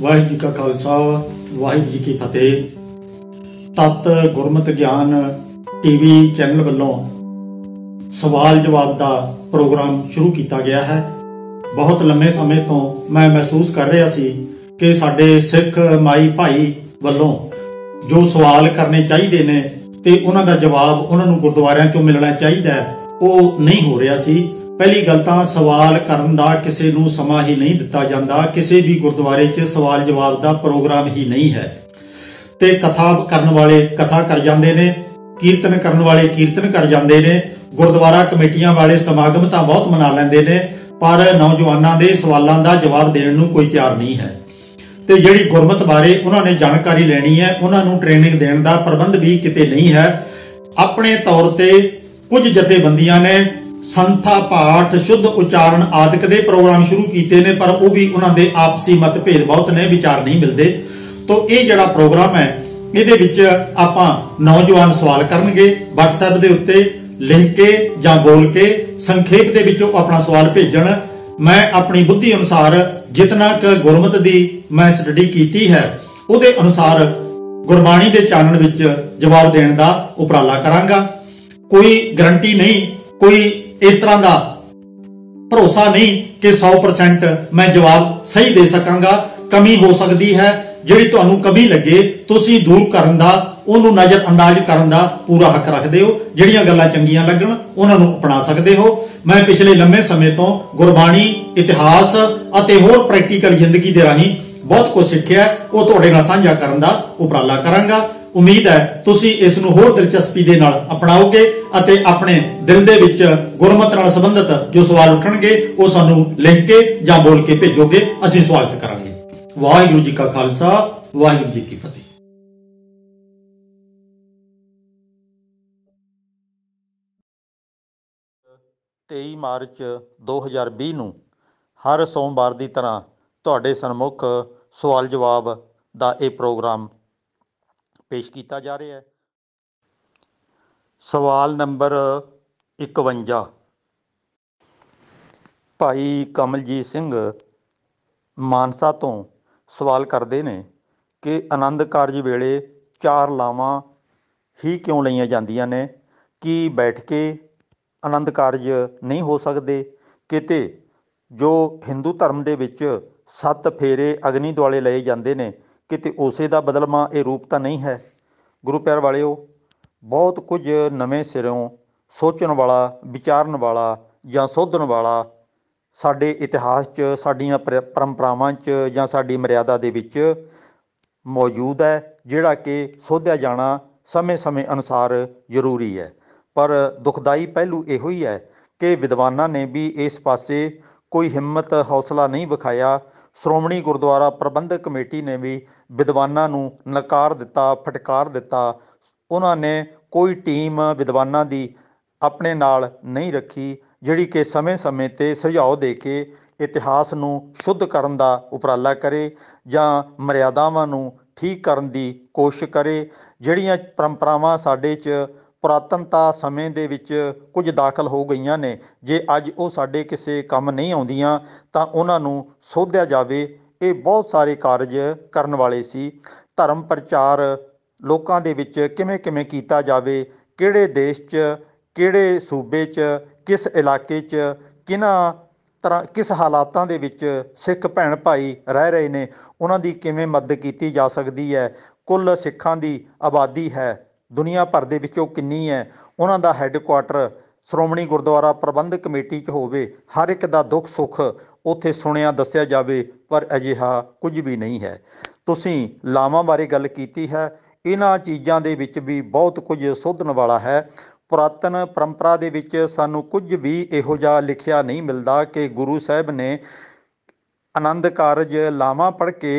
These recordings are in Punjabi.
ਵਾਹਿਗੁਰੂ ਜੀ ਕਾ ਖਾਲਸਾ ਵਾਹਿਗੁਰੂ ਜੀ ਕੀ ਫਤਿਹ ਤਤ ਗੁਰਮਤ ਗਿਆਨ ਟੀਵੀ ਚੈਨਲ ਵੱਲੋਂ ਸਵਾਲ ਜਵਾਬ ਦਾ ਪ੍ਰੋਗਰਾਮ ਸ਼ੁਰੂ ਕੀਤਾ ਗਿਆ ਹੈ ਬਹੁਤ ਲੰਮੇ ਸਮੇਂ ਤੋਂ ਮੈਂ ਮਹਿਸੂਸ ਕਰ ਰਿਹਾ ਸੀ ਕਿ ਸਾਡੇ ਸਿੱਖ ਮਾਈ ਭਾਈ ਵੱਲੋਂ ਜੋ ਸਵਾਲ ਕਰਨੇ ਚਾਹੀਦੇ ਨੇ ਤੇ ਉਹਨਾਂ ਦਾ ਜਵਾਬ ਉਹਨਾਂ ਨੂੰ ਗੁਰਦੁਆਰਿਆਂ 'ਚੋਂ ਮਿਲਣਾ ਚਾਹੀਦਾ ਉਹ ਨਹੀਂ ਹੋ ਰਿਹਾ ਸੀ ਪਹਿਲੀ ਗੱਲ ਤਾਂ ਸਵਾਲ ਕਰਨ ਦਾ ਕਿਸੇ ਨੂੰ ਸਮਾਂ ਹੀ ਨਹੀਂ ਦਿੱਤਾ ਜਾਂਦਾ ਕਿਸੇ ਵੀ ਗੁਰਦੁਆਰੇ 'ਚ ਸਵਾਲ ਜਵਾਬ ਦਾ ਪ੍ਰੋਗਰਾਮ ਹੀ ਨਹੀਂ ਹੈ ਤੇ ਕਥਾ ਕਰਨ ਵਾਲੇ ਕਥਾ ਕਰ ਜਾਂਦੇ ਨੇ ਕੀਰਤਨ ਕਰਨ ਵਾਲੇ ਕੀਰਤਨ ਕਰ ਜਾਂਦੇ ਨੇ ਗੁਰਦੁਆਰਾ ਕਮੇਟੀਆਂ ਵਾਲੇ ਸਮਾਗਮ ਤਾਂ ਬਹੁਤ ਮਨਾ ਲੈਂਦੇ ਨੇ ਪਰ ਨੌਜਵਾਨਾਂ ਦੇ ਸਵਾਲਾਂ ਦਾ ਜਵਾਬ ਦੇਣ ਨੂੰ ਕੋਈ ਤਿਆਰ ਨਹੀਂ ਹੈ ਤੇ ਜਿਹੜੀ ਗੁਰਮਤ ਬਾਰੇ ਉਹਨਾਂ ਨੇ ਜਾਣਕਾਰੀ ਲੈਣੀ ਹੈ ਉਹਨਾਂ ਨੂੰ ਟ੍ਰੇਨਿੰਗ ਦੇਣ ਦਾ ਪ੍ਰਬੰਧ ਵੀ ਕਿਤੇ ਨਹੀਂ ਹੈ ਆਪਣੇ ਤੌਰ ਤੇ ਕੁਝ ਜਥੇਬੰਦੀਆਂ ਨੇ ਸੰਥਾ ਪਾਠ ਸ਼ੁੱਧ ਉਚਾਰਨ ਆਦਿਕ ਦੇ ਪ੍ਰੋਗਰਾਮ ਸ਼ੁਰੂ ਕੀਤੇ ਨੇ ਪਰ ਉਹ ਵੀ ਉਹਨਾਂ ਦੇ ਆਪਸੀ ਮਤਭੇਦ ਬਹੁਤ ਨੇ ਵਿਚਾਰ ਨਹੀਂ ਮਿਲਦੇ ਤੋਂ ਇਹ ਜਿਹੜਾ ਪ੍ਰੋਗਰਾਮ ਹੈ ਇਹਦੇ ਵਿੱਚ ਆਪਾਂ ਨੌਜਵਾਨ ਸਵਾਲ ਕਰਨਗੇ WhatsApp ਦੇ ਉੱਤੇ ਲਿਖ ਕੇ ਜਾਂ ਬੋਲ ਕੇ ਸੰਖੇਪ ਦੇ ਵਿੱਚ ਉਹ ਆਪਣਾ ਸਵਾਲ ਭੇਜਣ ਮੈਂ ਆਪਣੀ ਬੁੱਧੀ ਅਨੁਸਾਰ ਜਿਤਨਾ ਕ ਗੁਰਮਤ ਦੀ ਮੈਂ ਸਟੱਡੀ ਕੀਤੀ ਹੈ ਉਹਦੇ ਅਨੁਸਾਰ ਗੁਰਬਾਣੀ ਦੇ ਚਾਨਣ ਵਿੱਚ ਜਵਾਬ ਦੇਣ ਦਾ ਉਪਰਾਲਾ ਕਰਾਂਗਾ ਕੋਈ ਗਰੰਟੀ ਨਹੀਂ ਕੋਈ ਇਸ ਤਰ੍ਹਾਂ ਦਾ ਭਰੋਸਾ ਨਹੀਂ ਕਿ 100% ਮੈਂ ਜਵਾਬ ਸਹੀ ਦੇ ਸਕਾਂਗਾ ਕਮੀ ਹੋ ਸਕਦੀ ਹੈ ਜਿਹੜੀ ਤੁਹਾਨੂੰ ਕਮੀ ਲੱਗੇ ਤੁਸੀਂ ਦੂਰ ਕਰਨ ਦਾ ਉਹਨੂੰ ਨਜ਼ਰ ਅੰਦਾਜ਼ ਕਰਨ ਦਾ ਪੂਰਾ ਹੱਕ ਰੱਖਦੇ ਹੋ ਜਿਹੜੀਆਂ ਗੱਲਾਂ ਚੰਗੀਆਂ ਲੱਗਣ ਉਹਨਾਂ ਨੂੰ ਅਪਣਾ ਸਕਦੇ ਹੋ ਮੈਂ ਪਿਛਲੇ ਲੰਮੇ ਸਮੇਂ ਤੋਂ ਗੁਰਬਾਣੀ ਇਤਿਹਾਸ ਅਤੇ ਹੋਰ ਪ੍ਰੈਕਟੀਕਲ ਜ਼ਿੰਦਗੀ ਦੇ ਰਾਹੀਂ ਬਹੁਤ ਕੁਝ ਸਿੱਖਿਆ ਉਹ ਤੁਹਾਡੇ ਨਾਲ ਸਾਂਝਾ ਕਰਨ ਦਾ ਉਪਰਾਲਾ ਕਰਾਂਗਾ ਉਮੀਦ ਹੈ ਤੁਸੀਂ ਇਸ ਨੂੰ ਹੋਰ ਦਿਲਚਸਪੀ ਦੇ ਨਾਲ ਅਪਣਾਓਗੇ ਅਤੇ ਆਪਣੇ ਦਿਲ ਦੇ ਵਿੱਚ ਗੁਰਮਤ ਨਾਲ ਸੰਬੰਧਿਤ ਜੋ ਸਵਾਲ ਉੱਠਣਗੇ ਉਹ ਸਾਨੂੰ ਲਿਖ ਕੇ ਜਾਂ ਬੋਲ ਕੇ ਭੇਜੋਗੇ ਅਸੀਂ ਸਵਾਗਤ ਕਰਾਂਗੇ ਵਾਹਿਗੁਰੂ ਜੀ ਕਾ ਖਾਲਸਾ ਵਾਹਿਗੁਰੂ ਜੀ ਕੀ ਫਤਿਹ ਤੇਈ ਮਾਰਚ 2020 ਨੂੰ ਹਰ ਸੋਮਵਾਰ ਦੀ ਤਰ੍ਹਾਂ ਤੁਹਾਡੇ ਸਨਮੁਖ ਸਵਾਲ ਜਵਾਬ ਦਾ ਇਹ ਪ੍ਰੋਗਰਾਮ ਪੇਸ਼ ਕੀਤਾ ਜਾ ਰਿਹਾ ਹੈ ਸਵਾਲ ਨੰਬਰ 51 ਭਾਈ ਕਮਲਜੀਤ ਸਿੰਘ ਮਾਨਸਾ ਤੋਂ ਸਵਾਲ ਕਰਦੇ ਨੇ ਕਿ ਆਨੰਦ ਕਾਰਜ ਵੇਲੇ ਚਾਰ ਲਾਵਾਂ ਹੀ ਕਿਉਂ ਲਈਆਂ ਜਾਂਦੀਆਂ ਨੇ ਕੀ ਬੈਠ ਕੇ ਆਨੰਦ ਕਾਰਜ ਨਹੀਂ ਹੋ ਸਕਦੇ ਕਿਤੇ ਜੋ Hindu ਧਰਮ ਦੇ ਵਿੱਚ ਸੱਤ ਫੇਰੇ ਅਗਨੀ ਦੁਆਲੇ ਲਏ ਜਾਂਦੇ ਨੇ ਕਿਤੇ ਉਸੇ ਦਾ ਬਦਲਮਾ ਇਹ ਰੂਪ ਤਾਂ ਨਹੀਂ ਹੈ ਗੁਰੂ ਪਿਆਰ ਵਾਲਿਓ ਬਹੁਤ ਕੁਝ ਨਵੇਂ ਸਿਰੋਂ ਸੋਚਣ ਵਾਲਾ ਵਿਚਾਰਨ ਵਾਲਾ ਜਾਂ ਸੋਧਣ ਵਾਲਾ ਸਾਡੇ ਇਤਿਹਾਸ 'ਚ ਸਾਡੀਆਂ ਪਰੰਪਰਾਵਾਂ 'ਚ ਜਾਂ ਸਾਡੀ ਮਰਿਆਦਾ ਦੇ ਵਿੱਚ ਮੌਜੂਦ ਹੈ ਜਿਹੜਾ ਕਿ ਸੋਧਿਆ ਜਾਣਾ ਸਮੇਂ-ਸਮੇਂ ਅਨੁਸਾਰ ਜ਼ਰੂਰੀ ਹੈ ਪਰ ਦੁਖਦਾਈ ਪਹਿਲੂ ਇਹੋ ਹੀ ਹੈ ਕਿ ਵਿਦਵਾਨਾਂ ਨੇ ਵੀ ਇਸ ਪਾਸੇ ਕੋਈ ਹਿੰਮਤ ਹੌਸਲਾ ਨਹੀਂ ਵਿਖਾਇਆ ਸ਼੍ਰੋਮਣੀ ਗੁਰਦੁਆਰਾ ਪ੍ਰਬੰਧਕ ਕਮੇਟੀ ਨੇ ਵੀ ਵਿਦਵਾਨਾਂ ਨੂੰ ਨਕਾਰ ਦਿੱਤਾ ਫਟਕਾਰ ਦਿੱਤਾ ਉਹਨਾਂ ਨੇ ਕੋਈ ਟੀਮ ਵਿਦਵਾਨਾਂ ਦੀ ਆਪਣੇ ਨਾਲ ਨਹੀਂ ਰੱਖੀ ਜਿਹੜੀ ਕਿ ਸਮੇਂ-ਸਮੇਂ ਤੇ ਸੁਝਾਅ ਦੇ ਕੇ ਇਤਿਹਾਸ ਨੂੰ ਸ਼ੁੱਧ ਕਰਨ ਦਾ ਉਪਰਾਲਾ ਕਰੇ ਜਾਂ ਮਰਿਆਦਾਵਾਂ ਨੂੰ ਠੀਕ ਕਰਨ ਦੀ ਕੋਸ਼ਿਸ਼ ਕਰੇ ਜਿਹੜੀਆਂ ਪਰੰਪਰਾਵਾਂ ਸਾਡੇ 'ਚ ਪੁਰਾਤਨਤਾ ਸਮੇਂ ਦੇ ਵਿੱਚ ਕੁਝ ਦਾਖਲ ਹੋ ਗਈਆਂ ਨੇ ਜੇ ਅੱਜ ਉਹ ਸਾਡੇ ਕਿਸੇ ਕੰਮ ਨਹੀਂ ਆਉਂਦੀਆਂ ਤਾਂ ਉਹਨਾਂ ਨੂੰ ਸੋਧਿਆ ਜਾਵੇ ਇਹ ਬਹੁਤ ਸਾਰੇ ਕਾਰਜ ਕਰਨ ਵਾਲੇ ਸੀ ਧਰਮ ਪ੍ਰਚਾਰ ਲੋਕਾਂ ਦੇ ਵਿੱਚ ਕਿਵੇਂ ਕਿਵੇਂ ਕੀਤਾ ਜਾਵੇ ਕਿਹੜੇ ਦੇਸ਼ 'ਚ ਕਿਹੜੇ ਸੂਬੇ 'ਚ ਕਿਸ ਇਲਾਕੇ 'ਚ ਕਿਨਾਂ ਤਰ੍ਹਾਂ ਕਿਸ ਹਾਲਾਤਾਂ ਦੇ ਵਿੱਚ ਸਿੱਖ ਭੈਣ ਭਾਈ ਰਹਿ ਰਹੇ ਨੇ ਉਹਨਾਂ ਦੀ ਕਿਵੇਂ ਮਦਦ ਕੀਤੀ ਜਾ ਸਕਦੀ ਹੈ ਕੁੱਲ ਸਿੱਖਾਂ ਦੀ ਆਬਾਦੀ ਹੈ ਦੁਨੀਆ ਭਰ ਦੇ ਵਿੱਚ ਉਹ ਕਿੰਨੀ ਹੈ ਉਹਨਾਂ ਦਾ ਹੈੱਡਕੁਆਟਰ ਸ਼੍ਰੋਮਣੀ ਗੁਰਦੁਆਰਾ ਪ੍ਰਬੰਧਕ ਕਮੇਟੀ 'ਚ ਹੋਵੇ ਹਰ ਇੱਕ ਦਾ ਦੁੱਖ ਸੁੱਖ ਉੱਥੇ ਸੁਣਿਆ ਦੱਸਿਆ ਜਾਵੇ ਪਰ ਅਜਿਹਾ ਕੁਝ ਵੀ ਨਹੀਂ ਹੈ ਤੁਸੀਂ ਲਾਵਾਂ ਬਾਰੇ ਗੱਲ ਕੀਤੀ ਹੈ ਇਹਨਾਂ ਚੀਜ਼ਾਂ ਦੇ ਵਿੱਚ ਵੀ ਬਹੁਤ ਕੁਝ ਸੋਧਣ ਵਾਲਾ ਹੈ ਪੁਰਾਤਨ ਪਰੰਪਰਾ ਦੇ ਵਿੱਚ ਸਾਨੂੰ ਕੁਝ ਵੀ ਇਹੋ ਜਿਹਾ ਲਿਖਿਆ ਨਹੀਂ ਮਿਲਦਾ ਕਿ ਗੁਰੂ ਸਾਹਿਬ ਨੇ ਆਨੰਦ ਕਾਰਜ ਲਾਵਾਂ ਪੜ ਕੇ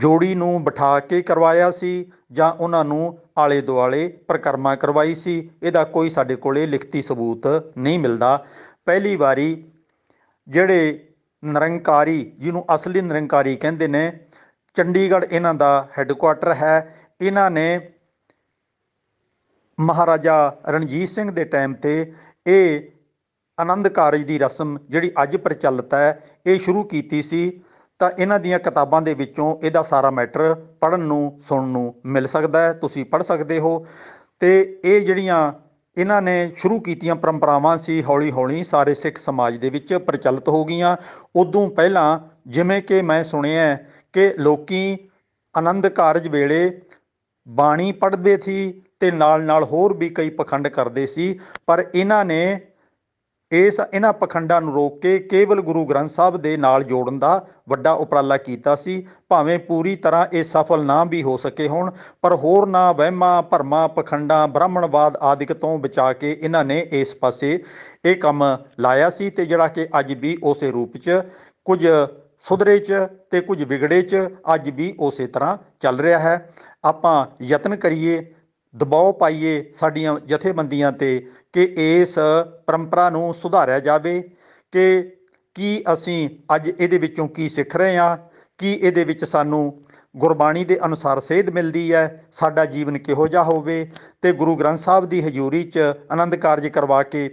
ਜੋੜੀ ਨੂੰ ਬਿਠਾ ਕੇ ਕਰਵਾਇਆ ਸੀ ਜਾਂ ਉਹਨਾਂ ਨੂੰ ਆਲੇ ਦੁਆਲੇ ਪ੍ਰਕਰਮਾ ਕਰਵਾਈ ਸੀ ਇਹਦਾ ਕੋਈ ਸਾਡੇ ਕੋਲੇ ਲਿਖਤੀ ਸਬੂਤ ਨਹੀਂ ਮਿਲਦਾ ਪਹਿਲੀ ਵਾਰੀ ਜਿਹੜੇ ਨਿਰੰਕਾਰੀ ਜਿਹਨੂੰ ਅਸਲੀ ਨਿਰੰਕਾਰੀ ਕਹਿੰਦੇ ਨੇ ਚੰਡੀਗੜ੍ਹ ਇਹਨਾਂ ਦਾ ਹੈੱਡਕੁਆਟਰ ਹੈ ਇਹਨਾਂ ਨੇ ਮਹਾਰਾਜਾ ਰਣਜੀਤ ਸਿੰਘ ਦੇ ਟਾਈਮ ਤੇ ਇਹ ਆਨੰਦ ਕਾਰਜ ਦੀ ਰਸਮ ਜਿਹੜੀ ਅੱਜ ਪ੍ਰਚਲਿਤ ਹੈ ਇਹ ਸ਼ੁਰੂ ਕੀਤੀ ਸੀ ਤਾਂ ਇਹਨਾਂ ਦੀਆਂ ਕਿਤਾਬਾਂ ਦੇ ਵਿੱਚੋਂ ਇਹਦਾ ਸਾਰਾ ਮੈਟਰ ਪੜਨ ਨੂੰ ਸੁਣਨ ਨੂੰ ਮਿਲ ਸਕਦਾ ਹੈ ਤੁਸੀਂ ਪੜ ਸਕਦੇ ਹੋ ਤੇ ਇਹ ਜਿਹੜੀਆਂ ਇਹਨਾਂ ਨੇ ਸ਼ੁਰੂ ਕੀਤੀਆਂ ਪਰੰਪਰਾਵਾਂ ਸੀ ਹੌਲੀ-ਹੌਲੀ ਸਾਰੇ ਸਿੱਖ ਸਮਾਜ ਦੇ ਵਿੱਚ ਪ੍ਰਚਲਿਤ ਹੋ ਗਈਆਂ ਉਦੋਂ ਪਹਿਲਾਂ ਜਿਵੇਂ ਕਿ ਮੈਂ ਸੁਣਿਆ ਕਿ ਲੋਕੀ ਆਨੰਦ ਕਾਰਜ ਵੇਲੇ ਬਾਣੀ ਪੜ੍ਹਦੇ ਸੀ ਤੇ ਨਾਲ-ਨਾਲ ਹੋਰ ਵੀ ਕਈ ਪਖੰਡ ਕਰਦੇ ਸੀ ਪਰ ਇਹਨਾਂ ਨੇ ਇਸ ਇਹਨਾਂ ਪਖੰਡਾਂ ਨੂੰ ਰੋਕ ਕੇ ਕੇਵਲ ਗੁਰੂ ਗ੍ਰੰਥ ਸਾਹਿਬ ਦੇ ਨਾਲ ਜੋੜਨ ਦਾ ਵੱਡਾ ਉਪਰਾਲਾ ਕੀਤਾ ਸੀ ਭਾਵੇਂ ਪੂਰੀ ਤਰ੍ਹਾਂ ਇਹ ਸਫਲ ਨਾ ਵੀ ਹੋ ਸਕੇ ਹੋਣ ਪਰ ਹੋਰ ਨਾ ਵਹਿਮਾਂ ਭਰਮਾਂ ਪਖੰਡਾਂ ਬ੍ਰਾਹਮਣਵਾਦ ਆਦਿਕ ਤੋਂ ਬਚਾ ਕੇ ਇਹਨਾਂ ਨੇ ਇਸ ਪਾਸੇ ਇਹ ਕੰਮ ਲਾਇਆ ਸੀ ਤੇ ਜਿਹੜਾ ਕਿ ਅੱਜ ਵੀ ਉਸੇ ਰੂਪ 'ਚ ਕੁਝ ਸੁਧਰੇ 'ਚ ਤੇ ਕੁਝ ਵਿਗੜੇ 'ਚ ਅੱਜ ਵੀ ਉਸੇ ਤਰ੍ਹਾਂ ਚੱਲ ਰਿਹਾ ਹੈ ਆਪਾਂ ਯਤਨ ਕਰੀਏ ਦਬਾਅ ਪਾਈਏ ਸਾਡੀਆਂ ਜਥੇਬੰਦੀਆਂ ਤੇ ਕਿ ਇਸ ਪਰੰਪਰਾ ਨੂੰ ਸੁਧਾਰਿਆ ਜਾਵੇ ਕਿ ਕੀ ਅਸੀਂ ਅੱਜ ਇਹਦੇ ਵਿੱਚੋਂ ਕੀ ਸਿੱਖ ਰਹੇ ਹਾਂ ਕੀ ਇਹਦੇ ਵਿੱਚ ਸਾਨੂੰ ਗੁਰਬਾਣੀ ਦੇ ਅਨੁਸਾਰ ਸੇਧ ਮਿਲਦੀ ਹੈ ਸਾਡਾ ਜੀਵਨ ਕਿਹੋ ਜਿਹਾ ਹੋਵੇ ਤੇ ਗੁਰੂ ਗ੍ਰੰਥ ਸਾਹਿਬ ਦੀ ਹਜ਼ੂਰੀ 'ਚ ਆਨੰਦ ਕਾਰਜ ਕਰਵਾ ਕੇ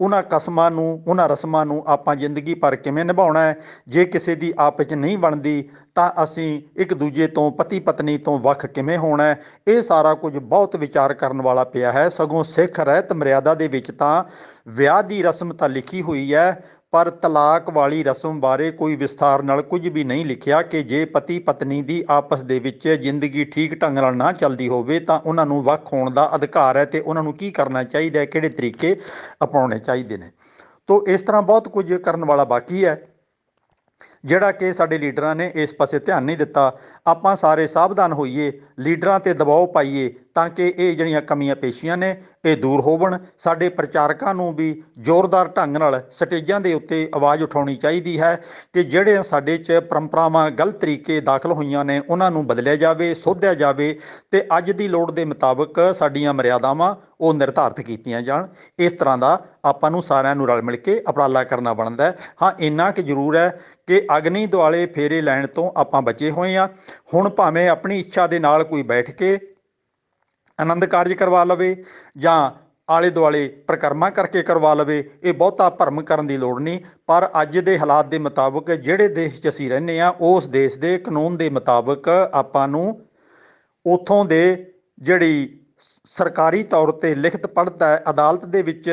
ਉਹਨਾਂ ਕਸਮਾਂ ਨੂੰ ਉਹਨਾਂ ਰਸਮਾਂ ਨੂੰ ਆਪਾਂ ਜ਼ਿੰਦਗੀ ਭਰ ਕਿਵੇਂ ਨਿਭਾਉਣਾ ਹੈ ਜੇ ਕਿਸੇ ਦੀ ਆਪ ਵਿੱਚ ਨਹੀਂ ਬਣਦੀ ਤਾਂ ਅਸੀਂ ਇੱਕ ਦੂਜੇ ਤੋਂ ਪਤੀ ਪਤਨੀ ਤੋਂ ਵੱਖ ਕਿਵੇਂ ਹੋਣਾ ਹੈ ਇਹ ਸਾਰਾ ਕੁਝ ਬਹੁਤ ਵਿਚਾਰ ਕਰਨ ਵਾਲਾ ਪਿਆ ਹੈ ਸਗੋਂ ਸਿੱਖ ਰਹਿਤ ਮਰਿਆਦਾ ਦੇ ਵਿੱਚ ਤਾਂ ਵਿਆਹ ਦੀ ਰਸਮ ਤਾਂ ਲਿਖੀ ਹੋਈ ਹੈ ਪਰ ਤਲਾਕ ਵਾਲੀ ਰਸਮ ਬਾਰੇ ਕੋਈ ਵਿਸਥਾਰ ਨਾਲ ਕੁਝ ਵੀ ਨਹੀਂ ਲਿਖਿਆ ਕਿ ਜੇ ਪਤੀ ਪਤਨੀ ਦੀ ਆਪਸ ਦੇ ਵਿੱਚ ਜ਼ਿੰਦਗੀ ਠੀਕ ਢੰਗ ਨਾਲ ਨਾ ਚੱਲਦੀ ਹੋਵੇ ਤਾਂ ਉਹਨਾਂ ਨੂੰ ਵੱਖ ਹੋਣ ਦਾ ਅਧਿਕਾਰ ਹੈ ਤੇ ਉਹਨਾਂ ਨੂੰ ਕੀ ਕਰਨਾ ਚਾਹੀਦਾ ਹੈ ਕਿਹੜੇ ਤਰੀਕੇ ਅਪਣਾਉਣੇ ਚਾਹੀਦੇ ਨੇ ਤੋਂ ਇਸ ਤਰ੍ਹਾਂ ਬਹੁਤ ਕੁਝ ਕਰਨ ਵਾਲਾ ਬਾਕੀ ਹੈ ਜਿਹੜਾ ਕਿ ਸਾਡੇ ਲੀਡਰਾਂ ਨੇ ਇਸ ਪਾਸੇ ਧਿਆਨ ਨਹੀਂ ਦਿੱਤਾ ਆਪਾਂ ਸਾਰੇ ਸਾਵਧਾਨ ਹੋਈਏ ਲੀਡਰਾਂ ਤੇ ਦਬਾਅ ਪਾਈਏ ਤਾਂ ਕਿ ਇਹ ਜਿਹੜੀਆਂ ਕਮੀਆਂ ਪੇਸ਼ੀਆਂ ਨੇ ਇਹ ਦੂਰ ਹੋਵਣ ਸਾਡੇ ਪ੍ਰਚਾਰਕਾਂ ਨੂੰ ਵੀ ਜ਼ੋਰਦਾਰ ਢੰਗ ਨਾਲ ਸਟੇਜਾਂ ਦੇ ਉੱਤੇ ਆਵਾਜ਼ ਉਠਾਉਣੀ ਚਾਹੀਦੀ ਹੈ ਕਿ ਜਿਹੜੇ ਸਾਡੇ 'ਚ ਪਰੰਪਰਾਵਾਂ ਗਲਤ ਤਰੀਕੇ ਦਾਖਲ ਹੋਈਆਂ ਨੇ ਉਹਨਾਂ ਨੂੰ ਬਦਲਿਆ ਜਾਵੇ ਸੋਧਿਆ ਜਾਵੇ ਤੇ ਅੱਜ ਦੀ ਲੋੜ ਦੇ ਮੁਤਾਬਕ ਸਾਡੀਆਂ ਮਰਿਆਦਾਵਾਂ ਉਹ ਨਿਰਧਾਰਤ ਕੀਤੀਆਂ ਜਾਣ ਇਸ ਤਰ੍ਹਾਂ ਦਾ ਆਪਾਂ ਨੂੰ ਸਾਰਿਆਂ ਨੂੰ ਰਲ ਮਿਲ ਕੇ ਉਪਰਾਲਾ ਕਰਨਾ ਬਣਦਾ ਹਾਂ ਇੰਨਾ ਕਿ ਜ਼ਰੂਰ ਹੈ ਕਿ ਅਗਨੀ ਦੁਆਲੇ ਫੇਰੇ ਲੈਣ ਤੋਂ ਆਪਾਂ ਬਚੇ ਹੋਏ ਆ ਹੁਣ ਭਾਵੇਂ ਆਪਣੀ ਇੱਛਾ ਦੇ ਨਾਲ ਕੋਈ ਬੈਠ ਕੇ ਆਨੰਦ ਕਾਰਜ ਕਰਵਾ ਲਵੇ ਜਾਂ ਆਲੇ ਦੁਆਲੇ ਪ੍ਰਕਰਮਾ ਕਰਕੇ ਕਰਵਾ ਲਵੇ ਇਹ ਬਹੁਤਾ ਭਰਮ ਕਰਨ ਦੀ ਲੋੜ ਨਹੀਂ ਪਰ ਅੱਜ ਦੇ ਹਾਲਾਤ ਦੇ ਮੁਤਾਬਕ ਜਿਹੜੇ ਦੇਸ਼ 'ਚ ਅਸੀਂ ਰਹਿੰਦੇ ਆ ਉਸ ਦੇਸ਼ ਦੇ ਕਾਨੂੰਨ ਦੇ ਮੁਤਾਬਕ ਆਪਾਂ ਨੂੰ ਉਥੋਂ ਦੇ ਜਿਹੜੀ ਸਰਕਾਰੀ ਤੌਰ ਤੇ ਲਿਖਤ ਪੜਤ ਹੈ ਅਦਾਲਤ ਦੇ ਵਿੱਚ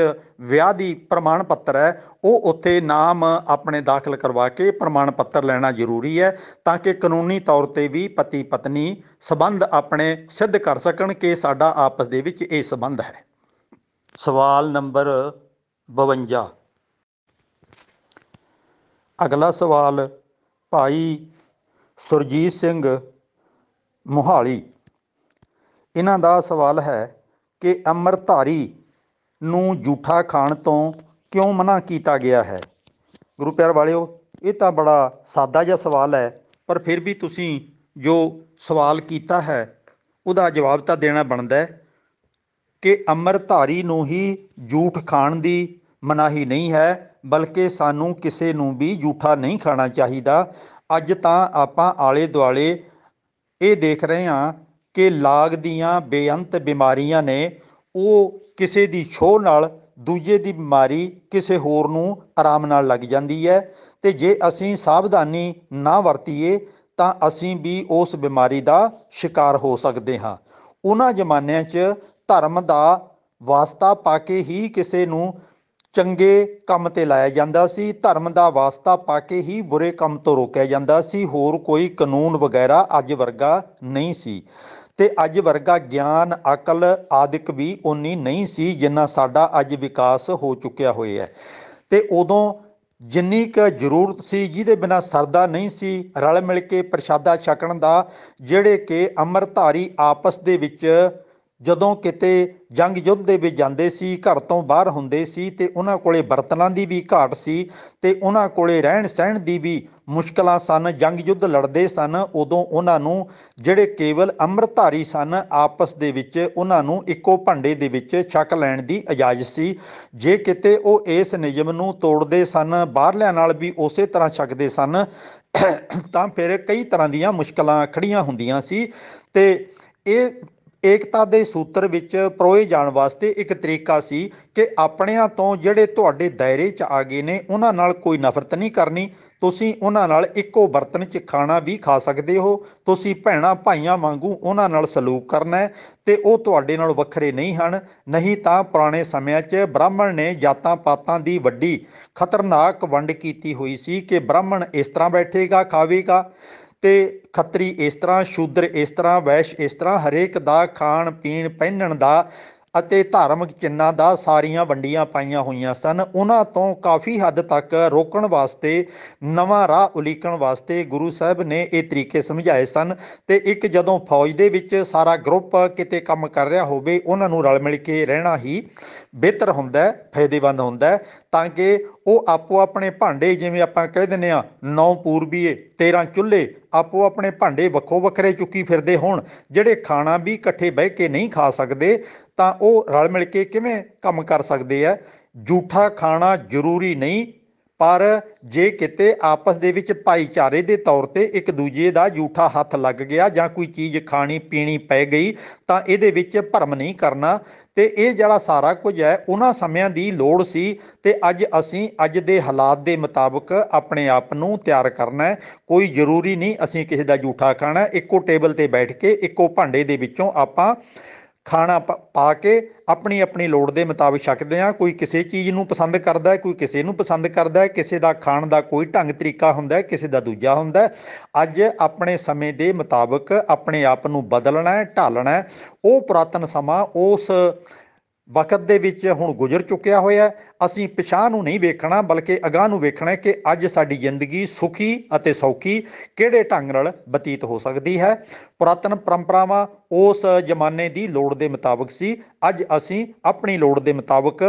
ਵਿਆਹ ਦੀ ਪ੍ਰਮਾਣ ਪੱਤਰ ਹੈ ਉਹ ਉੱਥੇ ਨਾਮ ਆਪਣੇ ਦਾਖਲ ਕਰਵਾ ਕੇ ਪ੍ਰਮਾਣ ਪੱਤਰ ਲੈਣਾ ਜ਼ਰੂਰੀ ਹੈ ਤਾਂ ਕਿ ਕਾਨੂੰਨੀ ਤੌਰ ਤੇ ਵੀ ਪਤੀ ਪਤਨੀ ਸਬੰਧ ਆਪਣੇ ਸਿੱਧ ਕਰ ਸਕਣ ਕਿ ਸਾਡਾ ਆਪਸ ਦੇ ਵਿੱਚ ਇਹ ਸਬੰਧ ਹੈ ਸਵਾਲ ਨੰਬਰ 52 ਅਗਲਾ ਸਵਾਲ ਭਾਈ ਸੁਰਜੀਤ ਸਿੰਘ ਮੋਹਾਲੀ ਇਹਨਾਂ ਦਾ ਸਵਾਲ ਹੈ ਕਿ ਅਮਰਧਾਰੀ ਨੂੰ ਝੂਠਾ ਖਾਣ ਤੋਂ ਕਿਉਂ ਮਨਾ ਕੀਤਾ ਗਿਆ ਹੈ ਗੁਰੂ ਪਿਆਰ ਵਾਲਿਓ ਇਹ ਤਾਂ ਬੜਾ ਸਾਦਾ ਜਿਹਾ ਸਵਾਲ ਹੈ ਪਰ ਫਿਰ ਵੀ ਤੁਸੀਂ ਜੋ ਸਵਾਲ ਕੀਤਾ ਹੈ ਉਹਦਾ ਜਵਾਬ ਤਾਂ ਦੇਣਾ ਬਣਦਾ ਹੈ ਕਿ ਅਮਰਧਾਰੀ ਨੂੰ ਹੀ ਝੂਠ ਖਾਣ ਦੀ ਮਨਾਹੀ ਨਹੀਂ ਹੈ ਬਲਕਿ ਸਾਨੂੰ ਕਿਸੇ ਨੂੰ ਵੀ ਝੂਠਾ ਨਹੀਂ ਖਾਣਾ ਚਾਹੀਦਾ ਅੱਜ ਤਾਂ ਆਪਾਂ ਆਲੇ ਦੁਆਲੇ ਇਹ ਦੇਖ ਰਹੇ ਹਾਂ ਕਿ ਲਾਗ ਦੀਆਂ ਬੇਅੰਤ ਬਿਮਾਰੀਆਂ ਨੇ ਉਹ ਕਿਸੇ ਦੀ ਛੋਹ ਨਾਲ ਦੂਜੇ ਦੀ ਬਿਮਾਰੀ ਕਿਸੇ ਹੋਰ ਨੂੰ ਆਰਾਮ ਨਾਲ ਲੱਗ ਜਾਂਦੀ ਹੈ ਤੇ ਜੇ ਅਸੀਂ ਸਾਵਧਾਨੀ ਨਾ ਵਰਤੀਏ ਤਾਂ ਅਸੀਂ ਵੀ ਉਸ ਬਿਮਾਰੀ ਦਾ ਸ਼ਿਕਾਰ ਹੋ ਸਕਦੇ ਹਾਂ ਉਹਨਾਂ ਜ਼ਮਾਨਿਆਂ 'ਚ ਧਰਮ ਦਾ ਵਾਸਤਾ ਪਾ ਕੇ ਹੀ ਕਿਸੇ ਨੂੰ ਚੰਗੇ ਕੰਮ ਤੇ ਲਾਇਆ ਜਾਂਦਾ ਸੀ ਧਰਮ ਦਾ ਵਾਸਤਾ ਪਾ ਕੇ ਹੀ ਬੁਰੇ ਕੰਮ ਤੋਂ ਰੋਕਿਆ ਜਾਂਦਾ ਸੀ ਹੋਰ ਕੋਈ ਕਾਨੂੰਨ ਵਗੈਰਾ ਅੱਜ ਵਰਗਾ ਨਹੀਂ ਸੀ ਤੇ ਅੱਜ ਵਰਗਾ ਗਿਆਨ ਅਕਲ ਆਦਿਕ ਵੀ ਉਨੀ ਨਹੀਂ ਸੀ ਜਿੰਨਾ ਸਾਡਾ ਅੱਜ ਵਿਕਾਸ ਹੋ ਚੁੱਕਿਆ ਹੋਇਆ ਹੈ ਤੇ ਉਦੋਂ ਜਿੰਨੀ ਕ ਜ਼ਰੂਰਤ ਸੀ ਜਿਹਦੇ ਬਿਨਾ ਸਰਦਾ ਨਹੀਂ ਸੀ ਰਲ ਮਿਲ ਕੇ ਪ੍ਰਸ਼ਾਦਾ ਛਕਣ ਦਾ ਜਿਹੜੇ ਕਿ ਅਮਰਧਾਰੀ ਆਪਸ ਦੇ ਵਿੱਚ ਜਦੋਂ ਕਿਤੇ ਜੰਗ ਯੁੱਧ ਦੇ ਵਿੱਚ ਜਾਂਦੇ ਸੀ ਘਰ ਤੋਂ ਬਾਹਰ ਹੁੰਦੇ ਸੀ ਤੇ ਉਹਨਾਂ ਕੋਲੇ ਬਰਤਨਾਂ ਦੀ ਵੀ ਘਾਟ ਸੀ ਤੇ ਉਹਨਾਂ ਕੋਲੇ ਰਹਿਣ ਸਹਿਣ ਦੀ ਵੀ ਮੁਸ਼ਕਲਾਂ ਸਨ ਜੰਗ ਯੁੱਧ ਲੜਦੇ ਸਨ ਉਦੋਂ ਉਹਨਾਂ ਨੂੰ ਜਿਹੜੇ ਕੇਵਲ ਅੰਮ੍ਰਿਤਧਾਰੀ ਸਨ ਆਪਸ ਦੇ ਵਿੱਚ ਉਹਨਾਂ ਨੂੰ ਇੱਕੋ ਭਾਂਡੇ ਦੇ ਵਿੱਚ ਛਕ ਲੈਣ ਦੀ ਇਜਾਜ਼ਤ ਸੀ ਜੇ ਕਿਤੇ ਉਹ ਇਸ ਨਿਯਮ ਨੂੰ ਤੋੜਦੇ ਸਨ ਬਾਹਰਲਿਆਂ ਨਾਲ ਵੀ ਉਸੇ ਤਰ੍ਹਾਂ ਛਕਦੇ ਸਨ ਤਾਂ ਫਿਰ ਕਈ ਤਰ੍ਹਾਂ ਦੀਆਂ ਮੁਸ਼ਕਲਾਂ ਖੜੀਆਂ ਹੁੰਦੀਆਂ ਸੀ ਤੇ ਇਹ ਏਕਤਾ ਦੇ ਸੂਤਰ ਵਿੱਚ ਪਰੋਏ ਜਾਣ ਵਾਸਤੇ ਇੱਕ ਤਰੀਕਾ ਸੀ ਕਿ ਆਪਣਿਆਂ ਤੋਂ ਜਿਹੜੇ ਤੁਹਾਡੇ ਦਾਇਰੇ 'ਚ ਆ ਗਏ ਨੇ ਉਹਨਾਂ ਨਾਲ ਕੋਈ ਨਫ਼ਰਤ ਨਹੀਂ ਕਰਨੀ ਤੁਸੀਂ ਉਹਨਾਂ ਨਾਲ ਇੱਕੋ ਬਰਤਨ 'ਚ ਖਾਣਾ ਵੀ ਖਾ ਸਕਦੇ ਹੋ ਤੁਸੀਂ ਭੈਣਾ ਭਾਈਆਂ ਵਾਂਗੂ ਉਹਨਾਂ ਨਾਲ ਸਲੂਕ ਕਰਨਾ ਹੈ ਤੇ ਉਹ ਤੁਹਾਡੇ ਨਾਲ ਵੱਖਰੇ ਨਹੀਂ ਹਨ ਨਹੀਂ ਤਾਂ ਪੁਰਾਣੇ ਸਮਿਆਂ 'ਚ ਬ੍ਰਾਹਮਣ ਨੇ ਜਾਤਾਂ ਪਾਤਾਂ ਦੀ ਵੱਡੀ ਖਤਰਨਾਕ ਵੰਡ ਕੀਤੀ ਹੋਈ ਸੀ ਕਿ ਬ੍ਰਾਹਮਣ ਇਸ ਤਰ੍ਹਾਂ ਬੈਠੇਗਾ ਖਾਵੇਗਾ ਤੇ ਖੱਤਰੀ ਇਸ ਤਰ੍ਹਾਂ ਸ਼ੂਦਰ ਇਸ ਤਰ੍ਹਾਂ ਵੈਸ਼ ਇਸ ਤਰ੍ਹਾਂ ਹਰੇਕ ਦਾ ਖਾਣ ਪੀਣ ਪਹਿਨਣ ਦਾ ਅਤੇ ਧਾਰਮਿਕ ਚਿੰਨਾਂ ਦਾ ਸਾਰੀਆਂ ਵੰਡੀਆਂ ਪਾਈਆਂ ਹੋਈਆਂ ਸਨ ਉਹਨਾਂ ਤੋਂ ਕਾਫੀ ਹੱਦ ਤੱਕ ਰੋਕਣ ਵਾਸਤੇ ਨਵਾਂ ਰਾਹ ਉਲੀਕਣ ਵਾਸਤੇ ਗੁਰੂ ਸਾਹਿਬ ਨੇ ਇਹ ਤਰੀਕੇ ਸਮਝਾਏ ਸਨ ਤੇ ਇੱਕ ਜਦੋਂ ਫੌਜ ਦੇ ਵਿੱਚ ਸਾਰਾ ਗਰੁੱਪ ਕਿਤੇ ਕੰਮ ਕਰ ਰਿਹਾ ਹੋਵੇ ਉਹਨਾਂ ਨੂੰ ਰਲ ਮਿਲ ਕੇ ਰਹਿਣਾ ਹੀ ਬਿਹਤਰ ਹੁੰਦਾ ਹੈ ਫਾਇਦੇਮੰਦ ਹੁੰਦਾ ਹੈ ਤਾਂ ਕਿ ਉਹ ਆਪੋ ਆਪਣੇ ਭਾਂਡੇ ਜਿਵੇਂ ਆਪਾਂ ਕਹਿ ਦਿੰਨੇ ਆ ਨੌ ਪੂਰਬੀਏ 13 ਚੁੱਲ੍ਹੇ ਆਪੋ ਆਪਣੇ ਭਾਂਡੇ ਵੱਖੋ ਵੱਖਰੇ ਚੁੱਕੀ ਫਿਰਦੇ ਹੋਣ ਜਿਹੜੇ ਖਾਣਾ ਵੀ ਇਕੱਠੇ ਬਹਿ ਕੇ ਨਹੀਂ ਖਾ ਸਕਦੇ ਤਾਂ ਉਹ ਰਲ ਮਿਲ ਕੇ ਕਿਵੇਂ ਕੰਮ ਕਰ ਸਕਦੇ ਆ ਝੂਠਾ ਖਾਣਾ ਜ਼ਰੂਰੀ ਨਹੀਂ ਪਰ ਜੇ ਕਿਤੇ ਆਪਸ ਦੇ ਵਿੱਚ ਭਾਈਚਾਰੇ ਦੇ ਤੌਰ ਤੇ ਇੱਕ ਦੂਜੇ ਦਾ ਝੂਠਾ ਹੱਥ ਲੱਗ ਗਿਆ ਜਾਂ ਕੋਈ ਚੀਜ਼ ਖਾਣੀ ਪੀਣੀ ਪੈ ਗਈ ਤਾਂ ਇਹਦੇ ਵਿੱਚ ਭਰਮ ਨਹੀਂ ਕਰਨਾ ਤੇ ਇਹ ਜਿਹੜਾ ਸਾਰਾ ਕੁਝ ਹੈ ਉਹਨਾਂ ਸਮਿਆਂ ਦੀ ਲੋੜ ਸੀ ਤੇ ਅੱਜ ਅਸੀਂ ਅੱਜ ਦੇ ਹਾਲਾਤ ਦੇ ਮੁਤਾਬਕ ਆਪਣੇ ਆਪ ਨੂੰ ਤਿਆਰ ਕਰਨਾ ਹੈ ਕੋਈ ਜ਼ਰੂਰੀ ਨਹੀਂ ਅਸੀਂ ਕਿਸੇ ਦਾ ਝੂਠਾ ਖਾਣਾ ਇੱਕੋ ਟੇਬਲ ਤੇ ਬੈਠ ਕੇ ਇੱਕੋ ਭਾਂਡੇ ਦੇ ਵਿੱਚੋਂ ਆਪਾਂ ਖਾਣਾ ਪਾ ਕੇ ਆਪਣੀ ਆਪਣੀ ਲੋੜ ਦੇ ਮੁਤਾਬਿਕ ਛਕਦੇ ਆ ਕੋਈ ਕਿਸੇ ਚੀਜ਼ ਨੂੰ ਪਸੰਦ ਕਰਦਾ ਹੈ ਕੋਈ ਕਿਸੇ ਨੂੰ ਪਸੰਦ ਕਰਦਾ ਹੈ ਕਿਸੇ ਦਾ ਖਾਣ ਦਾ ਕੋਈ ਢੰਗ ਤਰੀਕਾ ਹੁੰਦਾ ਹੈ ਕਿਸੇ ਦਾ ਦੂਜਾ ਹੁੰਦਾ ਅੱਜ ਆਪਣੇ ਸਮੇਂ ਦੇ ਮੁਤਾਬਕ ਆਪਣੇ ਆਪ ਨੂੰ ਬਦਲਣਾ ਹੈ ਢਾਲਣਾ ਹੈ ਉਹ ਪ੍ਰਾਤਨ ਸਮਾਂ ਉਸ ਵਕਤ ਦੇ ਵਿੱਚ ਹੁਣ ਗੁਜ਼ਰ ਚੁੱਕਿਆ ਹੋਇਆ ਅਸੀਂ ਪਛਾਣ ਨੂੰ ਨਹੀਂ ਵੇਖਣਾ ਬਲਕਿ ਅਗਾਹ ਨੂੰ ਵੇਖਣਾ ਕਿ ਅੱਜ ਸਾਡੀ ਜ਼ਿੰਦਗੀ ਸੁਖੀ ਅਤੇ ਸੌਖੀ ਕਿਹੜੇ ਢੰਗ ਨਾਲ ਬਤੀਤ ਹੋ ਸਕਦੀ ਹੈ ਪੁਰਾਤਨ ਪਰੰਪਰਾਵਾਂ ਉਸ ਜ਼ਮਾਨੇ ਦੀ ਲੋੜ ਦੇ ਮੁਤਾਬਕ ਸੀ ਅੱਜ ਅਸੀਂ ਆਪਣੀ ਲੋੜ ਦੇ ਮੁਤਾਬਕ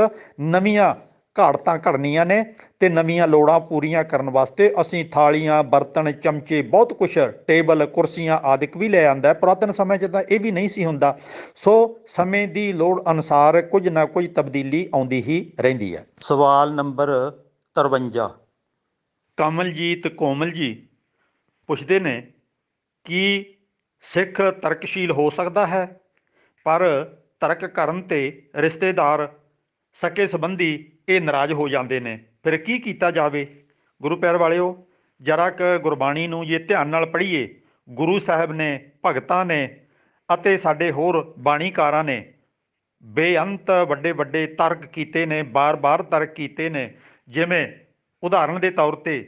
ਨਵੀਆਂ ਘਾੜਤਾਂ ਘੜਨੀਆਂ ਨੇ ਤੇ ਨਵੀਆਂ ਲੋੜਾਂ ਪੂਰੀਆਂ ਕਰਨ ਵਾਸਤੇ ਅਸੀਂ ਥਾਲੀਆਂ ਬਰਤਨ ਚਮਚੇ ਬਹੁਤ ਕੁਝ ਟੇਬਲ ਕੁਰਸੀਆਂ ਆਦਿਕ ਵੀ ਲੈ ਆਂਦਾ ਪ੍ਰਾਤਨ ਸਮੇਂ 'ਚ ਤਾਂ ਇਹ ਵੀ ਨਹੀਂ ਸੀ ਹੁੰਦਾ ਸੋ ਸਮੇਂ ਦੀ ਲੋੜ ਅਨੁਸਾਰ ਕੁਝ ਨਾ ਕੁਝ ਤਬਦੀਲੀ ਆਉਂਦੀ ਹੀ ਰਹਿੰਦੀ ਹੈ ਸਵਾਲ ਨੰਬਰ 53 ਕਮਲਜੀਤ ਕੋਮਲ ਜੀ ਪੁੱਛਦੇ ਨੇ ਕਿ ਸਿੱਖ ਤਰਕਸ਼ੀਲ ਹੋ ਸਕਦਾ ਹੈ ਪਰ ਤਰਕ ਕਰਨ ਤੇ ਰਿਸ਼ਤੇਦਾਰ ਸਕੇ ਸੰਬੰਧੀ ਇਹ ਨਾਰਾਜ਼ ਹੋ ਜਾਂਦੇ ਨੇ ਫਿਰ ਕੀ ਕੀਤਾ ਜਾਵੇ ਗੁਰੂ ਪਿਆਰ ਵਾਲਿਓ ਜਰਾ ਕ ਗੁਰਬਾਣੀ ਨੂੰ ਜੇ ਧਿਆਨ ਨਾਲ ਪੜ੍ਹੀਏ ਗੁਰੂ ਸਾਹਿਬ ਨੇ ਭਗਤਾਂ ਨੇ ਅਤੇ ਸਾਡੇ ਹੋਰ ਬਾਣੀਕਾਰਾਂ ਨੇ ਬੇਅੰਤ ਵੱਡੇ ਵੱਡੇ ਤਰਕ ਕੀਤੇ ਨੇ ਬਾਰ-ਬਾਰ ਤਰਕ ਕੀਤੇ ਨੇ ਜਿਵੇਂ ਉਦਾਹਰਣ ਦੇ ਤੌਰ ਤੇ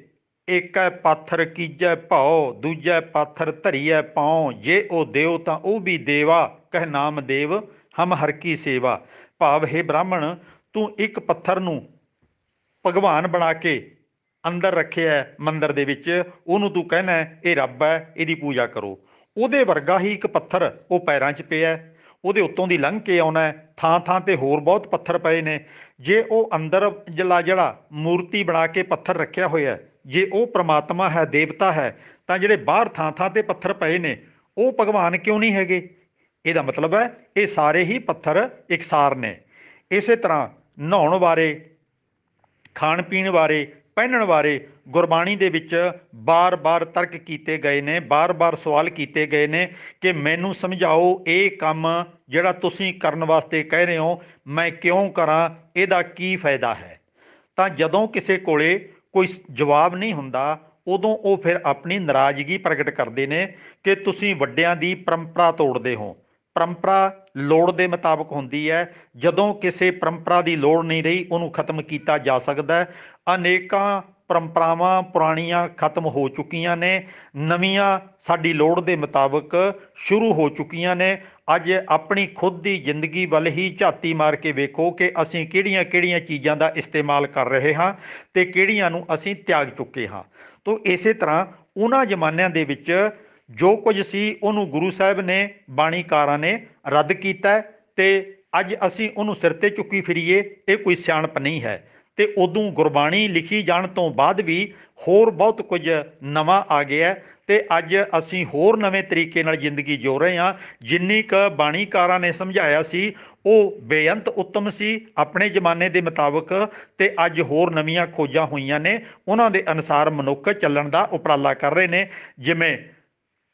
ਹੈ ਪਾਥਰ ਕੀਜੈ ਭਉ ਦੂਜੈ ਪਾਥਰ ਧਰੀਐ ਪਾਉ ਜੇ ਉਹ ਦੇਉ ਤਾਂ ਉਹ ਵੀ ਦੇਵਾ ਕਹਿ ਨਾਮ ਦੇਵ ਹਮ ਹਰ ਕੀ ਸੇਵਾ ਭਾਵ ਹੈ ਬ੍ਰਾਹਮਣ ਤੂੰ ਇੱਕ ਪੱਥਰ ਨੂੰ ਭਗਵਾਨ ਬਣਾ ਕੇ ਅੰਦਰ ਰੱਖਿਆ ਮੰਦਰ ਦੇ ਵਿੱਚ ਉਹਨੂੰ ਤੂੰ ਕਹਿਣਾ ਇਹ ਰੱਬ ਹੈ ਇਹਦੀ ਪੂਜਾ ਕਰੋ ਉਹਦੇ ਵਰਗਾ ਹੀ ਇੱਕ ਪੱਥਰ ਉਹ ਪੈਰਾਂ 'ਚ ਪਿਆ ਉਹਦੇ ਉੱਤੋਂ ਦੀ ਲੰਘ ਕੇ ਆਉਣਾ ਥਾਂ ਥਾਂ ਤੇ ਹੋਰ ਬਹੁਤ ਪੱਥਰ ਪਏ ਨੇ ਜੇ ਉਹ ਅੰਦਰ ਜਲਾ ਜਿਹੜਾ ਮੂਰਤੀ ਬਣਾ ਕੇ ਪੱਥਰ ਰੱਖਿਆ ਹੋਇਆ ਜੇ ਉਹ ਪ੍ਰਮਾਤਮਾ ਹੈ ਦੇਵਤਾ ਹੈ ਤਾਂ ਜਿਹੜੇ ਬਾਹਰ ਥਾਂ ਥਾਂ ਤੇ ਪੱਥਰ ਪਏ ਨੇ ਉਹ ਭਗਵਾਨ ਕਿਉਂ ਨਹੀਂ ਹੈਗੇ ਇਹਦਾ ਮਤਲਬ ਹੈ ਇਹ ਸਾਰੇ ਹੀ ਪੱਥਰ ਇਕਸਾਰ ਨੇ ਇਸੇ ਤਰ੍ਹਾਂ ਨਹਾਉਣ ਬਾਰੇ ਖਾਣ ਪੀਣ ਬਾਰੇ ਪਹਿਨਣ ਬਾਰੇ ਗੁਰਬਾਣੀ ਦੇ ਵਿੱਚ ਬਾਰ-ਬਾਰ ਤਰਕ ਕੀਤੇ ਗਏ ਨੇ ਬਾਰ-ਬਾਰ ਸਵਾਲ ਕੀਤੇ ਗਏ ਨੇ ਕਿ ਮੈਨੂੰ ਸਮਝਾਓ ਇਹ ਕੰਮ ਜਿਹੜਾ ਤੁਸੀਂ ਕਰਨ ਵਾਸਤੇ ਕਹਿ ਰਹੇ ਹੋ ਮੈਂ ਕਿਉਂ ਕਰਾਂ ਇਹਦਾ ਕੀ ਫਾਇਦਾ ਹੈ ਤਾਂ ਜਦੋਂ ਕਿਸੇ ਕੋਲੇ ਕੋਈ ਜਵਾਬ ਨਹੀਂ ਹੁੰਦਾ ਉਦੋਂ ਉਹ ਫਿਰ ਆਪਣੀ ਨਾਰਾਜ਼ਗੀ ਪ੍ਰਗਟ ਕਰਦੇ ਨੇ ਕਿ ਤੁਸੀਂ ਵੱਡਿਆਂ ਦੀ ਪਰੰਪਰਾ ਤੋੜਦੇ ਹੋ ਪਰੰਪਰਾ ਲੋੜ ਦੇ ਮੁਤਾਬਕ ਹੁੰਦੀ ਹੈ ਜਦੋਂ ਕਿਸੇ ਪਰੰਪਰਾ ਦੀ ਲੋੜ ਨਹੀਂ ਰਹੀ ਉਹਨੂੰ ਖਤਮ ਕੀਤਾ ਜਾ ਸਕਦਾ ਹੈ ਅਨੇਕਾਂ ਪਰੰਪਰਾਵਾਂ ਪੁਰਾਣੀਆਂ ਖਤਮ ਹੋ ਚੁੱਕੀਆਂ ਨੇ ਨਵੀਆਂ ਸਾਡੀ ਲੋੜ ਦੇ ਮੁਤਾਬਕ ਸ਼ੁਰੂ ਹੋ ਚੁੱਕੀਆਂ ਨੇ ਅੱਜ ਆਪਣੀ ਖੁਦ ਦੀ ਜ਼ਿੰਦਗੀ ਵੱਲ ਹੀ ਝਾਤੀ ਮਾਰ ਕੇ ਵੇਖੋ ਕਿ ਅਸੀਂ ਕਿਹੜੀਆਂ-ਕਿਹੜੀਆਂ ਚੀਜ਼ਾਂ ਦਾ ਇਸਤੇਮਾਲ ਕਰ ਰਹੇ ਹਾਂ ਤੇ ਕਿਹੜੀਆਂ ਨੂੰ ਅਸੀਂ ਤਿਆਗ ਚੁੱਕੇ ਹਾਂ ਤੋਂ ਇਸੇ ਤਰ੍ਹਾਂ ਉਹਨਾਂ ਜ਼ਮਾਨਿਆਂ ਦੇ ਵਿੱਚ ਜੋ ਕੁਝ ਸੀ ਉਹਨੂੰ ਗੁਰੂ ਸਾਹਿਬ ਨੇ ਬਾਣੀਕਾਰਾਂ ਨੇ ਰੱਦ ਕੀਤਾ ਤੇ ਅੱਜ ਅਸੀਂ ਉਹਨੂੰ ਸਿਰ ਤੇ ਚੁੱਕੀ ਫਿਰੀਏ ਇਹ ਕੋਈ ਸਿਆਣਪ ਨਹੀਂ ਹੈ ਤੇ ਉਦੋਂ ਗੁਰਬਾਣੀ ਲਿਖੀ ਜਾਣ ਤੋਂ ਬਾਅਦ ਵੀ ਹੋਰ ਬਹੁਤ ਕੁਝ ਨਵਾਂ ਆ ਗਿਆ ਤੇ ਅੱਜ ਅਸੀਂ ਹੋਰ ਨਵੇਂ ਤਰੀਕੇ ਨਾਲ ਜ਼ਿੰਦਗੀ ਜਿਉ ਰਹੇ ਹਾਂ ਜਿੰਨੀ ਕ ਬਾਣੀਕਾਰਾਂ ਨੇ ਸਮਝਾਇਆ ਸੀ ਉਹ ਬੇਅੰਤ ਉੱਤਮ ਸੀ ਆਪਣੇ ਜ਼ਮਾਨੇ ਦੇ ਮੁਤਾਬਕ ਤੇ ਅੱਜ ਹੋਰ ਨਵੀਆਂ ਖੋਜਾਂ ਹੋਈਆਂ ਨੇ ਉਹਨਾਂ ਦੇ ਅਨਸਾਰ ਮਨੁੱਖ ਚੱਲਣ ਦਾ ਉਪਰਾਲਾ ਕਰ ਰਹੇ ਨੇ ਜਿਵੇਂ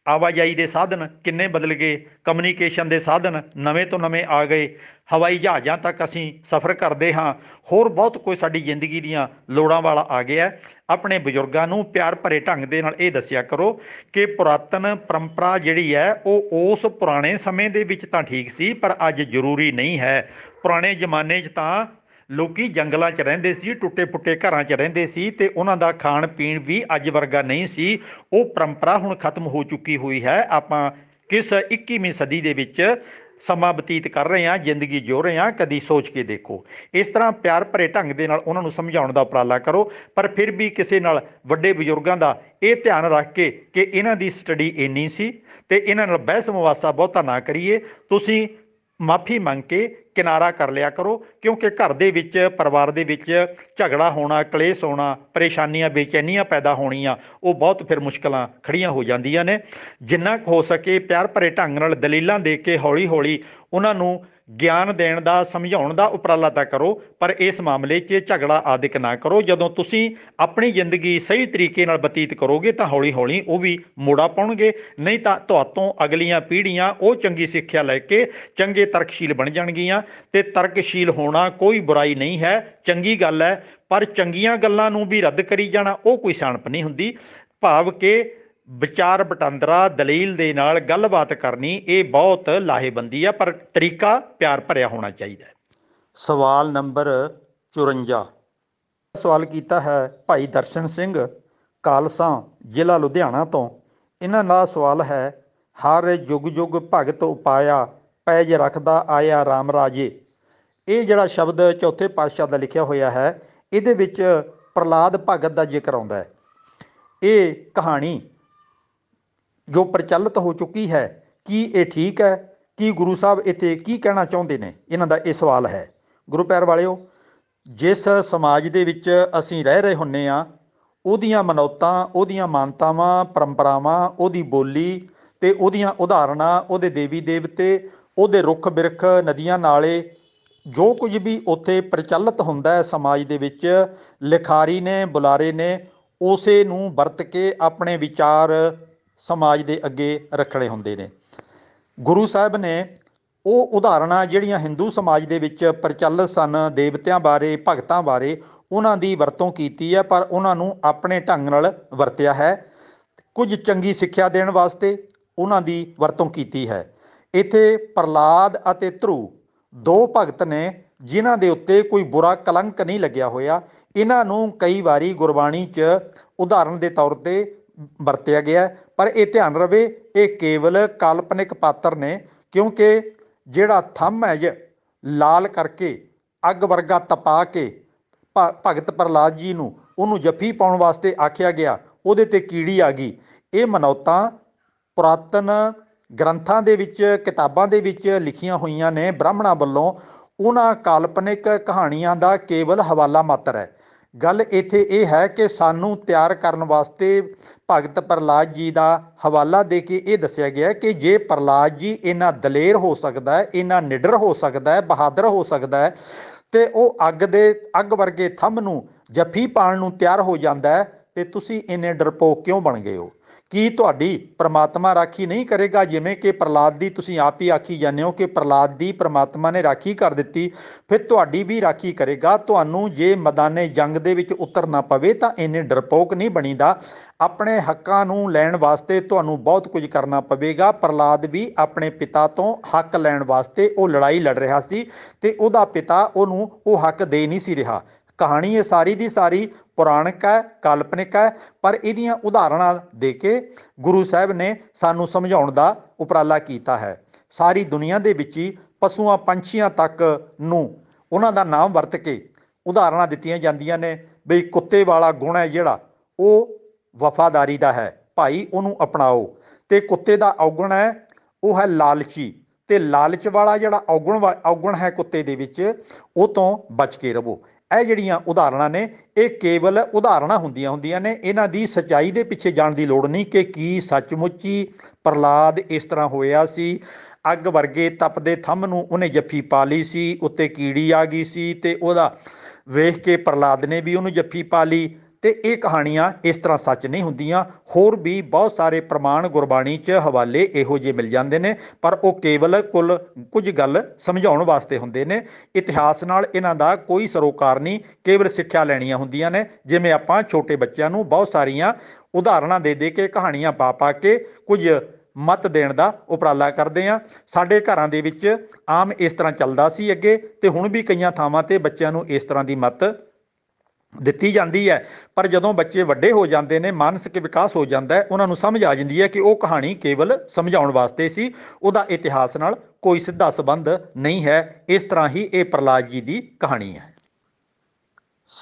ਆਵਾਜਾਈ ਦੇ ਸਾਧਨ ਕਿੰਨੇ ਬਦਲ ਗਏ ਕਮਿਊਨੀਕੇਸ਼ਨ ਦੇ ਸਾਧਨ ਨਵੇਂ ਤੋਂ ਨਵੇਂ ਆ ਗਏ ਹਵਾਈ ਜਹਾਜ਼ਾਂ ਤੱਕ ਅਸੀਂ ਸਫ਼ਰ ਕਰਦੇ ਹਾਂ ਹੋਰ ਬਹੁਤ ਕੁਝ ਸਾਡੀ ਜ਼ਿੰਦਗੀ ਦੀਆਂ ਲੋੜਾਂ ਵਾਲਾ ਆ ਗਿਆ ਆਪਣੇ ਬਜ਼ੁਰਗਾਂ ਨੂੰ ਪਿਆਰ ਭਰੇ ਢੰਗ ਦੇ ਨਾਲ ਇਹ ਦੱਸਿਆ ਕਰੋ ਕਿ ਪੁਰਾਤਨ ਪਰੰਪਰਾ ਜਿਹੜੀ ਹੈ ਉਹ ਉਸ ਪੁਰਾਣੇ ਸਮੇਂ ਦੇ ਵਿੱਚ ਤਾਂ ਠੀਕ ਸੀ ਪਰ ਅੱਜ ਜ਼ਰੂਰੀ ਨਹੀਂ ਹੈ ਪੁਰਾਣੇ ਜ਼ਮਾਨੇ 'ਚ ਤਾਂ ਲੋਕੀ ਜੰਗਲਾਂ 'ਚ ਰਹਿੰਦੇ ਸੀ ਟੁੱਟੇ-ਪੁੱਟੇ ਘਰਾਂ 'ਚ ਰਹਿੰਦੇ ਸੀ ਤੇ ਉਹਨਾਂ ਦਾ ਖਾਣ ਪੀਣ ਵੀ ਅੱਜ ਵਰਗਾ ਨਹੀਂ ਸੀ ਉਹ ਪਰੰਪਰਾ ਹੁਣ ਖਤਮ ਹੋ ਚੁੱਕੀ ਹੋਈ ਹੈ ਆਪਾਂ ਕਿਸ 21ਵੀਂ ਸਦੀ ਦੇ ਵਿੱਚ ਸਮਾਂ ਬਤੀਤ ਕਰ ਰਹੇ ਹਾਂ ਜ਼ਿੰਦਗੀ ਜੋ ਰਹੇ ਹਾਂ ਕਦੀ ਸੋਚ ਕੇ ਦੇਖੋ ਇਸ ਤਰ੍ਹਾਂ ਪਿਆਰ ਭਰੇ ਢੰਗ ਦੇ ਨਾਲ ਉਹਨਾਂ ਨੂੰ ਸਮਝਾਉਣ ਦਾ ਉਪਰਾਲਾ ਕਰੋ ਪਰ ਫਿਰ ਵੀ ਕਿਸੇ ਨਾਲ ਵੱਡੇ ਬਜ਼ੁਰਗਾਂ ਦਾ ਇਹ ਧਿਆਨ ਰੱਖ ਕੇ ਕਿ ਇਹਨਾਂ ਦੀ ਸਟੱਡੀ ਇੰਨੀ ਸੀ ਤੇ ਇਹਨਾਂ ਨਾਲ ਬਹਿਸ ਮਵਾਸਾ ਬਹੁਤਾ ਨਾ ਕਰੀਏ ਤੁਸੀਂ ਮਾਫੀ ਮੰਗ ਕੇ ਕਿਨਾਰਾ ਕਰ ਲਿਆ ਕਰੋ ਕਿਉਂਕਿ ਘਰ ਦੇ ਵਿੱਚ ਪਰਿਵਾਰ ਦੇ ਵਿੱਚ ਝਗੜਾ ਹੋਣਾ ਕਲੇਸ਼ ਹੋਣਾ ਪਰੇਸ਼ਾਨੀਆਂ ਬੇਚੈਨੀਆਂ ਪੈਦਾ ਹੋਣੀਆਂ ਉਹ ਬਹੁਤ ਫਿਰ ਮੁਸ਼ਕਲਾਂ ਖੜੀਆਂ ਹੋ ਜਾਂਦੀਆਂ ਨੇ ਜਿੰਨਾ ਹੋ ਸਕੇ ਪਿਆਰ ਭਰੇ ਢੰਗ ਨਾਲ ਦਲੀਲਾਂ ਦੇ ਕੇ ਹੌਲੀ-ਹੌਲੀ ਉਹਨਾਂ ਨੂੰ ਗਿਆਨ ਦੇਣ ਦਾ ਸਮਝਾਉਣ ਦਾ ਉਪਰਾਲਾ ਤਾਂ ਕਰੋ ਪਰ ਇਸ ਮਾਮਲੇ 'ਚ ਝਗੜਾ ਆਦਿਕ ਨਾ ਕਰੋ ਜਦੋਂ ਤੁਸੀਂ ਆਪਣੀ ਜ਼ਿੰਦਗੀ ਸਹੀ ਤਰੀਕੇ ਨਾਲ ਬਤੀਤ ਕਰੋਗੇ ਤਾਂ ਹੌਲੀ-ਹੌਲੀ ਉਹ ਵੀ ਮੋੜਾ ਪਾਉਣਗੇ ਨਹੀਂ ਤਾਂ ਤੁਹਾਤੋਂ ਅਗਲੀਆਂ ਪੀੜ੍ਹੀਆਂ ਉਹ ਚੰਗੀ ਸਿੱਖਿਆ ਲੈ ਕੇ ਚੰਗੇ ਤਰਕਸ਼ੀਲ ਬਣ ਜਾਣਗੀਆਂ ਤੇ ਤਰਕਸ਼ੀਲ ਹੋਣਾ ਕੋਈ ਬੁਰਾਈ ਨਹੀਂ ਹੈ ਚੰਗੀ ਗੱਲ ਹੈ ਪਰ ਚੰਗੀਆਂ ਗੱਲਾਂ ਨੂੰ ਵੀ ਰੱਦ ਕਰੀ ਜਾਣਾ ਉਹ ਕੋਈ ਸਿਆਣਪ ਨਹੀਂ ਹੁੰਦੀ ਭਾਵ ਕਿ ਵਿਚਾਰ ਬਟਾਂਦਰਾ ਦਲੀਲ ਦੇ ਨਾਲ ਗੱਲਬਾਤ ਕਰਨੀ ਇਹ ਬਹੁਤ ਲਾਹੇਬੰਦੀ ਆ ਪਰ ਤਰੀਕਾ ਪਿਆਰ ਭਰਿਆ ਹੋਣਾ ਚਾਹੀਦਾ ਹੈ ਸਵਾਲ ਨੰਬਰ 54 ਸਵਾਲ ਕੀਤਾ ਹੈ ਭਾਈ ਦਰਸ਼ਨ ਸਿੰਘ ਕਾਲਸਾ ਜ਼ਿਲ੍ਹਾ ਲੁਧਿਆਣਾ ਤੋਂ ਇਹਨਾਂ ਦਾ ਸਵਾਲ ਹੈ ਹਰ ਯੁਗ ਯੁਗ ਭਗਤ ਉਪਾਇਆ ਪੈਜ ਰੱਖਦਾ ਆਇਆ ਰਾਮ ਰਾਜੇ ਇਹ ਜਿਹੜਾ ਸ਼ਬਦ ਚੌਥੇ ਪਾਤਸ਼ਾਹ ਦਾ ਲਿਖਿਆ ਹੋਇਆ ਹੈ ਇਹਦੇ ਵਿੱਚ ਪ੍ਰਲਾਦ ਭਗਤ ਦਾ ਜ਼ਿਕਰ ਆਉਂਦਾ ਹੈ ਇਹ ਕਹਾਣੀ ਜੋ ਪ੍ਰਚਲਿਤ ਹੋ ਚੁੱਕੀ ਹੈ ਕੀ ਇਹ ਠੀਕ ਹੈ ਕੀ ਗੁਰੂ ਸਾਹਿਬ ਇੱਥੇ ਕੀ ਕਹਿਣਾ ਚਾਹੁੰਦੇ ਨੇ ਇਹਨਾਂ ਦਾ ਇਹ ਸਵਾਲ ਹੈ ਗੁਰੂ ਪੈਰ ਵਾਲਿਓ ਜਿਸ ਸਮਾਜ ਦੇ ਵਿੱਚ ਅਸੀਂ ਰਹਿ ਰਹੇ ਹੁੰਨੇ ਆ ਉਹਦੀਆਂ ਮਨੌਤਾਂ ਉਹਦੀਆਂ ਮਾਨਤਾਵਾਂ ਪਰੰਪਰਾਵਾਂ ਉਹਦੀ ਬੋਲੀ ਤੇ ਉਹਦੀਆਂ ਉਦਾਹਰਨਾਂ ਉਹਦੇ ਦੇਵੀ ਦੇਵਤੇ ਉਹਦੇ ਰੁੱਖ ਬਿਰਖ ਨਦੀਆਂ ਨਾਲੇ ਜੋ ਕੁਝ ਵੀ ਉੱਥੇ ਪ੍ਰਚਲਿਤ ਹੁੰਦਾ ਹੈ ਸਮਾਜ ਦੇ ਵਿੱਚ ਲਿਖਾਰੀ ਨੇ ਬੁਲਾਰੇ ਨੇ ਉਸੇ ਨੂੰ ਵਰਤ ਕੇ ਆਪਣੇ ਵਿਚਾਰ ਸਮਾਜ ਦੇ ਅੱਗੇ ਰੱਖਣੇ ਹੁੰਦੇ ਨੇ ਗੁਰੂ ਸਾਹਿਬ ਨੇ ਉਹ ਉਦਾਹਰਣਾਂ ਜਿਹੜੀਆਂ Hindu ਸਮਾਜ ਦੇ ਵਿੱਚ ਪ੍ਰਚਲਿਤ ਸਨ ਦੇਵਤਿਆਂ ਬਾਰੇ ਭਗਤਾਂ ਬਾਰੇ ਉਹਨਾਂ ਦੀ ਵਰਤੋਂ ਕੀਤੀ ਹੈ ਪਰ ਉਹਨਾਂ ਨੂੰ ਆਪਣੇ ਢੰਗ ਨਾਲ ਵਰਤਿਆ ਹੈ ਕੁਝ ਚੰਗੀ ਸਿੱਖਿਆ ਦੇਣ ਵਾਸਤੇ ਉਹਨਾਂ ਦੀ ਵਰਤੋਂ ਕੀਤੀ ਹੈ ਇੱਥੇ ਪ੍ਰਲਾਦ ਅਤੇ ਧਰੂ ਦੋ ਭਗਤ ਨੇ ਜਿਨ੍ਹਾਂ ਦੇ ਉੱਤੇ ਕੋਈ ਬੁਰਾ ਕਲੰਕ ਨਹੀਂ ਲੱਗਿਆ ਹੋਇਆ ਇਹਨਾਂ ਨੂੰ ਕਈ ਵਾਰੀ ਗੁਰਬਾਣੀ 'ਚ ਉਦਾਹਰਣ ਦੇ ਤੌਰ ਤੇ ਵਰਤਿਆ ਗਿਆ ਪਰ ਇਹ ਧਿਆਨ ਰਵੇ ਇਹ ਕੇਵਲ ਕਾਲਪਨਿਕ ਪਾਤਰ ਨੇ ਕਿਉਂਕਿ ਜਿਹੜਾ ਥੰਮ ਹੈ ਜ ਲਾਲ ਕਰਕੇ ਅੱਗ ਵਰਗਾ ਤਪਾ ਕੇ ਭਗਤ ਪ੍ਰਲਾਦ ਜੀ ਨੂੰ ਉਹਨੂੰ ਜਫੀ ਪਾਉਣ ਵਾਸਤੇ ਆਖਿਆ ਗਿਆ ਉਹਦੇ ਤੇ ਕੀੜੀ ਆ ਗਈ ਇਹ ਮਨੌਤਾ ਪੁਰਾਤਨ ਗ੍ਰੰਥਾਂ ਦੇ ਵਿੱਚ ਕਿਤਾਬਾਂ ਦੇ ਵਿੱਚ ਲਿਖੀਆਂ ਹੋਈਆਂ ਨੇ ਬ੍ਰਾਹਮਣਾ ਵੱਲੋਂ ਉਹਨਾਂ ਕਾਲਪਨਿਕ ਕਹਾਣੀਆਂ ਦਾ ਕੇਵਲ ਹਵਾਲਾ ਮਾਤਰ ਹੈ ਗੱਲ ਇੱਥੇ ਇਹ ਹੈ ਕਿ ਸਾਨੂੰ ਤਿਆਰ ਕਰਨ ਵਾਸਤੇ ਭਗਤ ਪ੍ਰਲਾਦ ਜੀ ਦਾ ਹਵਾਲਾ ਦੇ ਕੇ ਇਹ ਦੱਸਿਆ ਗਿਆ ਕਿ ਜੇ ਪ੍ਰਲਾਦ ਜੀ ਇਹਨਾਂ ਦਲੇਰ ਹੋ ਸਕਦਾ ਹੈ ਇਹਨਾਂ ਨਿਡਰ ਹੋ ਸਕਦਾ ਹੈ ਬਹਾਦਰ ਹੋ ਸਕਦਾ ਹੈ ਤੇ ਉਹ ਅੱਗ ਦੇ ਅੱਗ ਵਰਗੇ ਥੰਮ ਨੂੰ ਜੱਫੀ ਪਾਣ ਨੂੰ ਤਿਆਰ ਹੋ ਜਾਂਦਾ ਹੈ ਤੇ ਤੁਸੀਂ ਇੰਨੇ ਡਰਪੋਕ ਕਿਉਂ ਬਣ ਗਏ ਹੋ ਕੀ ਤੁਹਾਡੀ ਪ੍ਰਮਾਤਮਾ ਰਾਖੀ ਨਹੀਂ ਕਰੇਗਾ ਜਿਵੇਂ ਕਿ ਪ੍ਰਲਾਦ ਦੀ ਤੁਸੀਂ ਆਪ ਹੀ ਆਖੀ ਜਾਂਦੇ ਹੋ ਕਿ ਪ੍ਰਲਾਦ ਦੀ ਪ੍ਰਮਾਤਮਾ ਨੇ ਰਾਖੀ ਕਰ ਦਿੱਤੀ ਫਿਰ ਤੁਹਾਡੀ ਵੀ ਰਾਖੀ ਕਰੇਗਾ ਤੁਹਾਨੂੰ ਜੇ ਮੈਦਾਨੇ ਜੰਗ ਦੇ ਵਿੱਚ ਉਤਰਨਾ ਪਵੇ ਤਾਂ ਇੰਨੇ ਡਰਪੋਕ ਨਹੀਂ ਬਣੀਦਾ ਆਪਣੇ ਹੱਕਾਂ ਨੂੰ ਲੈਣ ਵਾਸਤੇ ਤੁਹਾਨੂੰ ਬਹੁਤ ਕੁਝ ਕਰਨਾ ਪਵੇਗਾ ਪ੍ਰਲਾਦ ਵੀ ਆਪਣੇ ਪਿਤਾ ਤੋਂ ਹੱਕ ਲੈਣ ਵਾਸਤੇ ਉਹ ਲੜਾਈ ਲੜ ਰਿਹਾ ਸੀ ਤੇ ਉਹਦਾ ਪਿਤਾ ਉਹਨੂੰ ਉਹ ਹੱਕ ਦੇ ਨਹੀਂ ਸੀ ਰਿਹਾ ਕਹਾਣੀ ਇਹ ਸਾਰੀ ਦੀ ਸਾਰੀ ਪੁਰਾਣਿਕ ਹੈ ਕਾਲਪਨਿਕ ਹੈ ਪਰ ਇਹਦੀਆਂ ਉਦਾਹਰਣਾਂ ਦੇ ਕੇ ਗੁਰੂ ਸਾਹਿਬ ਨੇ ਸਾਨੂੰ ਸਮਝਾਉਣ ਦਾ ਉਪਰਾਲਾ ਕੀਤਾ ਹੈ ਸਾਰੀ ਦੁਨੀਆ ਦੇ ਵਿੱਚ ਹੀ ਪਸ਼ੂਆਂ ਪੰਛੀਆਂ ਤੱਕ ਨੂੰ ਉਹਨਾਂ ਦਾ ਨਾਮ ਵਰਤ ਕੇ ਉਦਾਹਰਣਾਂ ਦਿੱਤੀਆਂ ਜਾਂਦੀਆਂ ਨੇ ਬਈ ਕੁੱਤੇ ਵਾਲਾ ਗੁਣ ਹੈ ਜਿਹੜਾ ਉਹ ਵਫਾਦਾਰੀ ਦਾ ਹੈ ਭਾਈ ਉਹਨੂੰ ਅਪਣਾਓ ਤੇ ਕੁੱਤੇ ਦਾ ਔਗਣ ਹੈ ਉਹ ਹੈ ਲਾਲਚੀ ਤੇ ਲਾਲਚ ਵਾਲਾ ਜਿਹੜਾ ਔਗਣ ਔਗਣ ਹੈ ਕੁੱਤੇ ਦੇ ਵਿੱਚ ਉਹ ਤੋਂ ਬਚ ਕੇ ਰਹੋ ਇਹ ਜਿਹੜੀਆਂ ਉਦਾਹਰਣਾਂ ਨੇ ਇਹ ਕੇਵਲ ਉਦਾਹਰਣਾਂ ਹੁੰਦੀਆਂ ਹੁੰਦੀਆਂ ਨੇ ਇਹਨਾਂ ਦੀ ਸਚਾਈ ਦੇ ਪਿੱਛੇ ਜਾਣ ਦੀ ਲੋੜ ਨਹੀਂ ਕਿ ਕੀ ਸੱਚਮੁੱਚ ਹੀ ਪ੍ਰਲਾਦ ਇਸ ਤਰ੍ਹਾਂ ਹੋਇਆ ਸੀ ਅੱਗ ਵਰਗੇ ਤਪਦੇ ਥੰਮ ਨੂੰ ਉਹਨੇ ਜੱਫੀ ਪਾ ਲਈ ਸੀ ਉੱਤੇ ਕੀੜੀ ਆ ਗਈ ਸੀ ਤੇ ਉਹਦਾ ਵੇਖ ਕੇ ਪ੍ਰਲਾਦ ਨੇ ਵੀ ਉਹਨੂੰ ਜੱਫੀ ਪਾ ਲਈ ਤੇ ਇਹ ਕਹਾਣੀਆਂ ਇਸ ਤਰ੍ਹਾਂ ਸੱਚ ਨਹੀਂ ਹੁੰਦੀਆਂ ਹੋਰ ਵੀ ਬਹੁਤ ਸਾਰੇ ਪ੍ਰਮਾਣ ਗੁਰਬਾਣੀ 'ਚ ਹਵਾਲੇ ਇਹੋ ਜਿਹੇ ਮਿਲ ਜਾਂਦੇ ਨੇ ਪਰ ਉਹ ਕੇਵਲ ਕੁਲ ਕੁਝ ਗੱਲ ਸਮਝਾਉਣ ਵਾਸਤੇ ਹੁੰਦੇ ਨੇ ਇਤਿਹਾਸ ਨਾਲ ਇਹਨਾਂ ਦਾ ਕੋਈ ਸਰੋਕਾਰ ਨਹੀਂ ਕੇਵਲ ਸਿੱਖਿਆ ਲੈਣੀਆਂ ਹੁੰਦੀਆਂ ਨੇ ਜਿਵੇਂ ਆਪਾਂ ਛੋਟੇ ਬੱਚਿਆਂ ਨੂੰ ਬਹੁਤ ਸਾਰੀਆਂ ਉਦਾਹਰਣਾਂ ਦੇ ਦੇ ਕੇ ਕਹਾਣੀਆਂ ਪਾ ਪਾ ਕੇ ਕੁਝ ਮਤ ਦੇਣ ਦਾ ਉਪਰਾਲਾ ਕਰਦੇ ਆ ਸਾਡੇ ਘਰਾਂ ਦੇ ਵਿੱਚ ਆਮ ਇਸ ਤਰ੍ਹਾਂ ਚੱਲਦਾ ਸੀ ਅੱਗੇ ਤੇ ਹੁਣ ਵੀ ਕਈਆਂ ਥਾਵਾਂ ਤੇ ਬੱਚਿਆਂ ਨੂੰ ਇਸ ਤਰ੍ਹਾਂ ਦੀ ਮਤ ਦਿੱਤੀ ਜਾਂਦੀ ਹੈ ਪਰ ਜਦੋਂ ਬੱਚੇ ਵੱਡੇ ਹੋ ਜਾਂਦੇ ਨੇ ਮਾਨਸਿਕ ਵਿਕਾਸ ਹੋ ਜਾਂਦਾ ਹੈ ਉਹਨਾਂ ਨੂੰ ਸਮਝ ਆ ਜਾਂਦੀ ਹੈ ਕਿ ਉਹ ਕਹਾਣੀ ਕੇਵਲ ਸਮਝਾਉਣ ਵਾਸਤੇ ਸੀ ਉਹਦਾ ਇਤਿਹਾਸ ਨਾਲ ਕੋਈ ਸਿੱਧਾ ਸਬੰਧ ਨਹੀਂ ਹੈ ਇਸ ਤਰ੍ਹਾਂ ਹੀ ਇਹ ਪ੍ਰਲਾਜ ਜੀ ਦੀ ਕਹਾਣੀ ਹੈ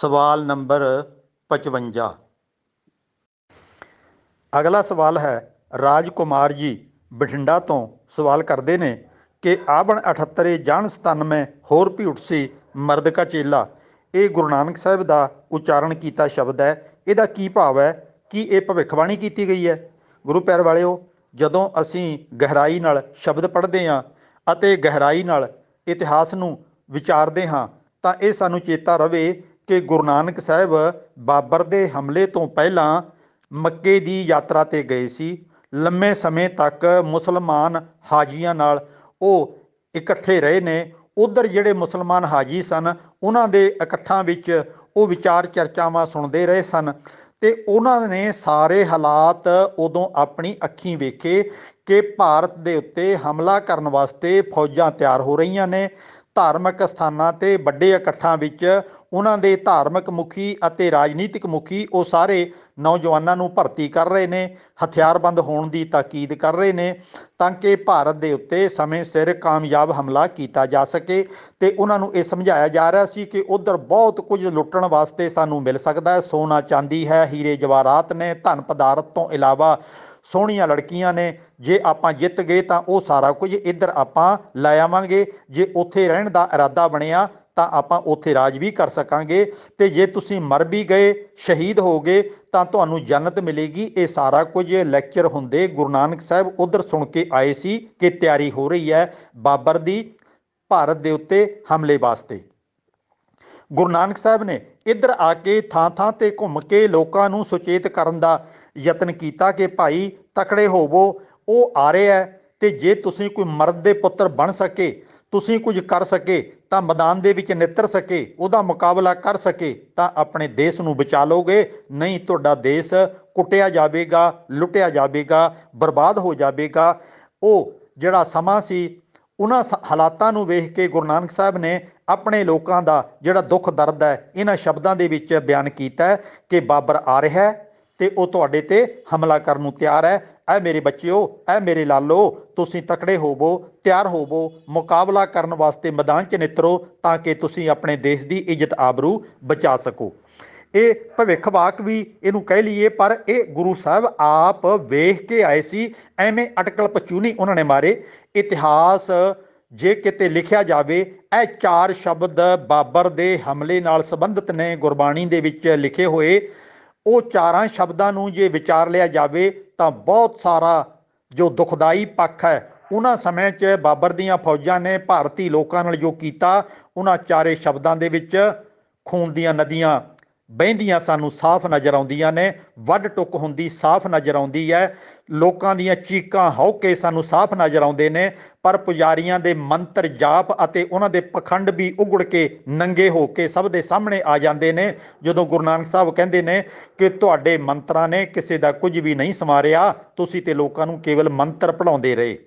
ਸਵਾਲ ਨੰਬਰ 55 ਅਗਲਾ ਸਵਾਲ ਹੈ ਰਾਜਕੁਮਾਰ ਜੀ ਬਠਿੰਡਾ ਤੋਂ ਸਵਾਲ ਕਰਦੇ ਨੇ ਕਿ ਆਬਣ 78 ਜਨ 97 ਹੋਰ ਭੀ ਸੀ ਮਰਦ ਕਾ ਚੇਲਾ ਇਹ ਗੁਰੂ ਨਾਨਕ ਸਾਹਿਬ ਦਾ ਉਚਾਰਨ ਕੀਤਾ ਸ਼ਬਦ ਹੈ ਇਹਦਾ ਕੀ ਭਾਵ ਹੈ ਕਿ ਇਹ ਭਵਿੱਖਬਾਣੀ ਕੀਤੀ ਗਈ ਹੈ ਗੁਰੂ ਪੈਰ ਵਾਲਿਓ ਜਦੋਂ ਅਸੀਂ ਗਹਿਰਾਈ ਨਾਲ ਸ਼ਬਦ ਪੜ੍ਹਦੇ ਹਾਂ ਅਤੇ ਗਹਿਰਾਈ ਨਾਲ ਇਤਿਹਾਸ ਨੂੰ ਵਿਚਾਰਦੇ ਹਾਂ ਤਾਂ ਇਹ ਸਾਨੂੰ ਚੇਤਾ ਰਵੇ ਕਿ ਗੁਰੂ ਨਾਨਕ ਸਾਹਿਬ ਬਾਬਰ ਦੇ ਹਮਲੇ ਤੋਂ ਪਹਿਲਾਂ ਮੱਕੇ ਦੀ ਯਾਤਰਾ ਤੇ ਗਏ ਸੀ ਲੰਮੇ ਸਮੇਂ ਤੱਕ ਮੁਸਲਮਾਨ ਹਾਜੀਆਂ ਨਾਲ ਉਹ ਇਕੱਠੇ ਰਹੇ ਨੇ ਉਧਰ ਜਿਹੜੇ ਮੁਸਲਮਾਨ ਹਾਜੀ ਸਨ ਉਹਨਾਂ ਦੇ ਇਕੱਠਾਂ ਵਿੱਚ ਉਹ ਵਿਚਾਰ ਚਰਚਾਵਾਂ ਸੁਣਦੇ ਰਹੇ ਸਨ ਤੇ ਉਹਨਾਂ ਨੇ ਸਾਰੇ ਹਾਲਾਤ ਉਦੋਂ ਆਪਣੀ ਅੱਖੀਂ ਵੇਖੇ ਕਿ ਭਾਰਤ ਦੇ ਉੱਤੇ ਹਮਲਾ ਕਰਨ ਵਾਸਤੇ ਫੌਜਾਂ ਤਿਆਰ ਹੋ ਰਹੀਆਂ ਨੇ ਧਾਰਮਿਕ ਸਥਾਨਾਂ ਤੇ ਵੱਡੇ ਇਕੱਠਾਂ ਵਿੱਚ ਉਹਨਾਂ ਦੇ ਧਾਰਮਿਕ ਮੁਖੀ ਅਤੇ ਰਾਜਨੀਤਿਕ ਮੁਖੀ ਉਹ ਸਾਰੇ ਨੌਜਵਾਨਾਂ ਨੂੰ ਭਰਤੀ ਕਰ ਰਹੇ ਨੇ ਹਥਿਆਰਬੰਦ ਹੋਣ ਦੀ ਤਾਕੀਦ ਕਰ ਰਹੇ ਨੇ ਤਾਂ ਕਿ ਭਾਰਤ ਦੇ ਉੱਤੇ ਸਮੇਂ ਸਿਰ ਕਾਮਯਾਬ ਹਮਲਾ ਕੀਤਾ ਜਾ ਸਕੇ ਤੇ ਉਹਨਾਂ ਨੂੰ ਇਹ ਸਮਝਾਇਆ ਜਾ ਰਿਹਾ ਸੀ ਕਿ ਉਧਰ ਬਹੁਤ ਕੁਝ ਲੁੱਟਣ ਵਾਸਤੇ ਸਾਨੂੰ ਮਿਲ ਸਕਦਾ ਹੈ ਸੋਨਾ ਚਾਂਦੀ ਹੈ ਹੀਰੇ ਜਵਾਹਰਾਤ ਨੇ ਧਨ ਪਦਾਰਤ ਤੋਂ ਇਲਾਵਾ ਸੋਹਣੀਆਂ ਲੜਕੀਆਂ ਨੇ ਜੇ ਆਪਾਂ ਜਿੱਤ ਗਏ ਤਾਂ ਉਹ ਸਾਰਾ ਕੁਝ ਇੱਧਰ ਆਪਾਂ ਲੈ ਆਵਾਂਗੇ ਜੇ ਉੱਥੇ ਰਹਿਣ ਦਾ ਇਰਾਦਾ ਬਣਿਆ ਤਾਂ ਆਪਾਂ ਉੱਥੇ ਰਾਜ ਵੀ ਕਰ ਸਕਾਂਗੇ ਤੇ ਜੇ ਤੁਸੀਂ ਮਰ ਵੀ ਗਏ ਸ਼ਹੀਦ ਹੋ ਗਏ ਤਾਂ ਤੁਹਾਨੂੰ ਜੰਨਤ ਮਿਲੇਗੀ ਇਹ ਸਾਰਾ ਕੁਝ ਲੈਕਚਰ ਹੁੰਦੇ ਗੁਰੂ ਨਾਨਕ ਸਾਹਿਬ ਉਧਰ ਸੁਣ ਕੇ ਆਏ ਸੀ ਕਿ ਤਿਆਰੀ ਹੋ ਰਹੀ ਹੈ ਬਾਬਰ ਦੀ ਭਾਰਤ ਦੇ ਉੱਤੇ ਹਮਲੇ ਵਾਸਤੇ ਗੁਰੂ ਨਾਨਕ ਸਾਹਿਬ ਨੇ ਇੱਧਰ ਆ ਕੇ ਥਾਂ-ਥਾਂ ਤੇ ਘੁੰਮ ਕੇ ਲੋਕਾਂ ਨੂੰ ਸੁਚੇਤ ਕਰਨ ਦਾ ਯਤਨ ਕੀਤਾ ਕਿ ਭਾਈ ਤਕੜੇ ਹੋਵੋ ਉਹ ਆ ਰਿਹਾ ਹੈ ਤੇ ਜੇ ਤੁਸੀਂ ਕੋਈ ਮਰਦ ਦੇ ਪੁੱਤਰ ਬਣ ਸਕੇ ਤੁਸੀਂ ਕੁਝ ਕਰ ਸਕੇ ਤਾਂ ਮੈਦਾਨ ਦੇ ਵਿੱਚ ਨਿੱਤਰ ਸਕੇ ਉਹਦਾ ਮੁਕਾਬਲਾ ਕਰ ਸਕੇ ਤਾਂ ਆਪਣੇ ਦੇਸ਼ ਨੂੰ ਬਚਾ ਲੋਗੇ ਨਹੀਂ ਤੁਹਾਡਾ ਦੇਸ਼ ਕੁੱਟਿਆ ਜਾਵੇਗਾ ਲੁੱਟਿਆ ਜਾਵੇਗਾ ਬਰਬਾਦ ਹੋ ਜਾਵੇਗਾ ਉਹ ਜਿਹੜਾ ਸਮਾਂ ਸੀ ਉਹਨਾਂ ਹਾਲਾਤਾਂ ਨੂੰ ਵੇਖ ਕੇ ਗੁਰੂ ਨਾਨਕ ਸਾਹਿਬ ਨੇ ਆਪਣੇ ਲੋਕਾਂ ਦਾ ਜਿਹੜਾ ਦੁੱਖ ਦਰਦ ਹੈ ਇਹਨਾਂ ਸ਼ਬਦਾਂ ਦੇ ਵਿੱਚ ਬਿਆਨ ਕੀਤਾ ਕਿ ਬਾਬਰ ਆ ਰਿਹਾ ਹੈ ਤੇ ਉਹ ਤੁਹਾਡੇ ਤੇ ਹਮਲਾ ਕਰਨ ਨੂੰ ਤਿਆਰ ਹੈ ਐ ਮੇਰੇ ਬੱਚਿਓ ਐ ਮੇਰੇ ਲਾਲੋ ਤੁਸੀਂ ਤਕੜੇ ਹੋਵੋ ਤਿਆਰ ਹੋਵੋ ਮੁਕਾਬਲਾ ਕਰਨ ਵਾਸਤੇ ਮੈਦਾਨ 'ਚ ਨਿਤਰੋ ਤਾਂ ਕਿ ਤੁਸੀਂ ਆਪਣੇ ਦੇਸ਼ ਦੀ ਇੱਜ਼ਤ ਆਬਰੂ ਬਚਾ ਸਕੋ ਇਹ ਭਵਿੱਖਵਾਕ ਵੀ ਇਹਨੂੰ ਕਹਿ ਲਈਏ ਪਰ ਇਹ ਗੁਰੂ ਸਾਹਿਬ ਆਪ ਵੇਖ ਕੇ ਆਏ ਸੀ ਐਵੇਂ ਅਟਕਲ ਪਚੂਨੀ ਉਹਨਾਂ ਨੇ ਮਾਰੇ ਇਤਿਹਾਸ ਜੇ ਕਿਤੇ ਲਿਖਿਆ ਜਾਵੇ ਇਹ ਚਾਰ ਸ਼ਬਦ ਬਾਬਰ ਦੇ ਹਮਲੇ ਨਾਲ ਸੰਬੰਧਿਤ ਨੇ ਗੁਰਬਾਣੀ ਦੇ ਵਿੱਚ ਲਿਖੇ ਹੋਏ ਉਹ ਚਾਰਾਂ ਸ਼ਬਦਾਂ ਨੂੰ ਜੇ ਵਿਚਾਰ ਲਿਆ ਜਾਵੇ ਤਾਂ ਬਹੁਤ ਸਾਰਾ ਜੋ ਦੁਖਦਾਈ ਪੱਖ ਹੈ ਉਹਨਾਂ ਸਮੇਂ 'ਚ ਬਾਬਰ ਦੀਆਂ ਫੌਜਾਂ ਨੇ ਭਾਰਤੀ ਲੋਕਾਂ ਨਾਲ ਜੋ ਕੀਤਾ ਉਹਨਾਂ ਚਾਰੇ ਸ਼ਬਦਾਂ ਦੇ ਵਿੱਚ ਖੂਨ ਦੀਆਂ ਨਦੀਆਂ ਵਹਿੰਦੀਆਂ ਸਾਨੂੰ ਸਾਫ਼ ਨਜ਼ਰ ਆਉਂਦੀਆਂ ਨੇ ਵੱਡ ਟੁੱਕ ਹੁੰਦੀ ਸਾਫ਼ ਨਜ਼ਰ ਆਉਂਦੀ ਹੈ ਲੋਕਾਂ ਦੀਆਂ ਚੀਕਾਂ ਹੌਕੇ ਸਾਨੂੰ ਸਾਫ਼ ਨਜ਼ਰ ਆਉਂਦੇ ਨੇ ਪਰ ਪੁਜਾਰੀਆਂ ਦੇ ਮੰਤਰ ਜਾਪ ਅਤੇ ਉਹਨਾਂ ਦੇ ਪਖੰਡ ਵੀ ਉਗੜ ਕੇ ਨੰਗੇ ਹੋ ਕੇ ਸਭ ਦੇ ਸਾਹਮਣੇ ਆ ਜਾਂਦੇ ਨੇ ਜਦੋਂ ਗੁਰੂ ਨਾਨਕ ਸਾਹਿਬ ਕਹਿੰਦੇ ਨੇ ਕਿ ਤੁਹਾਡੇ ਮੰਤਰਾਂ ਨੇ ਕਿਸੇ ਦਾ ਕੁਝ ਵੀ ਨਹੀਂ ਸਮਾਰਿਆ ਤੁਸੀਂ ਤੇ ਲੋਕਾਂ ਨੂੰ ਕੇਵਲ ਮੰਤਰ ਪੜਾਉਂਦੇ ਰਹੇ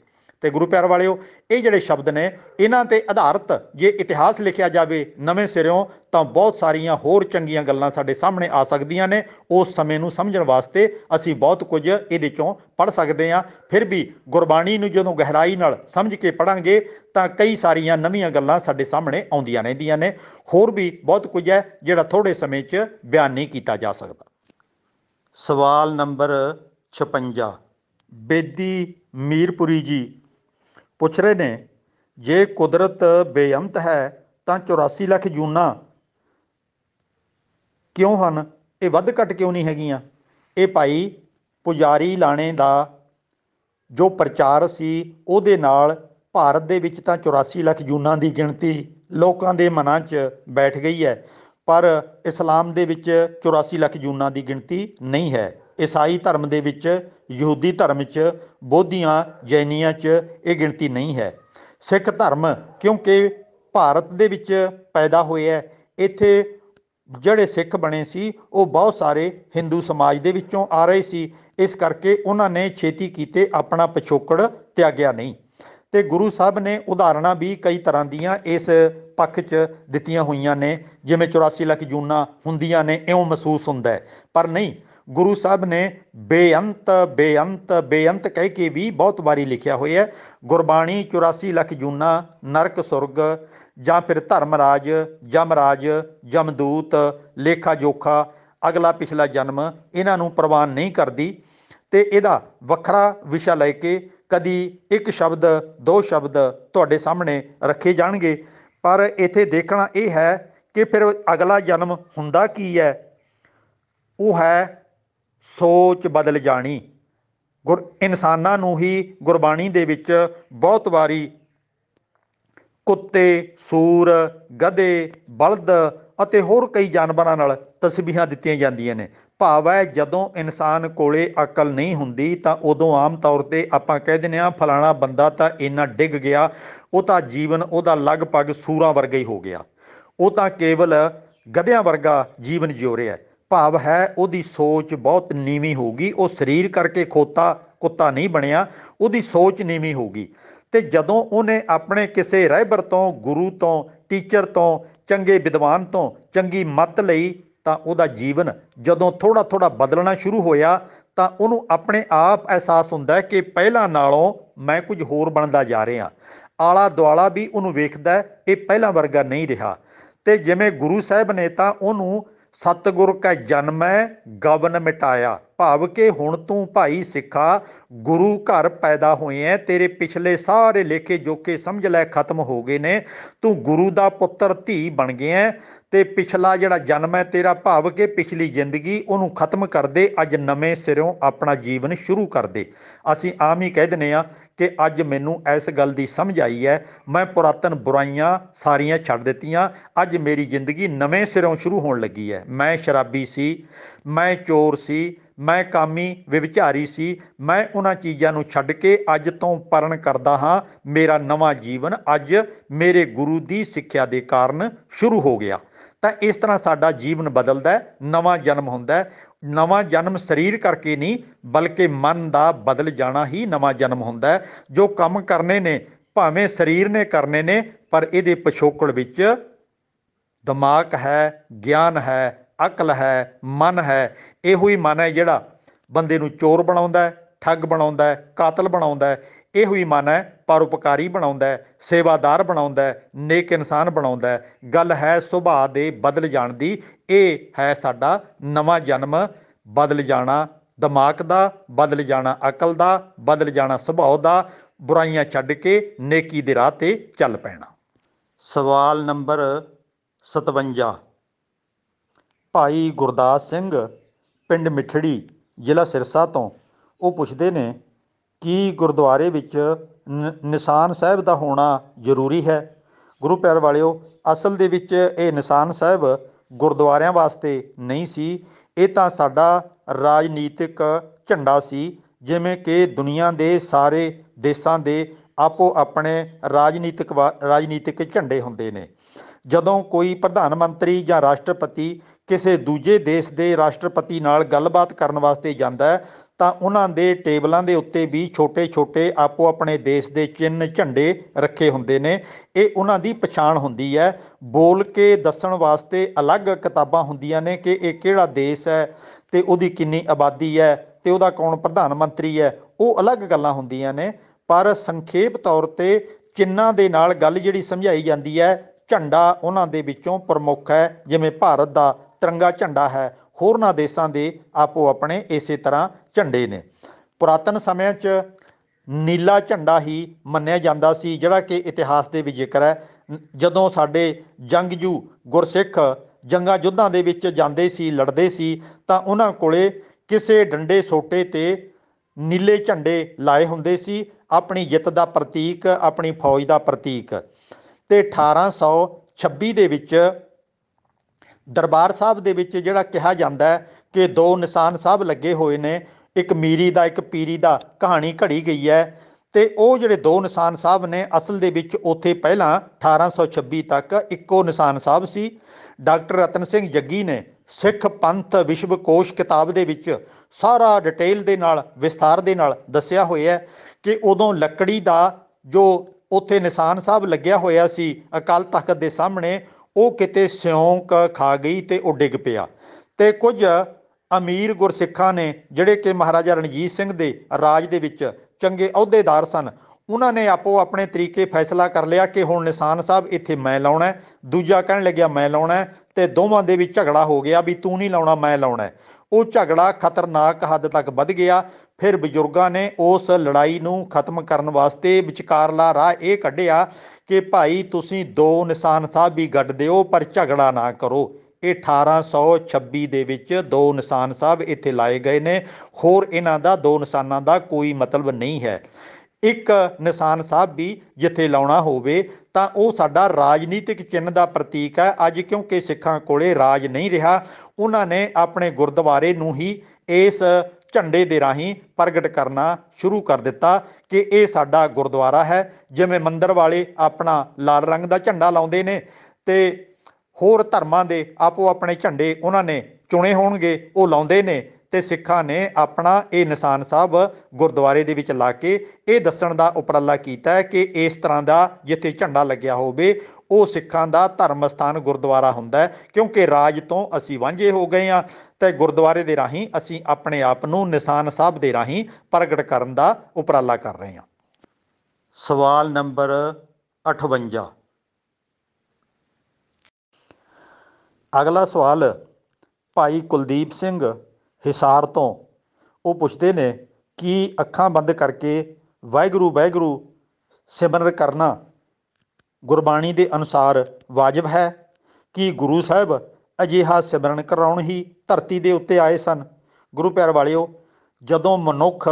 ਤੇ ਗੁਰੂ ਪਿਆਰ ਵਾਲਿਓ ਇਹ ਜਿਹੜੇ ਸ਼ਬਦ ਨੇ ਇਹਨਾਂ ਤੇ ਆਧਾਰਿਤ ਜੇ ਇਤਿਹਾਸ ਲਿਖਿਆ ਜਾਵੇ ਨਵੇਂ ਸਿਰਿਓਂ ਤਾਂ ਬਹੁਤ ਸਾਰੀਆਂ ਹੋਰ ਚੰਗੀਆਂ ਗੱਲਾਂ ਸਾਡੇ ਸਾਹਮਣੇ ਆ ਸਕਦੀਆਂ ਨੇ ਉਸ ਸਮੇਂ ਨੂੰ ਸਮਝਣ ਵਾਸਤੇ ਅਸੀਂ ਬਹੁਤ ਕੁਝ ਇਹਦੇ ਚੋਂ ਪੜ ਸਕਦੇ ਹਾਂ ਫਿਰ ਵੀ ਗੁਰਬਾਣੀ ਨੂੰ ਜਦੋਂ ਗਹਿਰਾਈ ਨਾਲ ਸਮਝ ਕੇ ਪੜਾਂਗੇ ਤਾਂ ਕਈ ਸਾਰੀਆਂ ਨਵੀਆਂ ਗੱਲਾਂ ਸਾਡੇ ਸਾਹਮਣੇ ਆਉਂਦੀਆਂ ਰਹਿੰਦੀਆਂ ਨੇ ਹੋਰ ਵੀ ਬਹੁਤ ਕੁਝ ਹੈ ਜਿਹੜਾ ਥੋੜੇ ਸਮੇਂ 'ਚ ਬਿਆਨ ਨਹੀਂ ਕੀਤਾ ਜਾ ਸਕਦਾ ਸਵਾਲ ਨੰਬਰ 56 ਬੇਦੀ ਮੀਰਪੁਰੀ ਜੀ ਪੁੱਛ ਰਹੇ ਨੇ ਜੇ ਕੁਦਰਤ ਬੇਅੰਤ ਹੈ ਤਾਂ 84 ਲੱਖ ਜੂਨਾ ਕਿਉਂ ਹਨ ਇਹ ਵੱਧ ਘਟ ਕਿਉਂ ਨਹੀਂ ਹੈਗੀਆਂ ਇਹ ਭਾਈ ਪੁਜਾਰੀ ਲਾਣੇ ਦਾ ਜੋ ਪ੍ਰਚਾਰ ਸੀ ਉਹਦੇ ਨਾਲ ਭਾਰਤ ਦੇ ਵਿੱਚ ਤਾਂ 84 ਲੱਖ ਜੂਨਾ ਦੀ ਗਿਣਤੀ ਲੋਕਾਂ ਦੇ ਮਨਾਂ 'ਚ ਬੈਠ ਗਈ ਹੈ ਪਰ ਇਸਲਾਮ ਦੇ ਵਿੱਚ 84 ਲੱਖ ਜੂਨਾ ਦੀ ਗਿਣਤੀ ਨਹੀਂ ਹੈ ਈਸਾਈ ਧਰਮ ਦੇ ਵਿੱਚ ਯਹੂਦੀ ਧਰਮ 'ਚ ਬੋਧੀਆਂ ਜੈਨੀਆਂ 'ਚ ਇਹ ਗਿਣਤੀ ਨਹੀਂ ਹੈ ਸਿੱਖ ਧਰਮ ਕਿਉਂਕਿ ਭਾਰਤ ਦੇ ਵਿੱਚ ਪੈਦਾ ਹੋਇਆ ਇੱਥੇ ਜਿਹੜੇ ਸਿੱਖ ਬਣੇ ਸੀ ਉਹ ਬਹੁਤ ਸਾਰੇ ਹਿੰਦੂ ਸਮਾਜ ਦੇ ਵਿੱਚੋਂ ਆ ਰਹੇ ਸੀ ਇਸ ਕਰਕੇ ਉਹਨਾਂ ਨੇ ਛੇਤੀ ਕੀਤੇ ਆਪਣਾ ਪਿਛੋਕੜ ਤਿਆਗਿਆ ਨਹੀਂ ਤੇ ਗੁਰੂ ਸਾਹਿਬ ਨੇ ਉਦਾਹਰਣਾਂ ਵੀ ਕਈ ਤਰ੍ਹਾਂ ਦੀਆਂ ਇਸ ਪੱਖ 'ਚ ਦਿੱਤੀਆਂ ਹੋਈਆਂ ਨੇ ਜਿਵੇਂ 84 ਲੱਖ ਜੂਨਾ ਹੁੰਦੀਆਂ ਨੇ ਇਉਂ ਮਹਿਸੂਸ ਹੁੰਦਾ ਪਰ ਨਹੀਂ ਗੁਰੂ ਸਾਹਿਬ ਨੇ ਬੇਅੰਤ ਬੇਅੰਤ ਬੇਅੰਤ ਕਹਿ ਕੇ ਵੀ ਬਹੁਤ ਵਾਰੀ ਲਿਖਿਆ ਹੋਇਆ ਹੈ ਗੁਰਬਾਣੀ 84 ਲੱਖ ਜੂਨਾ ਨਰਕ ਸੁਰਗ ਜਾਂ ਫਿਰ ਧਰਮਰਾਜ ਜਮਰਾਜ ਜਮਦੂਤ ਲੇਖਾ ਜੋਖਾ ਅਗਲਾ ਪਿਛਲਾ ਜਨਮ ਇਹਨਾਂ ਨੂੰ ਪ੍ਰਵਾਨ ਨਹੀਂ ਕਰਦੀ ਤੇ ਇਹਦਾ ਵੱਖਰਾ ਵਿਸ਼ਾ ਲੈ ਕੇ ਕਦੀ ਇੱਕ ਸ਼ਬਦ ਦੋ ਸ਼ਬਦ ਤੁਹਾਡੇ ਸਾਹਮਣੇ ਰੱਖੇ ਜਾਣਗੇ ਪਰ ਇੱਥੇ ਦੇਖਣਾ ਇਹ ਹੈ ਕਿ ਫਿਰ ਅਗਲਾ ਜਨਮ ਹੁੰਦਾ ਕੀ ਹੈ ਉਹ ਹੈ ਸੋਚ ਬਦਲ ਜਾਣੀ ਗੁਰ ਇਨਸਾਨਾਂ ਨੂੰ ਹੀ ਗੁਰਬਾਣੀ ਦੇ ਵਿੱਚ ਬਹੁਤ ਵਾਰੀ ਕੁੱਤੇ ਸੂਰ ਗਧੇ ਬਲਦ ਅਤੇ ਹੋਰ ਕਈ ਜਾਨਵਰਾਂ ਨਾਲ ਤਸਬੀਹਾਂ ਦਿੱਤੀਆਂ ਜਾਂਦੀਆਂ ਨੇ ਭਾਵ ਹੈ ਜਦੋਂ ਇਨਸਾਨ ਕੋਲੇ ਅਕਲ ਨਹੀਂ ਹੁੰਦੀ ਤਾਂ ਉਦੋਂ ਆਮ ਤੌਰ ਤੇ ਆਪਾਂ ਕਹਿ ਦਿੰਦੇ ਆ ਫਲਾਣਾ ਬੰਦਾ ਤਾਂ ਇੰਨਾ ਡਿੱਗ ਗਿਆ ਉਹ ਤਾਂ ਜੀਵਨ ਉਹਦਾ ਲਗਭਗ ਸੂਰਾਂ ਵਰਗਾ ਹੀ ਹੋ ਗਿਆ ਉਹ ਤਾਂ ਕੇਵਲ ਗਧਿਆਂ ਵਰਗਾ ਜੀਵਨ ਜਿਉ ਰਿਹਾ ਹੈ ਭਾਵ ਹੈ ਉਹਦੀ ਸੋਚ ਬਹੁਤ ਨੀਵੀਂ ਹੋਊਗੀ ਉਹ ਸਰੀਰ ਕਰਕੇ ਖੋਤਾ ਕੁੱਤਾ ਨਹੀਂ ਬਣਿਆ ਉਹਦੀ ਸੋਚ ਨੀਵੀਂ ਹੋਊਗੀ ਤੇ ਜਦੋਂ ਉਹਨੇ ਆਪਣੇ ਕਿਸੇ ਰਹਿਬਰ ਤੋਂ ਗੁਰੂ ਤੋਂ ਟੀਚਰ ਤੋਂ ਚੰਗੇ ਵਿਦਵਾਨ ਤੋਂ ਚੰਗੀ ਮਤ ਲਈ ਤਾਂ ਉਹਦਾ ਜੀਵਨ ਜਦੋਂ ਥੋੜਾ ਥੋੜਾ ਬਦਲਣਾ ਸ਼ੁਰੂ ਹੋਇਆ ਤਾਂ ਉਹਨੂੰ ਆਪਣੇ ਆਪ ਅਹਿਸਾਸ ਹੁੰਦਾ ਕਿ ਪਹਿਲਾਂ ਨਾਲੋਂ ਮੈਂ ਕੁਝ ਹੋਰ ਬਣਦਾ ਜਾ ਰਿਹਾ ਆਲਾ ਦੁਆਲਾ ਵੀ ਉਹਨੂੰ ਵੇਖਦਾ ਇਹ ਪਹਿਲਾਂ ਵਰਗਾ ਨਹੀਂ ਰਿਹਾ ਤੇ ਜਿਵੇਂ ਗੁਰੂ ਸਾਹਿਬ ਨੇ ਤਾਂ ਉਹਨੂੰ ਸਤਗੁਰ ਕਾ ਜਨਮੈ ਗਵਨ ਮਿਟਾਇਆ ਭਾਵ ਕੇ ਹੁਣ ਤੂੰ ਭਾਈ ਸਿੱਖਾ ਗੁਰੂ ਘਰ ਪੈਦਾ ਹੋਏ ਐ ਤੇਰੇ ਪਿਛਲੇ ਸਾਰੇ ਲੇਖੇ ਜੋਕੇ ਸਮਝ ਲੈ ਖਤਮ ਹੋ ਗਏ ਨੇ ਤੂੰ ਗੁਰੂ ਦਾ ਪੁੱਤਰ ਧੀ ਬਣ ਗਿਆ ਤੇ ਪਿਛਲਾ ਜਿਹੜਾ ਜਨਮ ਹੈ ਤੇਰਾ ਭਾਵ ਕਿ ਪਿਛਲੀ ਜ਼ਿੰਦਗੀ ਉਹਨੂੰ ਖਤਮ ਕਰ ਦੇ ਅੱਜ ਨਵੇਂ ਸਿਰੋਂ ਆਪਣਾ ਜੀਵਨ ਸ਼ੁਰੂ ਕਰ ਦੇ ਅਸੀਂ ਆਮ ਹੀ ਕਹਿ ਦਿੰਨੇ ਆ ਕਿ ਅੱਜ ਮੈਨੂੰ ਇਸ ਗੱਲ ਦੀ ਸਮਝ ਆਈ ਹੈ ਮੈਂ ਪੁਰਾਤਨ ਬੁਰਾਈਆਂ ਸਾਰੀਆਂ ਛੱਡ ਦਿੱਤੀਆਂ ਅੱਜ ਮੇਰੀ ਜ਼ਿੰਦਗੀ ਨਵੇਂ ਸਿਰੋਂ ਸ਼ੁਰੂ ਹੋਣ ਲੱਗੀ ਹੈ ਮੈਂ ਸ਼ਰਾਬੀ ਸੀ ਮੈਂ ਚੋਰ ਸੀ ਮੈਂ ਕਾਮੀ ਵਿਵਚਾਰੀ ਸੀ ਮੈਂ ਉਹਨਾਂ ਚੀਜ਼ਾਂ ਨੂੰ ਛੱਡ ਕੇ ਅੱਜ ਤੋਂ ਪਰਨ ਕਰਦਾ ਹਾਂ ਮੇਰਾ ਨਵਾਂ ਜੀਵਨ ਅੱਜ ਮੇਰੇ ਗੁਰੂ ਦੀ ਸਿੱਖਿਆ ਦੇ ਕਾਰਨ ਸ਼ੁਰੂ ਹੋ ਗਿਆ ਤਾਂ ਇਸ ਤਰ੍ਹਾਂ ਸਾਡਾ ਜੀਵਨ ਬਦਲਦਾ ਨਵਾਂ ਜਨਮ ਹੁੰਦਾ ਨਵਾਂ ਜਨਮ ਸਰੀਰ ਕਰਕੇ ਨਹੀਂ ਬਲਕਿ ਮਨ ਦਾ ਬਦਲ ਜਾਣਾ ਹੀ ਨਵਾਂ ਜਨਮ ਹੁੰਦਾ ਜੋ ਕੰਮ ਕਰਨੇ ਨੇ ਭਾਵੇਂ ਸਰੀਰ ਨੇ ਕਰਨੇ ਨੇ ਪਰ ਇਹਦੇ ਪਿਛੋਕੜ ਵਿੱਚ ਦਿਮਾਗ ਹੈ ਗਿਆਨ ਹੈ ਅਕਲ ਹੈ ਮਨ ਹੈ ਇਹੋ ਹੀ ਮਨ ਹੈ ਜਿਹੜਾ ਬੰਦੇ ਨੂੰ ਚੋਰ ਬਣਾਉਂਦਾ ਠੱਗ ਬਣਾਉਂਦਾ ਕਾਤਲ ਬਣਾਉਂਦਾ ਇਹੋ ਹੀ ਮਨ ਹੈ ਪਰਉਪਕਾਰੀ ਬਣਾਉਂਦਾ ਹੈ ਸੇਵਾਦਾਰ ਬਣਾਉਂਦਾ ਹੈ ਨੇਕ ਇਨਸਾਨ ਬਣਾਉਂਦਾ ਹੈ ਗੱਲ ਹੈ ਸੁਭਾਅ ਦੇ ਬਦਲ ਜਾਣ ਦੀ ਇਹ ਹੈ ਸਾਡਾ ਨਵਾਂ ਜਨਮ ਬਦਲ ਜਾਣਾ ਦਿਮਾਗ ਦਾ ਬਦਲ ਜਾਣਾ ਅਕਲ ਦਾ ਬਦਲ ਜਾਣਾ ਸੁਭਾਅ ਦਾ ਬੁਰਾਈਆਂ ਛੱਡ ਕੇ ਨੇਕੀ ਦੇ ਰਾਹ ਤੇ ਚੱਲ ਪੈਣਾ ਸਵਾਲ ਨੰਬਰ 57 ਭਾਈ ਗੁਰਦਾਸ ਸਿੰਘ ਪਿੰਡ ਮਿੱਠੜੀ ਜ਼ਿਲ੍ਹਾ ਸਿਰਸਾ ਤੋਂ ਉਹ ਪੁੱਛਦੇ ਨੇ ਕੀ ਗੁਰਦੁਆਰੇ ਵਿੱਚ ਨਿਸ਼ਾਨ ਸਾਹਿਬ ਦਾ ਹੋਣਾ ਜ਼ਰੂਰੀ ਹੈ ਗੁਰੂ ਪਿਆਰ ਵਾਲਿਓ ਅਸਲ ਦੇ ਵਿੱਚ ਇਹ ਨਿਸ਼ਾਨ ਸਾਹਿਬ ਗੁਰਦੁਆਰਿਆਂ ਵਾਸਤੇ ਨਹੀਂ ਸੀ ਇਹ ਤਾਂ ਸਾਡਾ ਰਾਜਨੀਤਿਕ ਝੰਡਾ ਸੀ ਜਿਵੇਂ ਕਿ ਦੁਨੀਆ ਦੇ ਸਾਰੇ ਦੇਸ਼ਾਂ ਦੇ ਆਪੋ ਆਪਣੇ ਰਾਜਨੀਤਿਕ ਰਾਜਨੀਤਿਕ ਝੰਡੇ ਹੁੰਦੇ ਨੇ ਜਦੋਂ ਕੋਈ ਪ੍ਰਧਾਨ ਮੰਤਰੀ ਜਾਂ ਰਾਸ਼ਟਰਪਤੀ ਕਿਸੇ ਦੂਜੇ ਦੇਸ਼ ਦੇ ਰਾਸ਼ਟਰਪਤੀ ਨਾਲ ਗੱਲਬਾਤ ਕਰਨ ਵਾਸਤੇ ਜਾਂਦਾ ਹੈ ਤਾਂ ਉਹਨਾਂ ਦੇ ਟੇਬਲਾਂ ਦੇ ਉੱਤੇ ਵੀ ਛੋਟੇ-ਛੋਟੇ ਆਪੋ ਆਪਣੇ ਦੇਸ਼ ਦੇ ਚਿੰਨ ਝੰਡੇ ਰੱਖੇ ਹੁੰਦੇ ਨੇ ਇਹ ਉਹਨਾਂ ਦੀ ਪਛਾਣ ਹੁੰਦੀ ਹੈ ਬੋਲ ਕੇ ਦੱਸਣ ਵਾਸਤੇ ਅਲੱਗ ਕਿਤਾਬਾਂ ਹੁੰਦੀਆਂ ਨੇ ਕਿ ਇਹ ਕਿਹੜਾ ਦੇਸ਼ ਹੈ ਤੇ ਉਹਦੀ ਕਿੰਨੀ ਆਬਾਦੀ ਹੈ ਤੇ ਉਹਦਾ ਕੌਣ ਪ੍ਰਧਾਨ ਮੰਤਰੀ ਹੈ ਉਹ ਅਲੱਗ ਗੱਲਾਂ ਹੁੰਦੀਆਂ ਨੇ ਪਰ ਸੰਖੇਪ ਤੌਰ ਤੇ ਚਿੰਨਾਂ ਦੇ ਨਾਲ ਗੱਲ ਜਿਹੜੀ ਸਮਝਾਈ ਜਾਂਦੀ ਹੈ ਝੰਡਾ ਉਹਨਾਂ ਦੇ ਵਿੱਚੋਂ ਪ੍ਰਮੁੱਖ ਹੈ ਜਿਵੇਂ ਭਾਰਤ ਦਾ ਤਿਰੰਗਾ ਝੰਡਾ ਹੈ ਹੋਰਨਾਂ ਦੇਸ਼ਾਂ ਦੇ ਆਪੋ ਆਪਣੇ ਇਸੇ ਤਰ੍ਹਾਂ ਝੰਡੇ ਨੇ ਪੁਰਾਤਨ ਸਮਿਆਂ 'ਚ ਨੀਲਾ ਝੰਡਾ ਹੀ ਮੰਨਿਆ ਜਾਂਦਾ ਸੀ ਜਿਹੜਾ ਕਿ ਇਤਿਹਾਸ ਦੇ ਵਿੱਚ ਜ਼ਿਕਰ ਹੈ ਜਦੋਂ ਸਾਡੇ ਜੰਗਜੂ ਗੁਰਸਿੱਖ ਜੰਗਾਂ ਯੁੱਧਾਂ ਦੇ ਵਿੱਚ ਜਾਂਦੇ ਸੀ ਲੜਦੇ ਸੀ ਤਾਂ ਉਹਨਾਂ ਕੋਲੇ ਕਿਸੇ ਡੰਡੇ ਸੋਟੇ ਤੇ ਨੀਲੇ ਝੰਡੇ ਲਾਏ ਹੁੰਦੇ ਸੀ ਆਪਣੀ ਜਿੱਤ ਦਾ ਪ੍ਰਤੀਕ ਆਪਣੀ ਫੌਜ ਦਾ ਪ੍ਰਤੀਕ ਤੇ 1826 ਦੇ ਵਿੱਚ ਦਰਬਾਰ ਸਾਹਿਬ ਦੇ ਵਿੱਚ ਜਿਹੜਾ ਕਿਹਾ ਜਾਂਦਾ ਹੈ ਕਿ ਦੋ ਨਿਸ਼ਾਨ ਸਾਹਿਬ ਲੱਗੇ ਹੋਏ ਨੇ ਇੱਕ ਮੀਰੀ ਦਾ ਇੱਕ ਪੀਰੀ ਦਾ ਕਹਾਣੀ ਘੜੀ ਗਈ ਹੈ ਤੇ ਉਹ ਜਿਹੜੇ ਦੋ ਨਿਸ਼ਾਨ ਸਾਹਿਬ ਨੇ ਅਸਲ ਦੇ ਵਿੱਚ ਉੱਥੇ ਪਹਿਲਾਂ 1826 ਤੱਕ ਇੱਕੋ ਨਿਸ਼ਾਨ ਸਾਹਿਬ ਸੀ ਡਾਕਟਰ ਰਤਨ ਸਿੰਘ ਜੱਗੀ ਨੇ ਸਿੱਖ ਪੰਥ ਵਿਸ਼ਵ ਕੋਸ਼ ਕਿਤਾਬ ਦੇ ਵਿੱਚ ਸਾਰਾ ਡਿਟੇਲ ਦੇ ਨਾਲ ਵਿਸਥਾਰ ਦੇ ਨਾਲ ਦੱਸਿਆ ਹੋਇਆ ਹੈ ਕਿ ਉਦੋਂ ਲੱਕੜੀ ਦਾ ਜੋ ਉੱਥੇ ਨਿਸ਼ਾਨ ਸਾਹਿਬ ਲੱਗਿਆ ਹੋਇਆ ਸੀ ਅਕਾਲ ਤਖਤ ਦੇ ਸਾਹਮਣੇ ਉਹ ਕਿਤੇ ਸਿਉਂਕ ਖਾ ਗਈ ਤੇ ਉਹ ਡਿੱਗ ਪਿਆ ਤੇ ਕੁਝ ਅਮੀਰ ਗੁਰਸਿੱਖਾਂ ਨੇ ਜਿਹੜੇ ਕਿ ਮਹਾਰਾਜਾ ਰਣਜੀਤ ਸਿੰਘ ਦੇ ਰਾਜ ਦੇ ਵਿੱਚ ਚੰਗੇ ਅਹੁਦੇਦਾਰ ਸਨ ਉਹਨਾਂ ਨੇ ਆਪੋ ਆਪਣੇ ਤਰੀਕੇ ਫੈਸਲਾ ਕਰ ਲਿਆ ਕਿ ਹੁਣ ਨਿਸ਼ਾਨ ਸਾਹਿਬ ਇੱਥੇ ਮੈਂ ਲਾਉਣਾ ਦੂਜਾ ਕਹਿਣ ਲੱਗਿਆ ਮੈਂ ਲਾਉਣਾ ਤੇ ਦੋਵਾਂ ਦੇ ਵਿੱਚ ਝਗੜਾ ਹੋ ਗਿਆ ਵੀ ਤੂੰ ਨਹੀਂ ਲਾਉਣਾ ਮੈਂ ਲਾਉਣਾ ਉਹ ਝਗੜਾ ਖਤਰਨਾਕ ਹੱਦ ਤੱਕ ਵੱਧ ਗਿਆ ਫਿਰ ਬਜ਼ੁਰਗਾਂ ਨੇ ਉਸ ਲੜਾਈ ਨੂੰ ਖਤਮ ਕਰਨ ਵਾਸਤੇ ਵਿਚਕਾਰਲਾ ਰਾਹ ਇਹ ਕੱਢਿਆ ਕਿ ਭਾਈ ਤੁਸੀਂ ਦੋ ਨਿਸ਼ਾਨ ਸਾਹਿਬ ਵੀ ਗੱਡਦੇ ਹੋ ਪਰ ਝਗੜਾ ਨਾ ਕਰੋ ਇਹ 1826 ਦੇ ਵਿੱਚ ਦੋ ਨਿਸ਼ਾਨ ਸਾਹਿਬ ਇੱਥੇ ਲਾਏ ਗਏ ਨੇ ਹੋਰ ਇਹਨਾਂ ਦਾ ਦੋ ਨਿਸ਼ਾਨਾਂ ਦਾ ਕੋਈ ਮਤਲਬ ਨਹੀਂ ਹੈ ਇੱਕ ਨਿਸ਼ਾਨ ਸਾਹਿਬ ਵੀ ਜਿੱਥੇ ਲਾਉਣਾ ਹੋਵੇ ਤਾਂ ਉਹ ਸਾਡਾ ਰਾਜਨੀਤਿਕ ਚਿੰਨ੍ਹ ਦਾ ਪ੍ਰਤੀਕ ਹੈ ਅੱਜ ਕਿਉਂਕਿ ਸਿੱਖਾਂ ਕੋਲੇ ਰਾਜ ਨਹੀਂ ਰਿਹਾ ਉਹਨਾਂ ਨੇ ਆਪਣੇ ਗੁਰਦੁਆਰੇ ਨੂੰ ਹੀ ਇਸ ਝੰਡੇ ਦੇ ਰਾਹੀਂ ਪ੍ਰਗਟ ਕਰਨਾ ਸ਼ੁਰੂ ਕਰ ਦਿੱਤਾ ਕਿ ਇਹ ਸਾਡਾ ਗੁਰਦੁਆਰਾ ਹੈ ਜਿਵੇਂ ਮੰਦਰ ਵਾਲੇ ਆਪਣਾ ਲਾਲ ਰੰਗ ਦਾ ਝੰਡਾ ਲਾਉਂਦੇ ਨੇ ਤੇ ਹੋਰ ਧਰਮਾਂ ਦੇ ਆਪੋ ਆਪਣੇ ਝੰਡੇ ਉਹਨਾਂ ਨੇ ਚੁਣੇ ਹੋਣਗੇ ਉਹ ਲਾਉਂਦੇ ਨੇ ਤੇ ਸਿੱਖਾਂ ਨੇ ਆਪਣਾ ਇਹ ਨਿਸ਼ਾਨ ਸਾਹਿਬ ਗੁਰਦੁਆਰੇ ਦੇ ਵਿੱਚ ਲਾ ਕੇ ਇਹ ਦੱਸਣ ਦਾ ਉਪਰਾਲਾ ਕੀਤਾ ਕਿ ਇਸ ਤਰ੍ਹਾਂ ਦਾ ਜਿੱਥੇ ਝੰਡਾ ਲੱਗਿਆ ਹੋਵੇ ਉਹ ਸਿੱਖਾਂ ਦਾ ਧਰਮ ਸਥਾਨ ਗੁਰਦੁਆਰਾ ਹੁੰਦਾ ਕਿਉਂਕਿ ਰਾਜ ਤੋਂ ਅਸੀਂ ਵਾਂਝੇ ਹੋ ਗਏ ਆ ਤੇ ਗੁਰਦੁਆਰੇ ਦੇ ਰਾਹੀਂ ਅਸੀਂ ਆਪਣੇ ਆਪ ਨੂੰ ਨਿਸ਼ਾਨ ਸਾਹਿਬ ਦੇ ਰਾਹੀਂ ਪ੍ਰਗਟ ਕਰਨ ਦਾ ਉਪਰਾਲਾ ਕਰ ਰਹੇ ਹਾਂ ਸਵਾਲ ਨੰਬਰ 58 ਅਗਲਾ ਸਵਾਲ ਭਾਈ ਕੁਲਦੀਪ ਸਿੰਘ ਹਿਸਾਰ ਤੋਂ ਉਹ ਪੁੱਛਦੇ ਨੇ ਕਿ ਅੱਖਾਂ ਬੰਦ ਕਰਕੇ ਵਾਹਿਗੁਰੂ ਵਾਹਿਗੁਰੂ ਸਿਮਰਨ ਕਰਨਾ ਗੁਰਬਾਣੀ ਦੇ ਅਨੁਸਾਰ ਵਾਜਬ ਹੈ ਕਿ ਗੁਰੂ ਸਾਹਿਬ ਅਜਿਹਾ ਸਿਮਰਨ ਕਰਾਉਣ ਹੀ ਧਰਤੀ ਦੇ ਉੱਤੇ ਆਏ ਸਨ ਗੁਰੂ ਪਿਆਰ ਵਾਲਿਓ ਜਦੋਂ ਮਨੁੱਖ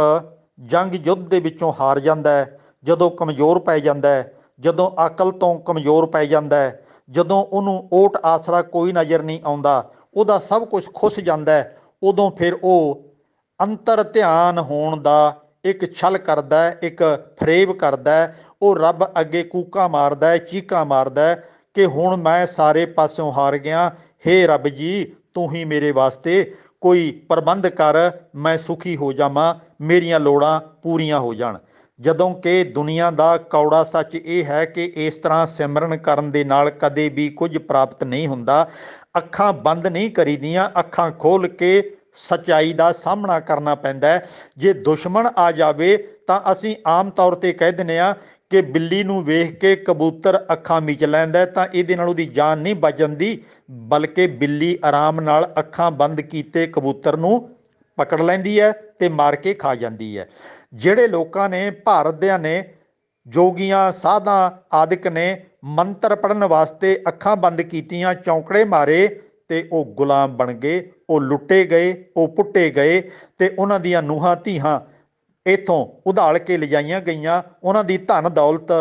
ਜੰਗ ਯੁੱਧ ਦੇ ਵਿੱਚੋਂ ਹਾਰ ਜਾਂਦਾ ਹੈ ਜਦੋਂ ਕਮਜ਼ੋਰ ਪੈ ਜਾਂਦਾ ਹੈ ਜਦੋਂ ਅਕਲ ਤੋਂ ਕਮਜ਼ੋਰ ਪੈ ਜਾਂਦਾ ਹੈ ਜਦੋਂ ਉਹਨੂੰ ਓਟ ਆਸਰਾ ਕੋਈ ਨਜ਼ਰ ਨਹੀਂ ਆਉਂਦਾ ਉਹਦਾ ਸਭ ਕੁਝ ਖੁੱਸ ਜਾਂਦਾ ਹੈ ਉਦੋਂ ਫਿਰ ਉਹ ਅੰਤਰ ਧਿਆਨ ਹੋਣ ਦਾ ਇੱਕ ਛਲ ਕਰਦਾ ਇੱਕ ਫਰੇਬ ਕਰਦਾ ਉਹ ਰੱਬ ਅੱਗੇ ਕੂਕਾ ਮਾਰਦਾ ਚੀਕਾ ਮਾਰਦਾ ਕਿ ਹੁਣ ਮੈਂ ਸਾਰੇ ਪਾਸਿਓਂ ਹਾਰ ਗਿਆ ਹੇ ਰੱਬ ਜੀ ਤੂੰ ਹੀ ਮੇਰੇ ਵਾਸਤੇ ਕੋਈ ਪ੍ਰਬੰਧ ਕਰ ਮੈਂ ਸੁਖੀ ਹੋ ਜਾਵਾਂ ਮੇਰੀਆਂ ਲੋੜਾਂ ਪੂਰੀਆਂ ਹੋ ਜਾਣ ਜਦੋਂ ਕਿ ਦੁਨੀਆ ਦਾ ਕੌੜਾ ਸੱਚ ਇਹ ਹੈ ਕਿ ਇਸ ਤਰ੍ਹਾਂ ਸਿਮਰਨ ਕਰਨ ਦੇ ਨਾਲ ਕਦੇ ਵੀ ਕੁਝ ਪ੍ਰਾਪਤ ਨਹੀਂ ਹੁੰਦਾ ਅੱਖਾਂ ਬੰਦ ਨਹੀਂ ਕਰੀਦੀਆਂ ਅੱਖਾਂ ਖੋਲ ਕੇ ਸਚਾਈ ਦਾ ਸਾਹਮਣਾ ਕਰਨਾ ਪੈਂਦਾ ਜੇ ਦੁਸ਼ਮਣ ਆ ਜਾਵੇ ਤਾਂ ਅਸੀਂ ਆਮ ਤੌਰ ਤੇ ਕਹਿ ਦਿੰਨੇ ਆ ਕਿ ਬਿੱਲੀ ਨੂੰ ਵੇਖ ਕੇ ਕਬੂਤਰ ਅੱਖਾਂ ਮੀਚ ਲੈਂਦਾ ਤਾਂ ਇਹਦੇ ਨਾਲ ਉਹਦੀ ਜਾਨ ਨਹੀਂ ਬਚ ਜਾਂਦੀ ਬਲਕਿ ਬਿੱਲੀ ਆਰਾਮ ਨਾਲ ਅੱਖਾਂ ਬੰਦ ਕੀਤੇ ਕਬੂਤਰ ਨੂੰ ਪਕੜ ਲੈਂਦੀ ਹੈ ਤੇ ਮਾਰ ਕੇ ਖਾ ਜਾਂਦੀ ਹੈ ਜਿਹੜੇ ਲੋਕਾਂ ਨੇ ਭਾਰਤ ਦੇ ਨੇ ਜੋਗੀਆਂ ਸਾਧਾਂ ਆਦਿਕ ਨੇ ਮੰਤਰ ਪੜਨ ਵਾਸਤੇ ਅੱਖਾਂ ਬੰਦ ਕੀਤੀਆਂ ਚੌਂਕੜੇ ਮਾਰੇ ਤੇ ਉਹ ਗੁਲਾਮ ਬਣ ਗਏ ਉਹ ਲੁੱਟੇ ਗਏ ਉਹ ਪੁੱਟੇ ਗਏ ਤੇ ਉਹਨਾਂ ਦੀਆਂ ਨੂਹਾਂ ਧੀਹਾਂ ਇਥੋਂ ਉਧਾਲ ਕੇ ਲਜਾਈਆਂ ਗਈਆਂ ਉਹਨਾਂ ਦੀ ਧਨ ਦੌਲਤ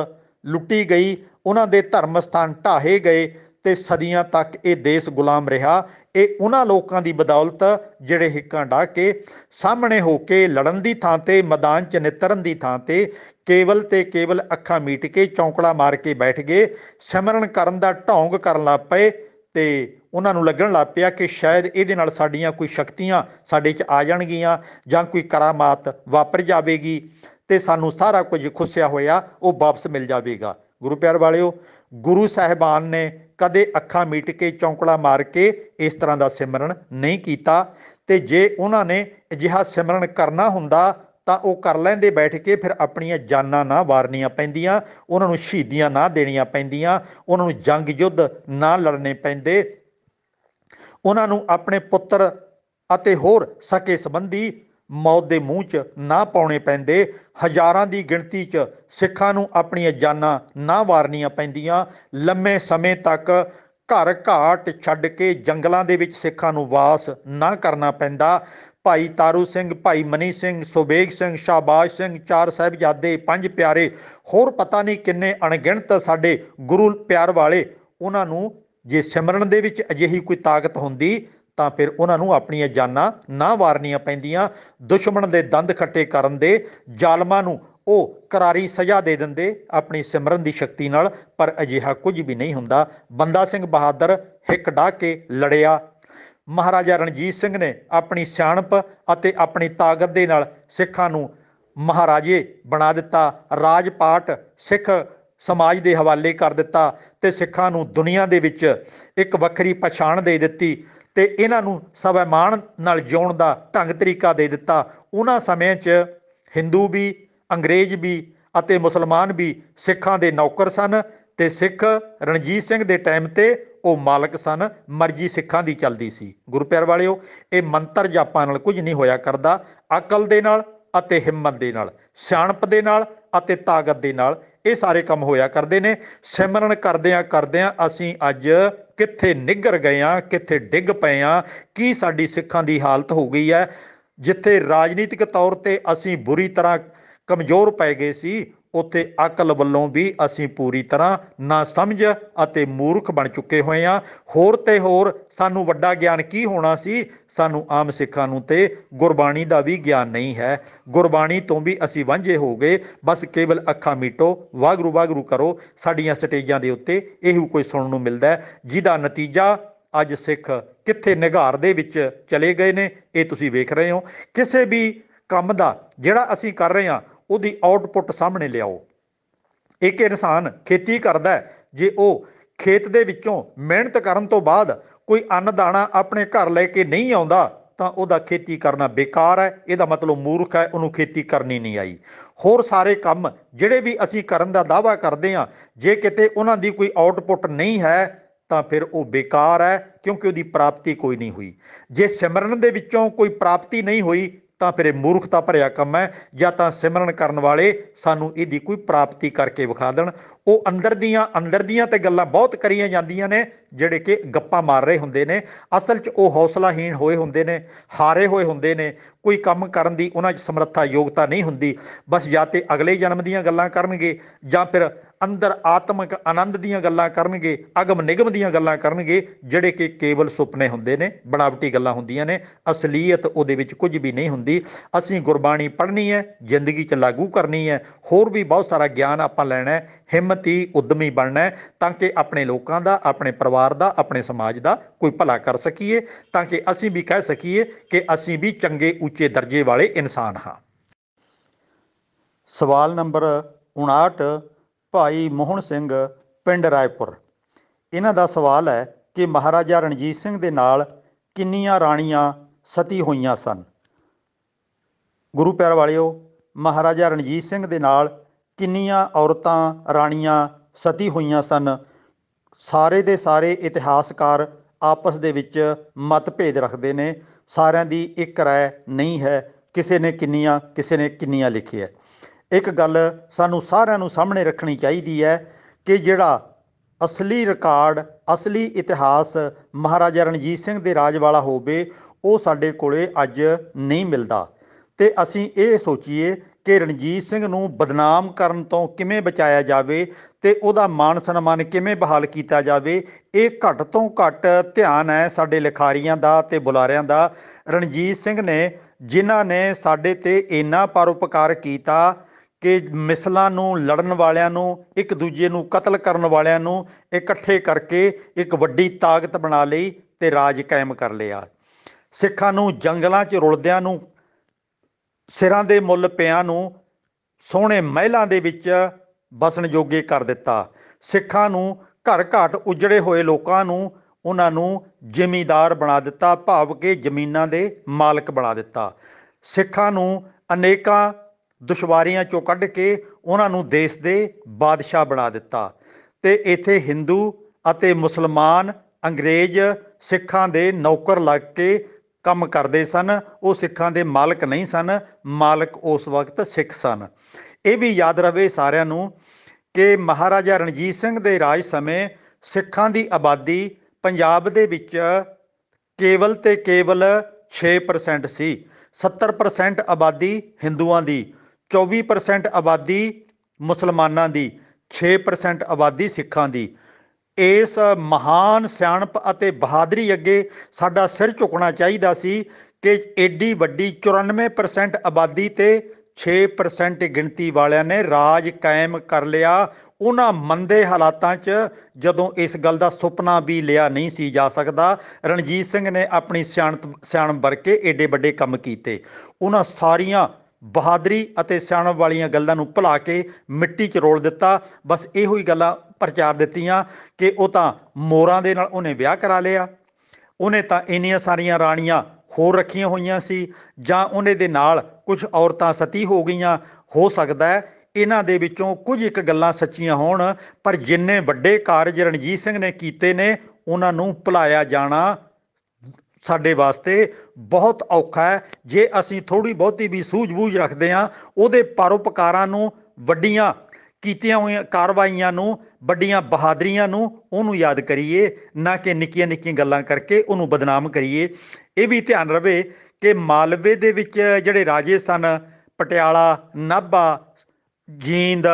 ਲੁੱਟੀ ਗਈ ਉਹਨਾਂ ਦੇ ਧਰਮ ਸਥਾਨ ਢਾਹੇ ਗਏ ਤੇ ਸਦੀਆਂ ਤੱਕ ਇਹ ਦੇਸ਼ ਗੁਲਾਮ ਰਿਹਾ ਇਹ ਉਹਨਾਂ ਲੋਕਾਂ ਦੀ ਬਦੌਲਤ ਜਿਹੜੇ ਹਿੱਕਾਂ ਢਾ ਕੇ ਸਾਹਮਣੇ ਹੋ ਕੇ ਲੜਨ ਦੀ ਥਾਂ ਤੇ ਮੈਦਾਨ 'ਚ ਨਿਤਰਨ ਦੀ ਥਾਂ ਤੇ ਕੇਵਲ ਤੇ ਕੇਵਲ ਅੱਖਾਂ ਮੀਟ ਕੇ ਚੌਂਕੜਾ ਮਾਰ ਕੇ ਬੈਠ ਗਏ ਸਿਮਰਨ ਕਰਨ ਦਾ ਢੌਂਗ ਕਰਨ ਲੱਪੇ ਤੇ ਉਹਨਾਂ ਨੂੰ ਲੱਗਣ ਲੱਗ ਪਿਆ ਕਿ ਸ਼ਾਇਦ ਇਹਦੇ ਨਾਲ ਸਾਡੀਆਂ ਕੋਈ ਸ਼ਕਤੀਆਂ ਸਾਡੇ 'ਚ ਆ ਜਾਣਗੀਆਂ ਜਾਂ ਕੋਈ ਕਰਾਮਾਤ ਵਾਪਰ ਜਾਵੇਗੀ ਤੇ ਸਾਨੂੰ ਸਾਰਾ ਕੁਝ ਖੁੱਸਿਆ ਹੋਇਆ ਉਹ ਵਾਪਸ ਮਿਲ ਜਾਵੇਗਾ ਗੁਰੂ ਪਿਆਰ ਵਾਲਿਓ ਗੁਰੂ ਸਾਹਿਬਾਨ ਨੇ ਕਦੇ ਅੱਖਾਂ ਮੀਟ ਕੇ ਚੌਂਕੜਾ ਮਾਰ ਕੇ ਇਸ ਤਰ੍ਹਾਂ ਦਾ ਸਿਮਰਨ ਨਹੀਂ ਕੀਤਾ ਤੇ ਜੇ ਉਹਨਾਂ ਨੇ ਅਜਿਹਾ ਸਿਮਰਨ ਕਰਨਾ ਹੁੰਦਾ ਤਾਂ ਉਹ ਕਰ ਲੈਂਦੇ ਬੈਠ ਕੇ ਫਿਰ ਆਪਣੀਆਂ ਜਾਨਾਂ ਨਾ ਵਾਰਨੀਆਂ ਪੈਂਦੀਆਂ ਉਹਨਾਂ ਨੂੰ ਸ਼ਹੀਦੀਆਂ ਨਾ ਦੇਣੀਆਂ ਪੈਂਦੀਆਂ ਉਹਨਾਂ ਨੂੰ ਜੰਗ ਯੁੱਧ ਨਾ ਲੜਨੇ ਪੈਂਦੇ ਉਹਨਾਂ ਨੂੰ ਆਪਣੇ ਪੁੱਤਰ ਅਤੇ ਹੋਰ ਸਕੇ ਸੰਬੰਧੀ ਮੌਤ ਦੇ ਮੂੰਹ 'ਚ ਨਾ ਪਾਉਣੇ ਪੈਂਦੇ ਹਜ਼ਾਰਾਂ ਦੀ ਗਿਣਤੀ 'ਚ ਸਿੱਖਾਂ ਨੂੰ ਆਪਣੀਆਂ ਜਾਨਾਂ ਨਾ ਵਾਰਨੀਆਂ ਪੈਂਦੀਆਂ ਲੰਮੇ ਸਮੇਂ ਤੱਕ ਘਰ ਘਾਟ ਛੱਡ ਕੇ ਜੰਗਲਾਂ ਦੇ ਵਿੱਚ ਸਿੱਖਾਂ ਨੂੰ ਵਾਸ ਨਾ ਕਰਨਾ ਪੈਂਦਾ ਭਾਈ ਤਾਰੂ ਸਿੰਘ ਭਾਈ ਮਨੀ ਸਿੰਘ ਸੁਬੇਗ ਸਿੰਘ ਸ਼ਾਬਾਸ਼ ਸਿੰਘ ਚਾਰ ਸਾਹਿਬਜ਼ਾਦੇ ਪੰਜ ਪਿਆਰੇ ਹੋਰ ਪਤਾ ਨਹੀਂ ਕਿੰਨੇ ਅਣਗਿਣਤ ਸਾਡੇ ਗੁਰੂ ਪਿਆਰ ਵਾਲੇ ਉਹਨਾਂ ਨੂੰ ਜੇ ਸਿਮਰਨ ਦੇ ਵਿੱਚ ਅਜਿਹੀ ਕੋਈ ਤਾਕਤ ਹੁੰਦੀ ਤਾਂ ਫਿਰ ਉਹਨਾਂ ਨੂੰ ਆਪਣੀਆਂ ਜਾਨਾਂ ਨਾ ਵਾਰਨੀਆਂ ਪੈਂਦੀਆਂ ਦੁਸ਼ਮਣ ਦੇ ਦੰਦ ਖੱਟੇ ਕਰਨ ਦੇ ਜ਼ਾਲਮਾਂ ਨੂੰ ਉਹ ਕਰਾਰੀ ਸਜ਼ਾ ਦੇ ਦਿੰਦੇ ਆਪਣੀ ਸਿਮਰਨ ਦੀ ਸ਼ਕਤੀ ਨਾਲ ਪਰ ਅਜਿਹਾ ਕੁਝ ਵੀ ਨਹੀਂ ਹੁੰਦਾ ਬੰਦਾ ਸਿੰਘ ਬਹਾਦਰ ਹਿੱਕ ਡਾ ਕੇ ਲੜਿਆ ਮਹਾਰਾਜਾ ਰਣਜੀਤ ਸਿੰਘ ਨੇ ਆਪਣੀ ਸਿਆਣਪ ਅਤੇ ਆਪਣੀ ਤਾਕਤ ਦੇ ਨਾਲ ਸਿੱਖਾਂ ਨੂੰ ਮਹਾਰਾਜੇ ਬਣਾ ਦਿੱਤਾ ਰਾਜਪਾਟ ਸਿੱਖ ਸਮਾਜ ਦੇ ਹਵਾਲੇ ਕਰ ਦਿੱਤਾ ਤੇ ਸਿੱਖਾਂ ਨੂੰ ਦੁਨੀਆ ਦੇ ਵਿੱਚ ਇੱਕ ਵੱਖਰੀ ਪਛਾਣ ਦੇ ਦਿੱਤੀ ਤੇ ਇਹਨਾਂ ਨੂੰ ਸਵੈਮਾਨ ਨਾਲ ਜਿਉਣ ਦਾ ਢੰਗ ਤਰੀਕਾ ਦੇ ਦਿੱਤਾ ਉਹਨਾਂ ਸਮਿਆਂ 'ਚ ਹਿੰਦੂ ਵੀ ਅੰਗਰੇਜ਼ ਵੀ ਅਤੇ ਮੁਸਲਮਾਨ ਵੀ ਸਿੱਖਾਂ ਦੇ ਨੌਕਰ ਸਨ ਤੇ ਸਿੱਖ ਰਣਜੀਤ ਸਿੰਘ ਦੇ ਟਾਈਮ ਤੇ ਉਹ ਮਾਲਕ ਸਨ ਮਰਜ਼ੀ ਸਿੱਖਾਂ ਦੀ ਚੱਲਦੀ ਸੀ ਗੁਰੂ ਪਿਆਰ ਵਾਲਿਓ ਇਹ ਮੰਤਰ ਜਾਪਾਂ ਨਾਲ ਕੁਝ ਨਹੀਂ ਹੋਇਆ ਕਰਦਾ ਅਕਲ ਦੇ ਨਾਲ ਅਤੇ ਹਿੰਮਤ ਦੇ ਨਾਲ ਸਿਆਣਪ ਦੇ ਨਾਲ ਅਤੇ ਤਾਕਤ ਦੇ ਨਾਲ ਇਹ ਸਾਰੇ ਕੰਮ ਹੋਇਆ ਕਰਦੇ ਨੇ ਸਿਮਰਨ ਕਰਦਿਆਂ ਕਰਦਿਆਂ ਅਸੀਂ ਅੱਜ ਕਿੱਥੇ ਨਿੱਗਰ ਗਏ ਆ ਕਿੱਥੇ ਡਿੱਗ ਪਏ ਆ ਕੀ ਸਾਡੀ ਸਿੱਖਾਂ ਦੀ ਹਾਲਤ ਹੋ ਗਈ ਹੈ ਜਿੱਥੇ ਰਾਜਨੀਤਿਕ ਤੌਰ ਤੇ ਅਸੀਂ ਬੁਰੀ ਤਰ੍ਹਾਂ ਕਮਜ਼ੋਰ ਪੈ ਗਏ ਸੀ ਉਤੇ ਅਕਲ ਵੱਲੋਂ ਵੀ ਅਸੀਂ ਪੂਰੀ ਤਰ੍ਹਾਂ ਨਾ ਸਮਝ ਅਤੇ ਮੂਰਖ ਬਣ ਚੁੱਕੇ ਹੋਏ ਆ ਹੋਰ ਤੇ ਹੋਰ ਸਾਨੂੰ ਵੱਡਾ ਗਿਆਨ ਕੀ ਹੋਣਾ ਸੀ ਸਾਨੂੰ ਆਮ ਸਿੱਖਾਂ ਨੂੰ ਤੇ ਗੁਰਬਾਣੀ ਦਾ ਵੀ ਗਿਆਨ ਨਹੀਂ ਹੈ ਗੁਰਬਾਣੀ ਤੋਂ ਵੀ ਅਸੀਂ ਵਾਂਝੇ ਹੋ ਗਏ ਬਸ ਕੇਵਲ ਅੱਖਾਂ ਮੀਟੋ ਵਾਗਰੂ ਵਾਗਰੂ ਕਰੋ ਸਾਡੀਆਂ ਸਟੇਜਾਂ ਦੇ ਉੱਤੇ ਇਹੋ ਕੋਈ ਸੁਣਨ ਨੂੰ ਮਿਲਦਾ ਜਿਹਦਾ ਨਤੀਜਾ ਅੱਜ ਸਿੱਖ ਕਿੱਥੇ ਨਿਗਾਰ ਦੇ ਵਿੱਚ ਚਲੇ ਗਏ ਨੇ ਇਹ ਤੁਸੀਂ ਵੇਖ ਰਹੇ ਹੋ ਕਿਸੇ ਵੀ ਕੰਮ ਦਾ ਜਿਹੜਾ ਅਸੀਂ ਕਰ ਰਹੇ ਹਾਂ ਉਹਦੀ ਆਉਟਪੁੱਟ ਸਾਹਮਣੇ ਲਿਆਓ ਇੱਕ ਇਨਸਾਨ ਖੇਤੀ ਕਰਦਾ ਜੇ ਉਹ ਖੇਤ ਦੇ ਵਿੱਚੋਂ ਮਿਹਨਤ ਕਰਨ ਤੋਂ ਬਾਅਦ ਕੋਈ ਅੰਨ ਦਾਣਾ ਆਪਣੇ ਘਰ ਲੈ ਕੇ ਨਹੀਂ ਆਉਂਦਾ ਤਾਂ ਉਹਦਾ ਖੇਤੀ ਕਰਨਾ ਬੇਕਾਰ ਹੈ ਇਹਦਾ ਮਤਲਬ ਮੂਰਖ ਹੈ ਉਹਨੂੰ ਖੇਤੀ ਕਰਨੀ ਨਹੀਂ ਆਈ ਹੋਰ ਸਾਰੇ ਕੰਮ ਜਿਹੜੇ ਵੀ ਅਸੀਂ ਕਰਨ ਦਾ ਦਾਵਾ ਕਰਦੇ ਹਾਂ ਜੇ ਕਿਤੇ ਉਹਨਾਂ ਦੀ ਕੋਈ ਆਉਟਪੁੱਟ ਨਹੀਂ ਹੈ ਤਾਂ ਫਿਰ ਉਹ ਬੇਕਾਰ ਹੈ ਕਿਉਂਕਿ ਉਹਦੀ ਪ੍ਰਾਪਤੀ ਕੋਈ ਨਹੀਂ ਹੋਈ ਜੇ ਸਿਮਰਨ ਦੇ ਵਿੱਚੋਂ ਕੋਈ ਪ੍ਰਾਪਤੀ ਨਹੀਂ ਹੋਈ ਤਾਂ ਫਿਰ ਇਹ ਮੂਰਖਤਾ ਭਰਿਆ ਕੰਮ ਹੈ ਜਾਂ ਤਾਂ ਸਿਮਰਨ ਕਰਨ ਵਾਲੇ ਸਾਨੂੰ ਇਹਦੀ ਕੋਈ ਪ੍ਰਾਪਤੀ ਕਰਕੇ ਵਿਖਾ ਦੇਣ ਉਹ ਅੰਦਰ ਦੀਆਂ ਅੰਦਰ ਦੀਆਂ ਤੇ ਗੱਲਾਂ ਬਹੁਤ ਕਰੀਆਂ ਜਾਂਦੀਆਂ ਨੇ ਜਿਹੜੇ ਕਿ ਗੱਪਾਂ ਮਾਰ ਰਹੇ ਹੁੰਦੇ ਨੇ ਅਸਲ 'ਚ ਉਹ ਹੌਸਲਾਹੀਣ ਹੋਏ ਹੁੰਦੇ ਨੇ ਹਾਰੇ ਹੋਏ ਹੁੰਦੇ ਨੇ ਕੋਈ ਕੰਮ ਕਰਨ ਦੀ ਉਹਨਾਂ 'ਚ ਸਮਰੱਥਾ ਯੋਗਤਾ ਨਹੀਂ ਹੁੰਦੀ ਬਸ ਜਾਂ ਤੇ ਅਗਲੇ ਜਨਮ ਦੀਆਂ ਗੱਲਾਂ ਕਰਨਗੇ ਜਾਂ ਫਿਰ ਅੰਦਰ ਆਤਮਿਕ ਆਨੰਦ ਦੀਆਂ ਗੱਲਾਂ ਕਰਨਗੇ ਅਗਮ ਨਿਗਮ ਦੀਆਂ ਗੱਲਾਂ ਕਰਨਗੇ ਜਿਹੜੇ ਕਿ ਕੇਵਲ ਸੁਪਨੇ ਹੁੰਦੇ ਨੇ ਬਣਾਵਟੀ ਗੱਲਾਂ ਹੁੰਦੀਆਂ ਨੇ ਅਸਲੀਅਤ ਉਹਦੇ ਵਿੱਚ ਕੁਝ ਵੀ ਨਹੀਂ ਹੁੰਦੀ ਅਸੀਂ ਗੁਰਬਾਣੀ ਪੜ੍ਹਨੀ ਹੈ ਜ਼ਿੰਦਗੀ 'ਚ ਲਾਗੂ ਕਰਨੀ ਹੈ ਹੋਰ ਵੀ ਬਹੁਤ ਸਾਰਾ ਗਿਆਨ ਆਪਾਂ ਲੈਣਾ ਹੈ ਹਿੰਮਤੀ ਉਦਮੀ ਬਣਨਾ ਹੈ ਤਾਂ ਕਿ ਆਪਣੇ ਲੋਕਾਂ ਦਾ ਆਪਣੇ ਪਰਿਵਾਰ ਦਾ ਆਪਣੇ ਸਮਾਜ ਦਾ ਕੋਈ ਭਲਾ ਕਰ ਸਕੀਏ ਤਾਂ ਕਿ ਅਸੀਂ ਵੀ ਕਹਿ ਸਕੀਏ ਕਿ ਅਸੀਂ ਵੀ ਚੰਗੇ ਉੱਚੇ ਦਰਜੇ ਵਾਲੇ ਇਨਸਾਨ ਹਾਂ ਸਵਾਲ ਨੰਬਰ 59 ਭਾਈ ਮੋਹਨ ਸਿੰਘ ਪਿੰਡ ਰਾਏਪੁਰ ਇਹਨਾਂ ਦਾ ਸਵਾਲ ਹੈ ਕਿ ਮਹਾਰਾਜਾ ਰਣਜੀਤ ਸਿੰਘ ਦੇ ਨਾਲ ਕਿੰਨੀਆਂ ਰਾਣੀਆਂ ਸਤੀ ਹੋਈਆਂ ਸਨ ਗੁਰੂ ਪਿਆਰ ਵਾਲਿਓ ਮਹਾਰਾਜਾ ਰਣਜੀਤ ਸਿੰਘ ਦੇ ਨਾਲ ਕਿੰਨੀਆਂ ਔਰਤਾਂ ਰਾਣੀਆਂ ਸਤੀ ਹੋਈਆਂ ਸਨ ਸਾਰੇ ਦੇ ਸਾਰੇ ਇਤਿਹਾਸਕਾਰ ਆਪਸ ਦੇ ਵਿੱਚ ਮਤਭੇਦ ਰੱਖਦੇ ਨੇ ਸਾਰਿਆਂ ਦੀ ਇੱਕ رائے ਨਹੀਂ ਹੈ ਕਿਸੇ ਨੇ ਕਿੰਨੀਆਂ ਕਿਸੇ ਨੇ ਕਿੰਨੀਆਂ ਲਿਖੀ ਹੈ ਇੱਕ ਗੱਲ ਸਾਨੂੰ ਸਾਰਿਆਂ ਨੂੰ ਸਾਹਮਣੇ ਰੱਖਣੀ ਚਾਹੀਦੀ ਹੈ ਕਿ ਜਿਹੜਾ ਅਸਲੀ ਰਿਕਾਰਡ ਅਸਲੀ ਇਤਿਹਾਸ ਮਹਾਰਾਜਾ ਰਣਜੀਤ ਸਿੰਘ ਦੇ ਰਾਜ ਵਾਲਾ ਹੋਵੇ ਉਹ ਸਾਡੇ ਕੋਲੇ ਅੱਜ ਨਹੀਂ ਮਿਲਦਾ ਤੇ ਅਸੀਂ ਇਹ ਸੋਚੀਏ ਕਿ ਰਣਜੀਤ ਸਿੰਘ ਨੂੰ ਬਦਨਾਮ ਕਰਨ ਤੋਂ ਕਿਵੇਂ ਬਚਾਇਆ ਜਾਵੇ ਤੇ ਉਹਦਾ ਮਾਨ ਸਨਮਾਨ ਕਿਵੇਂ ਬਹਾਲ ਕੀਤਾ ਜਾਵੇ ਇਹ ਘੱਟ ਤੋਂ ਘੱਟ ਧਿਆਨ ਹੈ ਸਾਡੇ ਲਿਖਾਰੀਆਂ ਦਾ ਤੇ ਬੁਲਾਰਿਆਂ ਦਾ ਰਣਜੀਤ ਸਿੰਘ ਨੇ ਜਿਨ੍ਹਾਂ ਨੇ ਸਾਡੇ ਤੇ ਇੰਨਾ ਪਰਉਪਕਾਰ ਕੀਤਾ ਕਿ ਮਿਸਲਾਂ ਨੂੰ ਲੜਨ ਵਾਲਿਆਂ ਨੂੰ ਇੱਕ ਦੂਜੇ ਨੂੰ ਕਤਲ ਕਰਨ ਵਾਲਿਆਂ ਨੂੰ ਇਕੱਠੇ ਕਰਕੇ ਇੱਕ ਵੱਡੀ ਤਾਕਤ ਬਣਾ ਲਈ ਤੇ ਰਾਜ ਕਾਇਮ ਕਰ ਲਿਆ ਸਿੱਖਾਂ ਨੂੰ ਜੰਗਲਾਂ 'ਚ ਰੁਲਦਿਆਂ ਨੂੰ ਸਿਰਾਂ ਦੇ ਮੁੱਲ ਪਿਆਂ ਨੂੰ ਸੋਹਣੇ ਮਹਿਲਾਂ ਦੇ ਵਿੱਚ ਬਸਣ ਯੋਗੇ ਕਰ ਦਿੱਤਾ ਸਿੱਖਾਂ ਨੂੰ ਘਰ ਘਾਟ ਉਜੜੇ ਹੋਏ ਲੋਕਾਂ ਨੂੰ ਉਹਨਾਂ ਨੂੰ ਜ਼ਿਮੀਂਦਾਰ ਬਣਾ ਦਿੱਤਾ ਭਾਵ ਕਿ ਜ਼ਮੀਨਾਂ ਦੇ ਮਾਲਕ ਬਣਾ ਦਿੱਤਾ ਸਿੱਖਾਂ ਨੂੰ ਅਨੇਕਾਂ ਦੁਸ਼ਵਾਰੀਆਂ ਚੋਂ ਕੱਢ ਕੇ ਉਹਨਾਂ ਨੂੰ ਦੇਸ਼ ਦੇ ਬਾਦਸ਼ਾਹ ਬਣਾ ਦਿੱਤਾ ਤੇ ਇੱਥੇ Hindu ਅਤੇ ਮੁਸਲਮਾਨ ਅੰਗਰੇਜ਼ ਸਿੱਖਾਂ ਦੇ ਨੌਕਰ ਲੱਗ ਕੇ ਕੰਮ ਕਰਦੇ ਸਨ ਉਹ ਸਿੱਖਾਂ ਦੇ ਮਾਲਕ ਨਹੀਂ ਸਨ ਮਾਲਕ ਉਸ ਵਕਤ ਸਿੱਖ ਸਨ ਇਹ ਵੀ ਯਾਦ ਰਵੇ ਸਾਰਿਆਂ ਨੂੰ ਕਿ ਮਹਾਰਾਜਾ ਰਣਜੀਤ ਸਿੰਘ ਦੇ ਰਾਜ ਸਮੇਂ ਸਿੱਖਾਂ ਦੀ ਆਬਾਦੀ ਪੰਜਾਬ ਦੇ ਵਿੱਚ ਕੇਵਲ ਤੇ ਕੇਵਲ 6% ਸੀ 70% ਆਬਾਦੀ ਹਿੰਦੂਆਂ ਦੀ 24% ਆਬਾਦੀ ਮੁਸਲਮਾਨਾਂ ਦੀ 6% ਆਬਾਦੀ ਸਿੱਖਾਂ ਦੀ ਇਸ ਮਹਾਨ ਸਿਆਣਪ ਅਤੇ ਬਹਾਦਰੀ ਅੱਗੇ ਸਾਡਾ ਸਿਰ ਝੁਕਣਾ ਚਾਹੀਦਾ ਸੀ ਕਿ ਏਡੀ ਵੱਡੀ 94% ਆਬਾਦੀ ਤੇ 6% ਗਿਣਤੀ ਵਾਲਿਆਂ ਨੇ ਰਾਜ ਕਾਇਮ ਕਰ ਲਿਆ ਉਹਨਾਂ ਮੰਦੇ ਹਾਲਾਤਾਂ 'ਚ ਜਦੋਂ ਇਸ ਗੱਲ ਦਾ ਸੁਪਨਾ ਵੀ ਲਿਆ ਨਹੀਂ ਸੀ ਜਾ ਸਕਦਾ ਰਣਜੀਤ ਸਿੰਘ ਨੇ ਆਪਣੀ ਸਿਆਣਪ ਸਿਆਣਪ ਵਰਕੇ ਏਡੇ ਵੱਡੇ ਕੰਮ ਕੀਤੇ ਉਹਨਾਂ ਸਾਰੀਆਂ ਬਹਾਦਰੀ ਅਤੇ ਸਿਆਣਪ ਵਾਲੀਆਂ ਗੱਲਾਂ ਨੂੰ ਭੁਲਾ ਕੇ ਮਿੱਟੀ 'ਚ ਰੋਲ ਦਿੱਤਾ ਬਸ ਇਹੋ ਹੀ ਗੱਲਾਂ ਪ੍ਰਚਾਰ ਦਿੱਤੀਆਂ ਕਿ ਉਹ ਤਾਂ ਮੋਰਾਂ ਦੇ ਨਾਲ ਉਹਨੇ ਵਿਆਹ ਕਰਾ ਲਿਆ ਉਹਨੇ ਤਾਂ ਇੰਨੀਆਂ ਸਾਰੀਆਂ ਰਾਣੀਆਂ ਹੋਰ ਰੱਖੀਆਂ ਹੋਈਆਂ ਸੀ ਜਾਂ ਉਹਨੇ ਦੇ ਨਾਲ ਕੁਝ ਔਰਤਾਂ ਸਤੀ ਹੋ ਗਈਆਂ ਹੋ ਸਕਦਾ ਹੈ ਇਹਨਾਂ ਦੇ ਵਿੱਚੋਂ ਕੁਝ ਇੱਕ ਗੱਲਾਂ ਸੱਚੀਆਂ ਹੋਣ ਪਰ ਜਿੰਨੇ ਵੱਡੇ ਕਾਰਜ ਰਣਜੀਤ ਸਿੰਘ ਨੇ ਕੀਤੇ ਨੇ ਉਹਨਾਂ ਨੂੰ ਭੁਲਾਇਆ ਜਾਣਾ ਸਾਡੇ ਵਾਸਤੇ ਬਹੁਤ ਔਖਾ ਹੈ ਜੇ ਅਸੀਂ ਥੋੜੀ ਬਹੁਤੀ ਵੀ ਸੂਝ-ਬੂਝ ਰੱਖਦੇ ਹਾਂ ਉਹਦੇ ਪਰਉਪਕਾਰਾਂ ਨੂੰ ਵੱਡੀਆਂ ਕੀਤੀਆਂ ਹੋਈਆਂ ਕਾਰਵਾਈਆਂ ਨੂੰ ਵੱਡੀਆਂ ਬਹਾਦਰੀਆਂ ਨੂੰ ਉਹਨੂੰ ਯਾਦ ਕਰੀਏ ਨਾ ਕਿ ਨਿੱਕੀਆਂ ਨਿੱਕੀਆਂ ਗੱਲਾਂ ਕਰਕੇ ਉਹਨੂੰ ਬਦਨਾਮ ਕਰੀਏ ਇਹ ਵੀ ਧਿਆਨ ਰਵੇ ਕਿ ਮਾਲਵੇ ਦੇ ਵਿੱਚ ਜਿਹੜੇ ਰਾਜੇ ਸਨ ਪਟਿਆਲਾ ਨਾਭਾ ਜੀਂਦ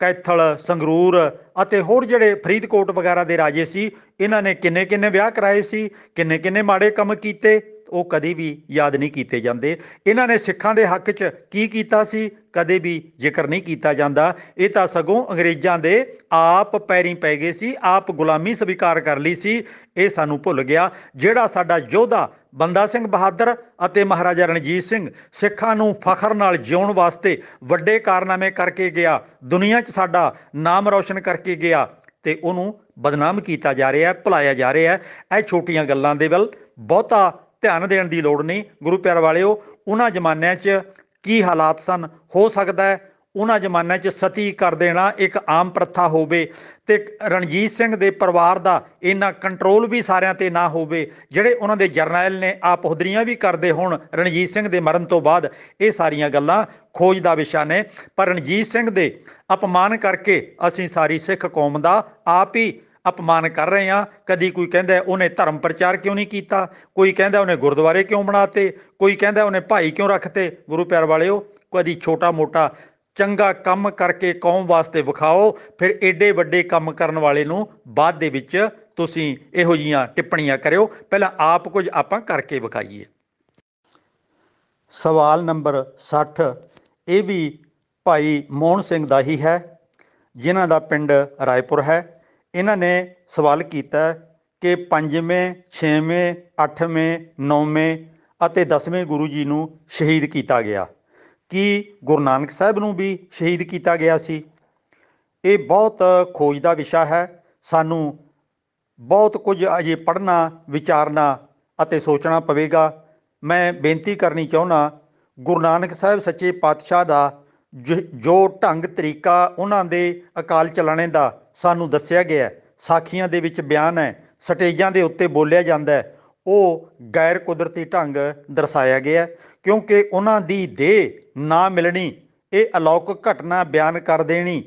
ਕੈਥਲ ਸੰਗਰੂਰ ਅਤੇ ਹੋਰ ਜਿਹੜੇ ਫਰੀਦਕੋਟ ਵਗੈਰਾ ਦੇ ਰਾਜੇ ਸੀ ਇਹਨਾਂ ਨੇ ਕਿੰਨੇ ਕਿੰਨੇ ਵਿਆਹ ਕਰਾਏ ਸੀ ਕਿੰਨੇ ਕਿੰਨੇ ਮਾੜੇ ਕੰਮ ਕੀਤੇ ਉਹ ਕਦੇ ਵੀ ਯਾਦ ਨਹੀਂ ਕੀਤੇ ਜਾਂਦੇ ਇਹਨਾਂ ਨੇ ਸਿੱਖਾਂ ਦੇ ਹੱਕ 'ਚ ਕੀ ਕੀਤਾ ਸੀ ਕਦੇ ਵੀ ਜ਼ਿਕਰ ਨਹੀਂ ਕੀਤਾ ਜਾਂਦਾ ਇਹ ਤਾਂ ਸਗੋਂ ਅੰਗਰੇਜ਼ਾਂ ਦੇ ਆਪ ਪੈਰੀ ਪੈ ਗਏ ਸੀ ਆਪ ਗੁਲਾਮੀ ਸਵੀਕਾਰ ਕਰ ਲਈ ਸੀ ਇਹ ਸਾਨੂੰ ਭੁੱਲ ਗਿਆ ਜਿਹੜਾ ਸਾਡਾ ਯੋਧਾ ਬੰਦਾ ਸਿੰਘ ਬਹਾਦਰ ਅਤੇ ਮਹਾਰਾਜਾ ਰਣਜੀਤ ਸਿੰਘ ਸਿੱਖਾਂ ਨੂੰ ਫਖਰ ਨਾਲ ਜਿਉਣ ਵਾਸਤੇ ਵੱਡੇ ਕਾਰਨਾਮੇ ਕਰਕੇ ਗਿਆ ਦੁਨੀਆ 'ਚ ਸਾਡਾ ਨਾਮ ਰੌਸ਼ਨ ਕਰਕੇ ਗਿਆ ਤੇ ਉਹਨੂੰ ਬਦਨਾਮ ਕੀਤਾ ਜਾ ਰਿਹਾ ਹੈ ਭੁਲਾਇਆ ਜਾ ਰਿਹਾ ਹੈ ਇਹ ਛੋਟੀਆਂ ਗੱਲਾਂ ਦੇ ਵੱਲ ਬਹੁਤਾ ਧਿਆਨ ਦੇਣ ਦੀ ਲੋੜ ਨਹੀਂ ਗੁਰੂ ਪਿਆਰ ਵਾਲਿਓ ਉਹਨਾਂ ਜ਼ਮਾਨਿਆਂ 'ਚ ਕੀ ਹਾਲਾਤ ਸਨ ਹੋ ਸਕਦਾ ਹੈ ਉਹਨਾਂ ਜ਼ਮਾਨਿਆਂ 'ਚ ਸਤੀ ਕਰ ਦੇਣਾ ਇੱਕ ਆਮ ਪ੍ਰਥਾ ਹੋਵੇ ਤੇ ਰਣਜੀਤ ਸਿੰਘ ਦੇ ਪਰਿਵਾਰ ਦਾ ਇੰਨਾ ਕੰਟਰੋਲ ਵੀ ਸਾਰਿਆਂ ਤੇ ਨਾ ਹੋਵੇ ਜਿਹੜੇ ਉਹਨਾਂ ਦੇ ਜਰਨੈਲ ਨੇ ਆਪ ਹੁਦਰੀਆਂ ਵੀ ਕਰਦੇ ਹੋਣ ਰਣਜੀਤ ਸਿੰਘ ਦੇ ਮਰਨ ਤੋਂ ਬਾਅਦ ਇਹ ਸਾਰੀਆਂ ਗੱਲਾਂ ਖੋਜ ਦਾ ਵਿਸ਼ਾ ਨੇ ਪਰ ਰਣਜੀਤ ਸਿੰਘ ਦੇ ਅਪਮਾਨ ਕਰਕੇ ਅਸੀਂ ਸਾਰੀ ਸਿੱਖ ਕੌਮ ਦਾ ਆਪ ਹੀ ਅਪਮਾਨ ਕਰ ਰਹੇ ਆ ਕਦੀ ਕੋਈ ਕਹਿੰਦਾ ਉਹਨੇ ਧਰਮ ਪ੍ਰਚਾਰ ਕਿਉਂ ਨਹੀਂ ਕੀਤਾ ਕੋਈ ਕਹਿੰਦਾ ਉਹਨੇ ਗੁਰਦੁਆਰੇ ਕਿਉਂ ਬਣਾਤੇ ਕੋਈ ਕਹਿੰਦਾ ਉਹਨੇ ਭਾਈ ਕਿਉਂ ਰੱਖਤੇ ਗੁਰੂ ਪਿਆਰ ਵਾਲਿਓ ਕਦੀ ਛੋਟਾ ਮੋਟਾ ਚੰਗਾ ਕੰਮ ਕਰਕੇ ਕੌਮ ਵਾਸਤੇ ਵਿਖਾਓ ਫਿਰ ਏਡੇ ਵੱਡੇ ਕੰਮ ਕਰਨ ਵਾਲੇ ਨੂੰ ਬਾਅਦ ਦੇ ਵਿੱਚ ਤੁਸੀਂ ਇਹੋ ਜੀਆਂ ਟਿੱਪਣੀਆਂ ਕਰਿਓ ਪਹਿਲਾਂ ਆਪ ਕੁਝ ਆਪਾਂ ਕਰਕੇ ਵਿਖਾਈਏ ਸਵਾਲ ਨੰਬਰ 60 ਇਹ ਵੀ ਭਾਈ ਮੋਹਨ ਸਿੰਘ ਦਾ ਹੀ ਹੈ ਜਿਨ੍ਹਾਂ ਦਾ ਪਿੰਡ ਰਾਏਪੁਰ ਹੈ ਇਹਨਾਂ ਨੇ ਸਵਾਲ ਕੀਤਾ ਕਿ ਪੰਜਵੇਂ ਛੇਵੇਂ ਅੱਠਵੇਂ ਨੌਵੇਂ ਅਤੇ ਦਸਵੇਂ ਗੁਰੂ ਜੀ ਨੂੰ ਸ਼ਹੀਦ ਕੀਤਾ ਗਿਆ ਕੀ ਗੁਰੂ ਨਾਨਕ ਸਾਹਿਬ ਨੂੰ ਵੀ ਸ਼ਹੀਦ ਕੀਤਾ ਗਿਆ ਸੀ ਇਹ ਬਹੁਤ ਖੋਜ ਦਾ ਵਿਸ਼ਾ ਹੈ ਸਾਨੂੰ ਬਹੁਤ ਕੁਝ ਅਜੇ ਪੜਨਾ ਵਿਚਾਰਨਾ ਅਤੇ ਸੋਚਣਾ ਪਵੇਗਾ ਮੈਂ ਬੇਨਤੀ ਕਰਨੀ ਚਾਹੁੰਦਾ ਗੁਰੂ ਨਾਨਕ ਸਾਹਿਬ ਸੱਚੇ ਪਾਤਸ਼ਾਹ ਦਾ ਜੋ ਢੰਗ ਤਰੀਕਾ ਉਹਨਾਂ ਦੇ ਅਕਾਲ ਚਲਾਣੇ ਦਾ ਸਾਨੂੰ ਦੱਸਿਆ ਗਿਆ ਸਾਖੀਆਂ ਦੇ ਵਿੱਚ ਬਿਆਨ ਹੈ ਸਟੇਜਾਂ ਦੇ ਉੱਤੇ ਬੋਲਿਆ ਜਾਂਦਾ ਉਹ ਗੈਰ ਕੁਦਰਤੀ ਢੰਗ ਦਰਸਾਇਆ ਗਿਆ ਕਿਉਂਕਿ ਉਹਨਾਂ ਦੀ ਦੇਹ ਨਾ ਮਿਲਣੀ ਇਹ ਅਲੌਕਿਕ ਘਟਨਾ ਬਿਆਨ ਕਰ ਦੇਣੀ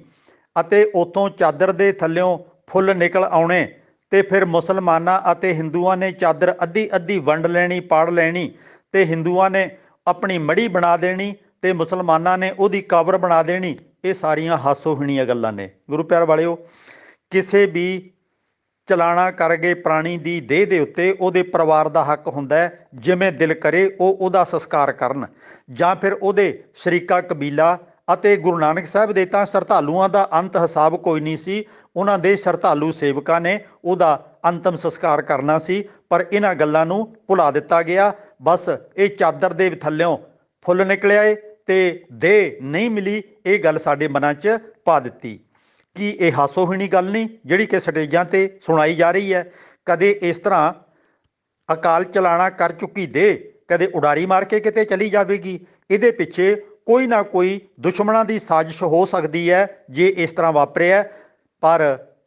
ਅਤੇ ਉਤੋਂ ਚਾਦਰ ਦੇ ਥੱਲਿਓਂ ਫੁੱਲ ਨਿਕਲ ਆਉਣੇ ਤੇ ਫਿਰ ਮੁਸਲਮਾਨਾਂ ਅਤੇ ਹਿੰਦੂਆਂ ਨੇ ਚਾਦਰ ਅੱਧੀ ਅੱਧੀ ਵੰਡ ਲੈਣੀ ਪਾੜ ਲੈਣੀ ਤੇ ਹਿੰਦੂਆਂ ਨੇ ਆਪਣੀ ਮੜੀ ਬਣਾ ਦੇਣੀ ਤੇ ਮੁਸਲਮਾਨਾਂ ਨੇ ਉਹਦੀ ਕਬਰ ਬਣਾ ਦੇਣੀ ਇਹ ਸਾਰੀਆਂ ਹਾਸੋਹੀਣੀਆਂ ਗੱਲਾਂ ਨੇ ਗੁਰੂ ਪਿਆਰ ਵਾਲਿਓ ਕਿਸੇ ਵੀ ਚਲਾਣਾ ਕਰ ਗਏ ਪ੍ਰਾਣੀ ਦੀ ਦੇਹ ਦੇ ਉੱਤੇ ਉਹਦੇ ਪਰਿਵਾਰ ਦਾ ਹੱਕ ਹੁੰਦਾ ਜਿਵੇਂ ਦਿਲ ਕਰੇ ਉਹ ਉਹਦਾ ਸੰਸਕਾਰ ਕਰਨ ਜਾਂ ਫਿਰ ਉਹਦੇ ਸ਼ਰੀਕਾ ਕਬੀਲਾ ਅਤੇ ਗੁਰੂ ਨਾਨਕ ਸਾਹਿਬ ਦੇ ਤਾਂ ਸਰਧਾਲੂਆਂ ਦਾ ਅੰਤ ਹਿਸਾਬ ਕੋਈ ਨਹੀਂ ਸੀ ਉਹਨਾਂ ਦੇ ਸਰਧਾਲੂ ਸੇਵਕਾਂ ਨੇ ਉਹਦਾ ਅੰਤਮ ਸੰਸਕਾਰ ਕਰਨਾ ਸੀ ਪਰ ਇਹਨਾਂ ਗੱਲਾਂ ਨੂੰ ਭੁਲਾ ਦਿੱਤਾ ਗਿਆ ਬਸ ਇਹ ਚਾਦਰ ਦੇ ਥੱਲਿਓਂ ਫੁੱਲ ਨਿਕਲਿਆ ਏ ਤੇ ਦੇ ਨਹੀਂ ਮਿਲੀ ਇਹ ਗੱਲ ਸਾਡੇ ਮਨਾਂ 'ਚ ਪਾ ਦਿੱਤੀ ਕੀ ਇਹ ਹਾਸੋਹੀਣੀ ਗੱਲ ਨਹੀਂ ਜਿਹੜੀ ਕਿ ਸਟੇਜਾਂ ਤੇ ਸੁਣਾਈ ਜਾ ਰਹੀ ਹੈ ਕਦੇ ਇਸ ਤਰ੍ਹਾਂ ਅਕਾਲ ਚਲਾਣਾ ਕਰ ਚੁੱਕੀ ਦੇ ਕਦੇ ਉਡਾਰੀ ਮਾਰ ਕੇ ਕਿਤੇ ਚਲੀ ਜਾਵੇਗੀ ਇਹਦੇ ਪਿੱਛੇ ਕੋਈ ਨਾ ਕੋਈ ਦੁਸ਼ਮਣਾਂ ਦੀ ਸਾਜ਼ਿਸ਼ ਹੋ ਸਕਦੀ ਹੈ ਜੇ ਇਸ ਤਰ੍ਹਾਂ ਵਾਪਰਿਆ ਪਰ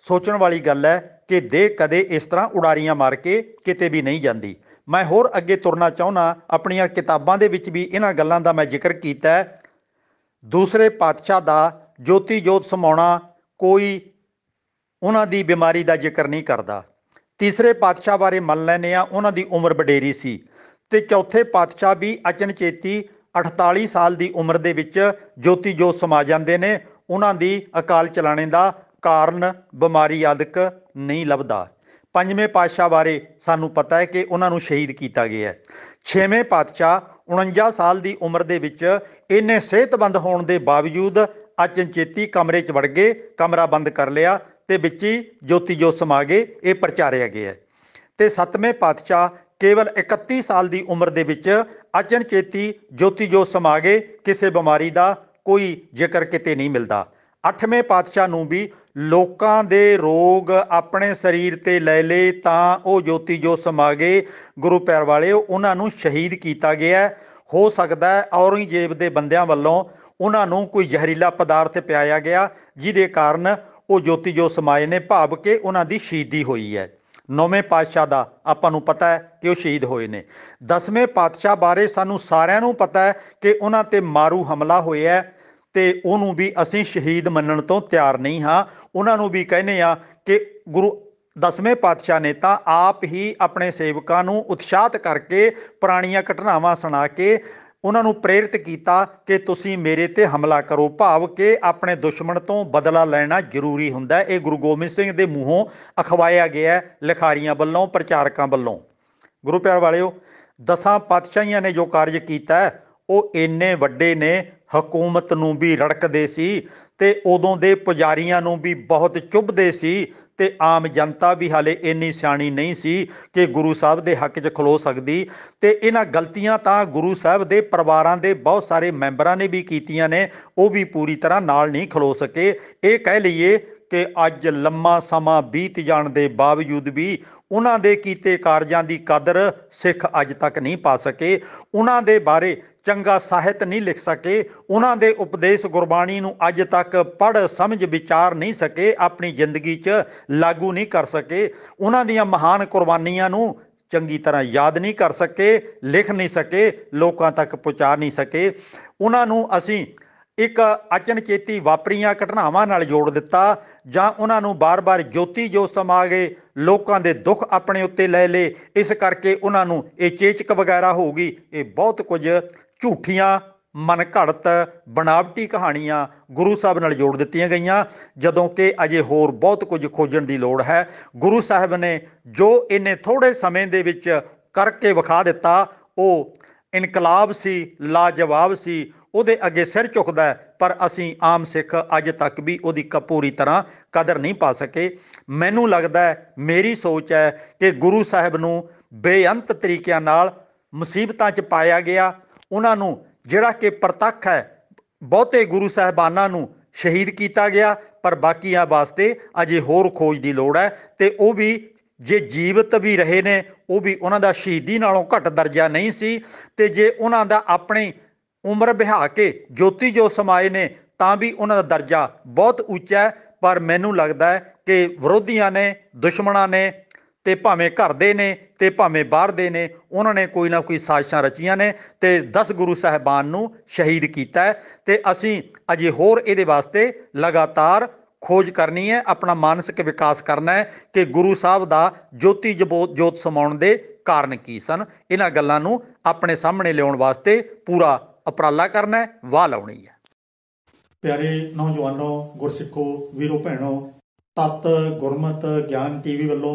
ਸੋਚਣ ਵਾਲੀ ਗੱਲ ਹੈ ਕਿ ਦੇ ਕਦੇ ਇਸ ਤਰ੍ਹਾਂ ਉਡਾਰੀਆਂ ਮਾਰ ਕੇ ਕਿਤੇ ਵੀ ਨਹੀਂ ਜਾਂਦੀ ਮੈਂ ਹੋਰ ਅੱਗੇ ਤੁਰਨਾ ਚਾਹੁੰਨਾ ਆਪਣੀਆਂ ਕਿਤਾਬਾਂ ਦੇ ਵਿੱਚ ਵੀ ਇਹਨਾਂ ਗੱਲਾਂ ਦਾ ਮੈਂ ਜ਼ਿਕਰ ਕੀਤਾ ਹੈ ਦੂਸਰੇ ਪਾਤਸ਼ਾਹ ਦਾ ਜੋਤੀ ਜੋਤ ਸਮਾਉਣਾ ਕੋਈ ਉਹਨਾਂ ਦੀ ਬਿਮਾਰੀ ਦਾ ਜ਼ਿਕਰ ਨਹੀਂ ਕਰਦਾ ਤੀਸਰੇ ਪਾਤਸ਼ਾਹ ਬਾਰੇ ਮੰਨ ਲੈਨੇ ਆ ਉਹਨਾਂ ਦੀ ਉਮਰ ਬਡੇਰੀ ਸੀ ਤੇ ਚੌਥੇ ਪਾਤਸ਼ਾਹ ਵੀ ਅਚਨਚੇਤੀ 48 ਸਾਲ ਦੀ ਉਮਰ ਦੇ ਵਿੱਚ ਜੋਤੀ ਜੋਤ ਸਮਾ ਜਾਂਦੇ ਨੇ ਉਹਨਾਂ ਦੀ ਅਕਾਲ ਚਲਾਣੇ ਦਾ ਕਾਰਨ ਬਿਮਾਰੀ ਆਦਿਕ ਨਹੀਂ ਲੱਭਦਾ ਪੰਜਵੇਂ ਪਾਤਸ਼ਾਹ ਬਾਰੇ ਸਾਨੂੰ ਪਤਾ ਹੈ ਕਿ ਉਹਨਾਂ ਨੂੰ ਸ਼ਹੀਦ ਕੀਤਾ ਗਿਆ ਹੈ ਛੇਵੇਂ ਪਾਤਸ਼ਾਹ 49 ਸਾਲ ਦੀ ਉਮਰ ਦੇ ਵਿੱਚ ਇਹਨੇ ਸਿਹਤਮੰਦ ਹੋਣ ਦੇ ਬਾਵਜੂਦ ਅਚਨਚੇਤੀ ਕਮਰੇ 'ਚ ਵੜ ਗਏ ਕਮਰਾ ਬੰਦ ਕਰ ਲਿਆ ਤੇ ਵਿੱਚ ਹੀ ਜੋਤੀ ਜੋਤ ਸਮਾ ਗਏ ਇਹ ਪ੍ਰਚਾਰਿਆ ਗਿਆ ਹੈ ਤੇ ਸਤਵੇਂ ਪਾਤਸ਼ਾਹ ਕੇਵਲ 31 ਸਾਲ ਦੀ ਉਮਰ ਦੇ ਵਿੱਚ ਅਚਨਚੇਤੀ ਜੋਤੀ ਜੋਤ ਸਮਾ ਗਏ ਕਿਸੇ ਬਿਮਾਰੀ ਦਾ ਕੋਈ ਜ਼ਿਕਰ ਕਿਤੇ ਨਹੀਂ ਮਿਲਦਾ ਅੱਠਵੇਂ ਪਾਤਸ਼ਾਹ ਨੂੰ ਵੀ ਲੋਕਾਂ ਦੇ ਰੋਗ ਆਪਣੇ ਸਰੀਰ ਤੇ ਲੈ ਲੇ ਤਾਂ ਉਹ ਜੋਤੀ ਜੋ ਗਏ ਗੁਰੂ ਪੈਰ ਵਾਲੇ ਉਹਨਾਂ ਨੂੰ ਸ਼ਹੀਦ ਕੀਤਾ ਗਿਆ ਹੋ ਸਕਦਾ ਹੈ ਔਰੰਗਜ਼ੇਬ ਦੇ ਬੰਦਿਆਂ ਵੱਲੋਂ ਉਹਨਾਂ ਨੂੰ ਕੋਈ ਜ਼ਹਿਰੀਲਾ ਪਦਾਰਥ ਪਿਆਇਆ ਗਿਆ ਜਿਹਦੇ ਕਾਰਨ ਉਹ ਜੋਤੀ ਜੋ ਸਮਾਏ ਨੇ ਭਾਵ ਕੇ ਉਹਨਾਂ ਦੀ ਸ਼ਹੀਦੀ ਹੋਈ ਹੈ ਨੌਵੇਂ ਪਾਤਸ਼ਾਹ ਦਾ ਆਪਾਂ ਨੂੰ ਪਤਾ ਹੈ ਕਿ ਉਹ ਸ਼ਹੀਦ ਹੋਏ ਨੇ ਦਸਵੇਂ ਪਾਤਸ਼ਾਹ ਬਾਰੇ ਸਾਨੂੰ ਸਾਰਿਆਂ ਨੂੰ ਪਤਾ ਹੈ ਕਿ ਉਹਨਾਂ ਤੇ ਮਾਰੂ ਹਮਲਾ ਹੋਇਆ ਤੇ ਉਹਨੂੰ ਵੀ ਅਸੀਂ ਸ਼ਹੀਦ ਮੰਨਣ ਤੋਂ ਤਿਆਰ ਨਹੀਂ ਹਾਂ ਉਹਨਾਂ ਨੂੰ ਵੀ ਕਹਿੰਦੇ ਆ ਕਿ ਗੁਰੂ ਦਸਵੇਂ ਪਾਤਸ਼ਾਹ ਨੇ ਤਾਂ ਆਪ ਹੀ ਆਪਣੇ ਸੇਵਕਾਂ ਨੂੰ ਉਤਸ਼ਾਹਤ ਕਰਕੇ ਪੁਰਾਣੀਆਂ ਘਟਨਾਵਾਂ ਸੁਣਾ ਕੇ ਉਹਨਾਂ ਨੂੰ ਪ੍ਰੇਰਿਤ ਕੀਤਾ ਕਿ ਤੁਸੀਂ ਮੇਰੇ ਤੇ ਹਮਲਾ ਕਰੋ ਭਾਵ ਕਿ ਆਪਣੇ ਦੁਸ਼ਮਣ ਤੋਂ ਬਦਲਾ ਲੈਣਾ ਜ਼ਰੂਰੀ ਹੁੰਦਾ ਹੈ ਇਹ ਗੁਰੂ ਗੋਬਿੰਦ ਸਿੰਘ ਦੇ ਮੂੰਹੋਂ ਅਖਵਾਇਆ ਗਿਆ ਲਿਖਾਰੀਆਂ ਵੱਲੋਂ ਪ੍ਰਚਾਰਕਾਂ ਵੱਲੋਂ ਗੁਰੂ ਪਿਆਰ ਵਾਲਿਓ ਦਸਾਂ ਪਤਸ਼ਾਹੀਆਂ ਨੇ ਜੋ ਕਾਰਜ ਕੀਤਾ ਉਹ ਇੰਨੇ ਵੱਡੇ ਨੇ ਹਕੂਮਤ ਨੂੰ ਵੀ ਰੜਕਦੇ ਸੀ ਤੇ ਉਦੋਂ ਦੇ ਪੁਜਾਰੀਆਂ ਨੂੰ ਵੀ ਬਹੁਤ ਚੁੱਭਦੇ ਸੀ ਤੇ ਆਮ ਜਨਤਾ ਵੀ ਹਾਲੇ ਇੰਨੀ ਸਿਆਣੀ ਨਹੀਂ ਸੀ ਕਿ ਗੁਰੂ ਸਾਹਿਬ ਦੇ ਹੱਕ 'ਚ ਖਲੋ ਸਕਦੀ ਤੇ ਇਹਨਾਂ ਗਲਤੀਆਂ ਤਾਂ ਗੁਰੂ ਸਾਹਿਬ ਦੇ ਪਰਿਵਾਰਾਂ ਦੇ ਬਹੁਤ ਸਾਰੇ ਮੈਂਬਰਾਂ ਨੇ ਵੀ ਕੀਤੀਆਂ ਨੇ ਉਹ ਵੀ ਪੂਰੀ ਤਰ੍ਹਾਂ ਨਾਲ ਨਹੀਂ ਖਲੋ ਸਕੇ ਇਹ ਕਹਿ ਲਈਏ ਕਿ ਅੱਜ ਲੰਮਾ ਸਮਾਂ ਬੀਤ ਜਾਣ ਦੇ ਬਾਵਜੂਦ ਵੀ ਉਹਨਾਂ ਦੇ ਕੀਤੇ ਕਾਰਜਾਂ ਦੀ ਕਦਰ ਸਿੱਖ ਅੱਜ ਤੱਕ ਨਹੀਂ ਪਾ ਸਕੇ ਉਹਨਾਂ ਦੇ ਬਾਰੇ ਚੰਗਾ ਸਾਹਿਤ ਨਹੀਂ ਲਿਖ ਸਕੇ ਉਹਨਾਂ ਦੇ ਉਪਦੇਸ਼ ਗੁਰਬਾਣੀ ਨੂੰ ਅੱਜ ਤੱਕ ਪੜ ਸਮਝ ਵਿਚਾਰ ਨਹੀਂ ਸਕੇ ਆਪਣੀ ਜ਼ਿੰਦਗੀ 'ਚ ਲਾਗੂ ਨਹੀਂ ਕਰ ਸਕੇ ਉਹਨਾਂ ਦੀਆਂ ਮਹਾਨ ਕੁਰਬਾਨੀਆਂ ਨੂੰ ਚੰਗੀ ਤਰ੍ਹਾਂ ਯਾਦ ਨਹੀਂ ਕਰ ਸਕੇ ਲਿਖ ਨਹੀਂ ਸਕੇ ਲੋਕਾਂ ਤੱਕ ਪਹੁੰਚਾ ਨਹੀਂ ਸਕੇ ਉਹਨਾਂ ਨੂੰ ਅਸੀਂ ਇੱਕ ਅਚਨਚੇਤੀ ਵਾਪਰੀਆਂ ਘਟਨਾਵਾਂ ਨਾਲ ਜੋੜ ਦਿੱਤਾ ਜਾਂ ਉਹਨਾਂ ਨੂੰ ਬਾਰ-ਬਾਰ ਜੋਤੀ ਜੋ ਸਮਾ ਗਏ ਲੋਕਾਂ ਦੇ ਦੁੱਖ ਆਪਣੇ ਉੱਤੇ ਲੈ ਲਏ ਇਸ ਕਰਕੇ ਉਹਨਾਂ ਨੂੰ ਇਹ ਚੇਚਕ ਵਗੈਰਾ ਹੋ ਗਈ ਇਹ ਬਹੁਤ ਕੁਝ ਝੂਠੀਆਂ ਮਨ ਘੜਤ ਬਣਾਵਟੀ ਕਹਾਣੀਆਂ ਗੁਰੂ ਸਾਹਿਬ ਨਾਲ ਜੋੜ ਦਿੱਤੀਆਂ ਗਈਆਂ ਜਦੋਂ ਕਿ ਅਜੇ ਹੋਰ ਬਹੁਤ ਕੁਝ ਖੋਜਣ ਦੀ ਲੋੜ ਹੈ ਗੁਰੂ ਸਾਹਿਬ ਨੇ ਜੋ ਇਹਨੇ ਥੋੜੇ ਸਮੇਂ ਦੇ ਵਿੱਚ ਕਰਕੇ ਵਿਖਾ ਦਿੱਤਾ ਉਹ ਇਨਕਲਾਬ ਸੀ ਲਾਜਵਾਬ ਸੀ ਉਹਦੇ ਅੱਗੇ ਸਿਰ ਝੁਕਦਾ ਪਰ ਅਸੀਂ ਆਮ ਸਿੱਖ ਅੱਜ ਤੱਕ ਵੀ ਉਹਦੀ ਕਪੂਰੀ ਤਰ੍ਹਾਂ ਕਦਰ ਨਹੀਂ ਪਾ ਸਕੇ ਮੈਨੂੰ ਲੱਗਦਾ ਮੇਰੀ ਸੋਚ ਹੈ ਕਿ ਗੁਰੂ ਸਾਹਿਬ ਨੂੰ ਬੇਅੰਤ ਤਰੀਕਿਆਂ ਨਾਲ ਮੁਸੀਬਤਾਂ 'ਚ ਪਾਇਆ ਗਿਆ ਉਹਨਾਂ ਨੂੰ ਜਿਹੜਾ ਕਿ ਪ੍ਰਤੱਖ ਹੈ ਬਹੁਤੇ ਗੁਰੂ ਸਾਹਿਬਾਨਾਂ ਨੂੰ ਸ਼ਹੀਦ ਕੀਤਾ ਗਿਆ ਪਰ ਬਾਕੀਆਂ ਵਾਸਤੇ ਅਜੇ ਹੋਰ ਖੋਜ ਦੀ ਲੋੜ ਹੈ ਤੇ ਉਹ ਵੀ ਜੇ ਜੀਵਤ ਵੀ ਰਹੇ ਨੇ ਉਹ ਵੀ ਉਹਨਾਂ ਦਾ ਸ਼ਹੀਦੀ ਨਾਲੋਂ ਘੱਟ ਦਰਜਾ ਨਹੀਂ ਸੀ ਤੇ ਜੇ ਉਹਨਾਂ ਦਾ ਆਪਣੀ ਉਮਰ ਵਿਹਾ ਕੇ ਜੋਤੀ ਜੋ ਸਮਾਏ ਨੇ ਤਾਂ ਵੀ ਉਹਨਾਂ ਦਾ ਦਰਜਾ ਬਹੁਤ ਉੱਚਾ ਹੈ ਪਰ ਮੈਨੂੰ ਲੱਗਦਾ ਹੈ ਕਿ ਵਿਰੋਧੀਆਂ ਨੇ ਦੁਸ਼ਮਣਾਂ ਨੇ ਤੇ ਭਾਵੇਂ ਘਰ ਦੇ ਨੇ ਤੇ ਭਾਵੇਂ ਬਾਹਰ ਦੇ ਨੇ ਉਹਨਾਂ ਨੇ ਕੋਈ ਨਾ ਕੋਈ ਸਾਜ਼ਿਸ਼ਾਂ ਰਚੀਆਂ ਨੇ ਤੇ 10 ਗੁਰੂ ਸਾਹਿਬਾਨ ਨੂੰ ਸ਼ਹੀਦ ਕੀਤਾ ਤੇ ਅਸੀਂ ਅਜੇ ਹੋਰ ਇਹਦੇ ਵਾਸਤੇ ਲਗਾਤਾਰ ਖੋਜ ਕਰਨੀ ਹੈ ਆਪਣਾ ਮਾਨਸਿਕ ਵਿਕਾਸ ਕਰਨਾ ਹੈ ਕਿ ਗੁਰੂ ਸਾਹਿਬ ਦਾ ਜੋਤੀ ਜੋਤ ਸਮਾਉਣ ਦੇ ਕਾਰਨ ਕੀ ਸਨ ਇਹਨਾਂ ਗੱਲਾਂ ਨੂੰ ਆਪਣੇ ਸਾਹਮਣੇ ਲਿਆਉਣ ਵਾਸਤੇ ਪੂਰਾ ਉਪਰਾਲਾ ਕਰਨਾ ਹੈ ਵਾਹ ਲਾਉਣੀ ਹੈ ਪਿਆਰੇ ਨੌਜਵਾਨੋ ਗੁਰਸਿੱਖੋ ਵੀਰੋ ਭੈਣੋ ਤਤ ਗੁਰਮਤ ਗਿਆਨ ਟੀਵੀ ਵੱਲੋਂ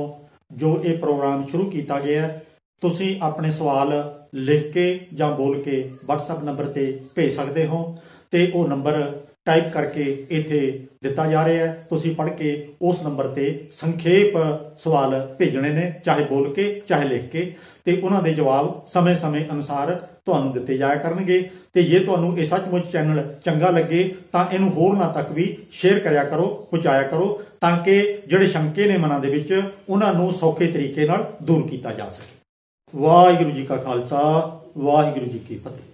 ਜੋ ਇਹ ਪ੍ਰੋਗਰਾਮ ਸ਼ੁਰੂ ਕੀਤਾ ਗਿਆ ਹੈ ਤੁਸੀਂ ਆਪਣੇ ਸਵਾਲ ਲਿਖ ਕੇ ਜਾਂ ਬੋਲ ਕੇ WhatsApp ਨੰਬਰ ਤੇ ਭੇਜ ਸਕਦੇ ਹੋ ਤੇ ਉਹ ਨੰਬਰ ਟਾਈਪ ਕਰਕੇ ਇੱਥੇ ਦਿੱਤਾ ਜਾ ਰਿਹਾ ਹੈ ਤੁਸੀਂ ਪੜ੍ਹ ਕੇ ਉਸ ਨੰਬਰ ਤੇ ਸੰਖੇਪ ਸਵਾਲ ਭੇਜਣੇ ਨੇ ਚਾਹੇ ਬੋਲ ਕੇ ਚਾਹੇ ਲਿਖ ਕੇ ਤੇ ਉਹਨਾਂ ਦੇ ਜਵਾਬ ਸਮੇਂ-ਸਮੇਂ ਅਨੁਸਾਰ ਤੁਹਾਨੂੰ ਦਿੱਤੇ ਜਾਇਆ ਕਰਨਗੇ ਤੇ ਜੇ ਤੁਹਾਨੂੰ ਇਹ ਸੱਚਮੁੱਚ ਚੈਨਲ ਚੰਗਾ ਲੱਗੇ ਤਾਂ ਇਹਨੂੰ ਹੋਰਨਾਂ ਤੱਕ ਵੀ ਸ਼ੇਅਰ ਕਰਿਆ ਕਰੋ ਪਹੁੰਚਾਇਆ ਕਰੋ ਤਾਂ ਕਿ ਜਿਹੜੇ ਸ਼ੰਕੇ ਨੇ ਮਨਾਂ ਦੇ ਵਿੱਚ ਉਹਨਾਂ ਨੂੰ ਸੌਖੇ ਤਰੀਕੇ ਨਾਲ ਦੂਰ ਕੀਤਾ ਜਾ ਸਕੇ ਵਾਹਿਗੁਰੂ ਜੀ ਕਾ ਖਾਲਸਾ ਵਾਹਿਗੁਰੂ ਜੀ ਕੀ ਫਤਿਹ